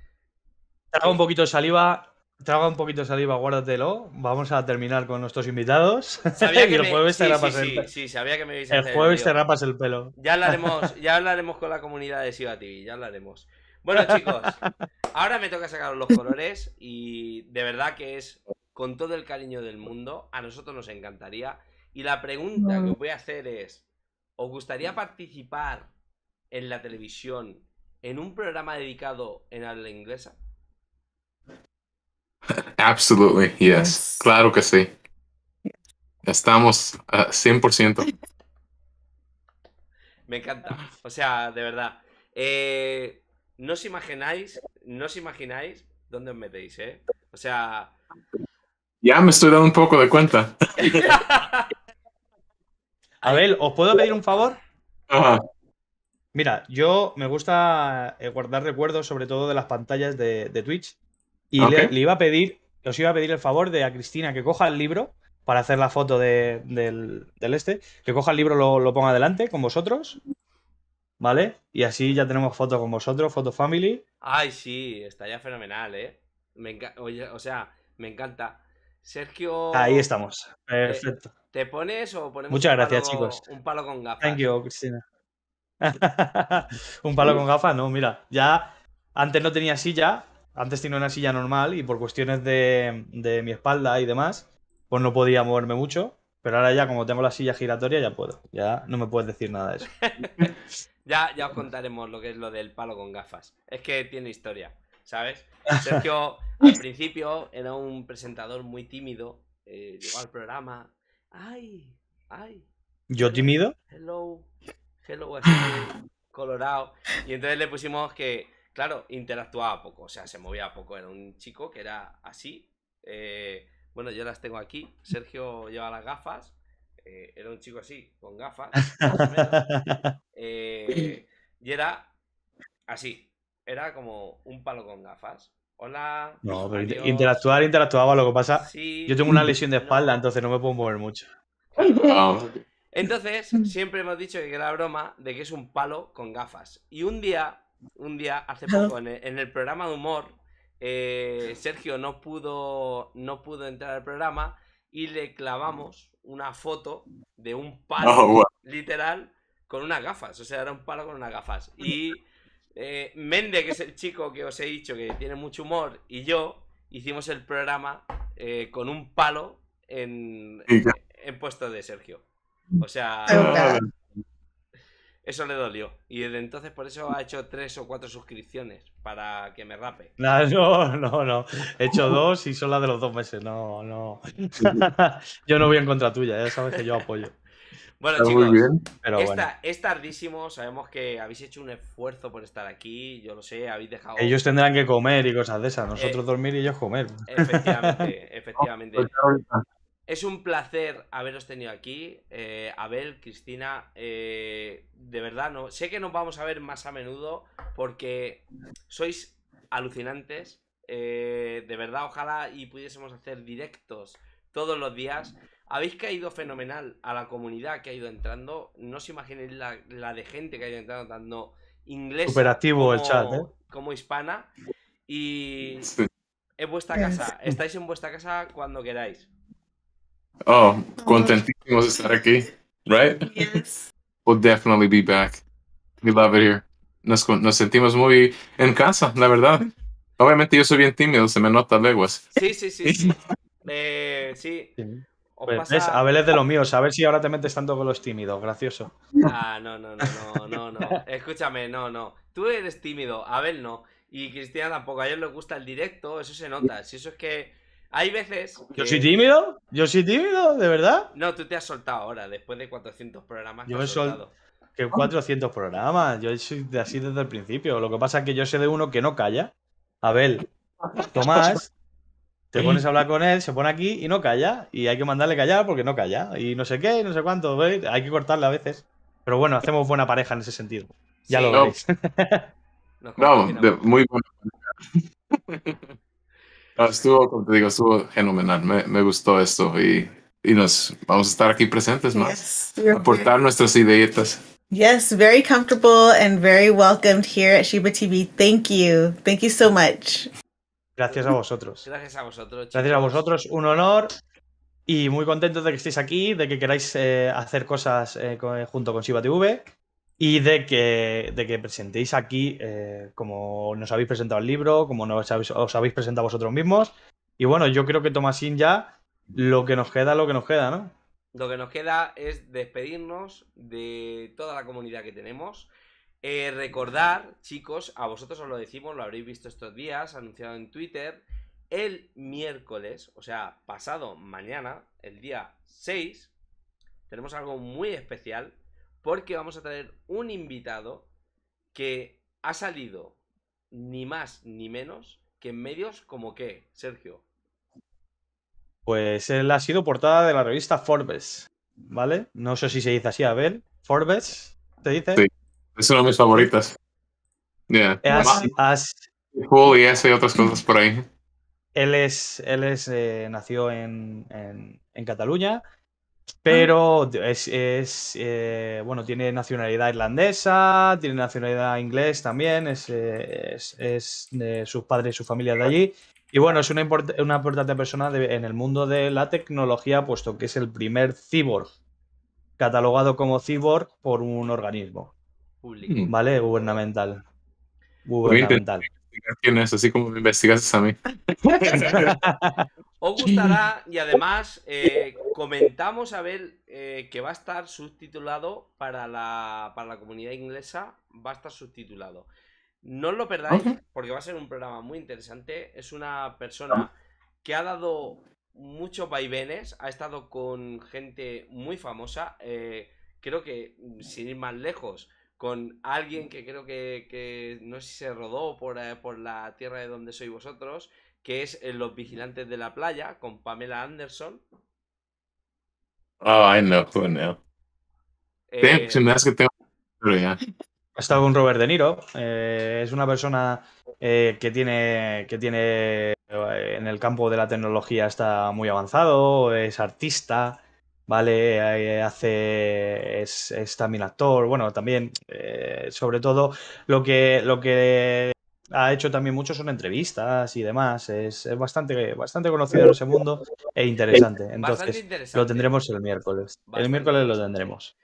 un poquito de saliva. Traga un poquito de saliva, guárdatelo. Vamos a terminar con nuestros invitados. Sabía el jueves te rapas el pelo. sí, sabía que me El jueves te rapas el pelo. Ya hablaremos, ya hablaremos con la comunidad de Siva TV, ya hablaremos. Bueno, chicos, ahora me toca sacar los colores y de verdad que es con todo el cariño del mundo. A nosotros nos encantaría. Y la pregunta que os voy a hacer es: ¿os gustaría participar en la televisión en un programa dedicado en habla inglesa? Absolutely, yes. Claro que sí. Estamos por 100%. Me encanta. O sea, de verdad. Eh, no os imagináis, no os imagináis dónde os metéis, ¿eh? O sea... Ya me estoy dando un poco de cuenta. a ver, ¿os puedo pedir un favor? Mira, yo me gusta eh, guardar recuerdos sobre todo de las pantallas de, de Twitch y le, iba a pedir, os iba a pedir el favor de a Cristina que coja el libro para hacer la foto del, este, que coja el libro, lo, lo ponga adelante con vosotros. ¿Vale? Y así ya tenemos foto con vosotros, foto family. Ay, sí, estaría fenomenal, ¿eh? o sea, me encanta. Sergio. Ahí estamos. Perfecto. ¿Te, pones o ponemos Muchas gracias, chicos. Un palo con gafas. un palo con gafas, no, mira. Ya antes no tenía silla, antes tenía una silla normal y por cuestiones de, mi espalda y demás, pues no podía moverme mucho. Pero ahora ya, como tengo la silla giratoria, ya puedo. Ya no me puedes decir nada de eso. ya, ya os contaremos lo que es lo del palo con gafas. Es que tiene historia, ¿sabes? Sergio, al principio, era un presentador muy tímido. Eh, llegó al programa. ¡Ay! ¡Ay! ¿Yo tímido? Hello. Hello, colorado. Y entonces le pusimos que Claro, interactuaba poco, o sea, se movía poco. Era un chico que era así. Eh, bueno, yo las tengo aquí. Sergio lleva las gafas. Eh, era un chico así, con gafas. Eh, y era así. Era como un palo con gafas. Hola. No, pero interactuar, interactuaba. Lo que pasa, yo tengo una lesión de espalda, entonces no me puedo mover mucho. Entonces, siempre hemos dicho que era broma de que es un palo con gafas. Y un día un día, hace poco, en el, programa de humor, eh, Sergio no pudo, no pudo entrar al programa y le clavamos una foto de un palo, oh, literal, con unas gafas. O sea, era un palo con unas gafas. Y eh, Mende, que es el chico que os he dicho que tiene mucho humor, y yo hicimos el programa eh, con un palo en, en puesto de Sergio. O sea, eso le dolió. Y desde entonces por eso ha hecho tres o cuatro suscripciones para que me rape. Ah, no, no, no. He hecho dos y son las de los dos meses. No, no. yo no voy en contra tuya, ya sabes que yo apoyo. Bueno, chicos, Pero bueno. es tardísimo. Sabemos que habéis hecho un esfuerzo por estar aquí. Yo lo sé, habéis dejado. Ellos tendrán que comer y cosas de esas. Nosotros eh, dormir y ellos comer. Efectivamente, efectivamente. Pues es un placer haberos tenido aquí, eh, Abel, Cristina. Eh, de verdad, no, sé que nos vamos a ver más a menudo porque sois alucinantes. Eh, de verdad, ojalá y pudiésemos hacer directos todos los días. Habéis caído fenomenal a la comunidad que ha ido entrando. No os imaginéis la, de gente que ha ido entrando, tanto inglés como, el chat, como hispana. Y es vuestra casa. Estáis en vuestra casa cuando queráis. Oh, contentísimos de estar aquí, right? Yes. We'll definitely be back. We love it here. Nos, sentimos muy en casa, la verdad. Obviamente yo soy bien tímido, se me nota leguas. Sí, sí, sí. sí. eh, sí. Pues, a ver, de lo mío, a ver si ahora te metes tanto con los tímidos, gracioso. Ah, no, no, no, no, no, no. Escúchame, no, no. Tú eres tímido, Abel no. Y Cristina tampoco, a ellos les gusta el directo, eso se nota. Si eso es que hay veces. ¿Yo soy tímido? ¿Yo soy tímido? ¿De verdad? No, tú te has soltado ahora, después de 400 programas. Yo he soltado. ¿Qué Que 400 ah. programas. Yo he sido así desde el principio. Lo que pasa es que yo sé de uno que no calla. Abel, Tomás. Te pones a hablar con él, se pone aquí y no calla. Y hay que mandarle callar porque no calla. Y no sé qué, no sé cuánto. Hay que cortarle a veces. Pero bueno, hacemos buena pareja en ese sentido. Ya lo veis. no, muy buena pareja. estuvo, como te digo, estuvo fenomenal. Me, gustó esto y, nos vamos a estar aquí presentes más. aportar nuestras ideitas. Yes, very comfortable and very welcomed here at Shiba TV. Thank you. Thank you so much. Gracias a vosotros. Gracias a vosotros. Gracias a vosotros. Un honor y muy contento de que estéis aquí, de que queráis eh, hacer cosas eh, junto con Shiba TV y de que, que presentéis aquí eh, como nos habéis presentado el libro, como nos os habéis presentado vosotros mismos. Y bueno, yo creo que Tomasín ya lo que nos queda, lo que nos queda, ¿no? Lo que nos queda es despedirnos de toda la comunidad que tenemos. Eh, recordar, chicos, a vosotros os lo decimos, lo habréis visto estos días, anunciado en Twitter, el miércoles, o sea, pasado mañana, el día 6, tenemos algo muy especial porque vamos a traer un invitado que ha salido ni más ni menos que en medios como qué, Sergio. Pues él ha sido portada de la revista Forbes, ¿vale? No sé si se dice así, Abel. Forbes, ¿te dice? Sí, es una de mis favoritas. Yeah. y ese y otras cosas por ahí. Él es, él es, eh, nació en, en, en Cataluña Ah. Pero es, eh, bueno, tiene nacionalidad irlandesa, tiene nacionalidad inglés también, eh, es, de sus padres y su familia de allí. Y bueno, es una, importante persona en el mundo de la tecnología, puesto que es el primer cyborg, catalogado como cyborg por un organismo, ¿vale? Gubernamental así como me investigas a mí. Os gustará y además eh, comentamos a ver eh, que va a estar subtitulado para la, para la comunidad inglesa, va a estar subtitulado. No os lo perdáis porque va a ser un programa muy interesante. Es una persona que ha dado muchos vaivenes, ha estado con gente muy famosa. Eh, creo que, sin ir más lejos, con alguien que creo que, no sé si se rodó eh, por, la tierra de donde sois vosotros, que es eh, Los Vigilantes de la Playa, con Pamela Anderson. Oh, I know si me das que tengo... Ha estado con Robert De Niro. Eh, es una persona que tiene, que tiene en el campo de la tecnología está muy avanzado, es artista, ¿vale? Eh, hace, es, también actor, bueno, también, eh, sobre todo, lo que, lo que ha hecho también mucho son entrevistas y demás, es, bastante, bastante conocido en ese mundo e interesante, entonces lo tendremos el miércoles, el miércoles lo tendremos.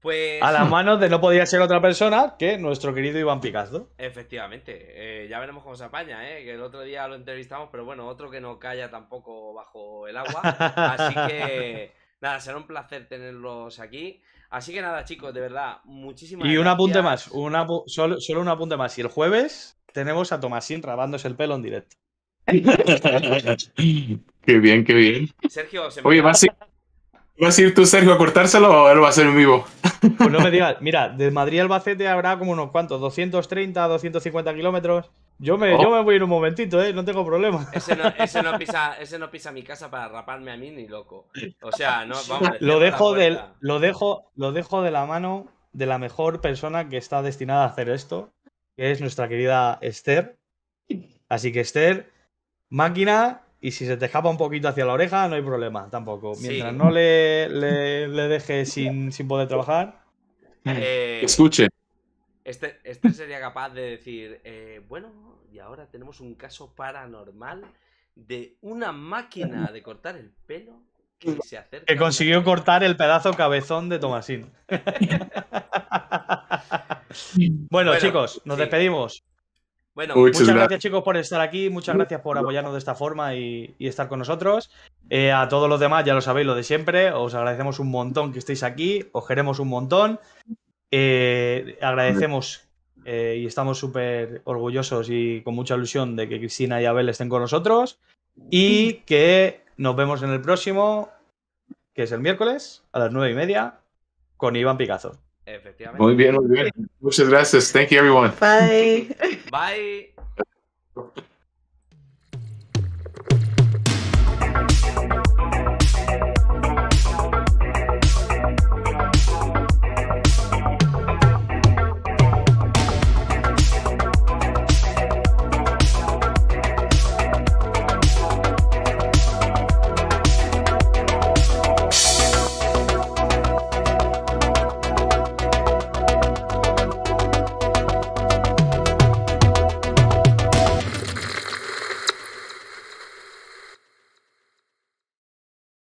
Pues... A las manos de no podía ser otra persona que nuestro querido Iván Picasso. Efectivamente, eh, ya veremos cómo se apaña, ¿eh? que el otro día lo entrevistamos, pero bueno, otro que no calla tampoco bajo el agua. Así que Nada, será un placer tenerlos aquí. Así que nada, chicos, de verdad, muchísimas gracias. Y un apunte más, una, solo, un apunte más. Y el jueves tenemos a Tomasín rabándose el pelo en directo. qué bien, qué bien. Sergio, Oye, ¿vas a, ir tú, Sergio, a cortárselo o él va a ser en vivo? Pues no me digas, mira, de Madrid al Albacete habrá como unos cuantos, 230, 250 kilómetros. Yo me, yo oh. me voy en un momentito, ¿eh? No tengo problema. Ese no, pisa, ese mi casa para raparme a mí ni loco. O sea, no, vamos. Lo dejo, lo, dejo, lo dejo de la mano de la mejor persona que está destinada a hacer esto, que es nuestra querida Esther. Así que Esther, máquina, y si se te escapa un poquito hacia la oreja, no hay problema tampoco. Mientras no le, le, sin, poder trabajar. Eh, escuche. Esther este sería capaz de decir, eh, bueno, y ahora tenemos un caso paranormal de una máquina de cortar el pelo que mm. se acerca. Que consiguió cortar el pedazo cabezón de Tomasín. bueno, chicos, nos despedimos. muchas, gracias, chicos por estar aquí, muchas gracias por apoyarnos de esta forma y, estar con nosotros. Eh, a todos los demás, ya lo sabéis, lo de siempre, os agradecemos un montón que estéis aquí, os queremos un montón. Eh, agradecemos eh, y estamos súper orgullosos y con mucha ilusión de que Cristina y Abel estén con nosotros y que nos vemos en el próximo, que es el miércoles a las nueve y media, con Iván Picazo. Efectivamente. Muy bien, muy bien. Muchas gracias. Thank you, everyone. Bye. Bye.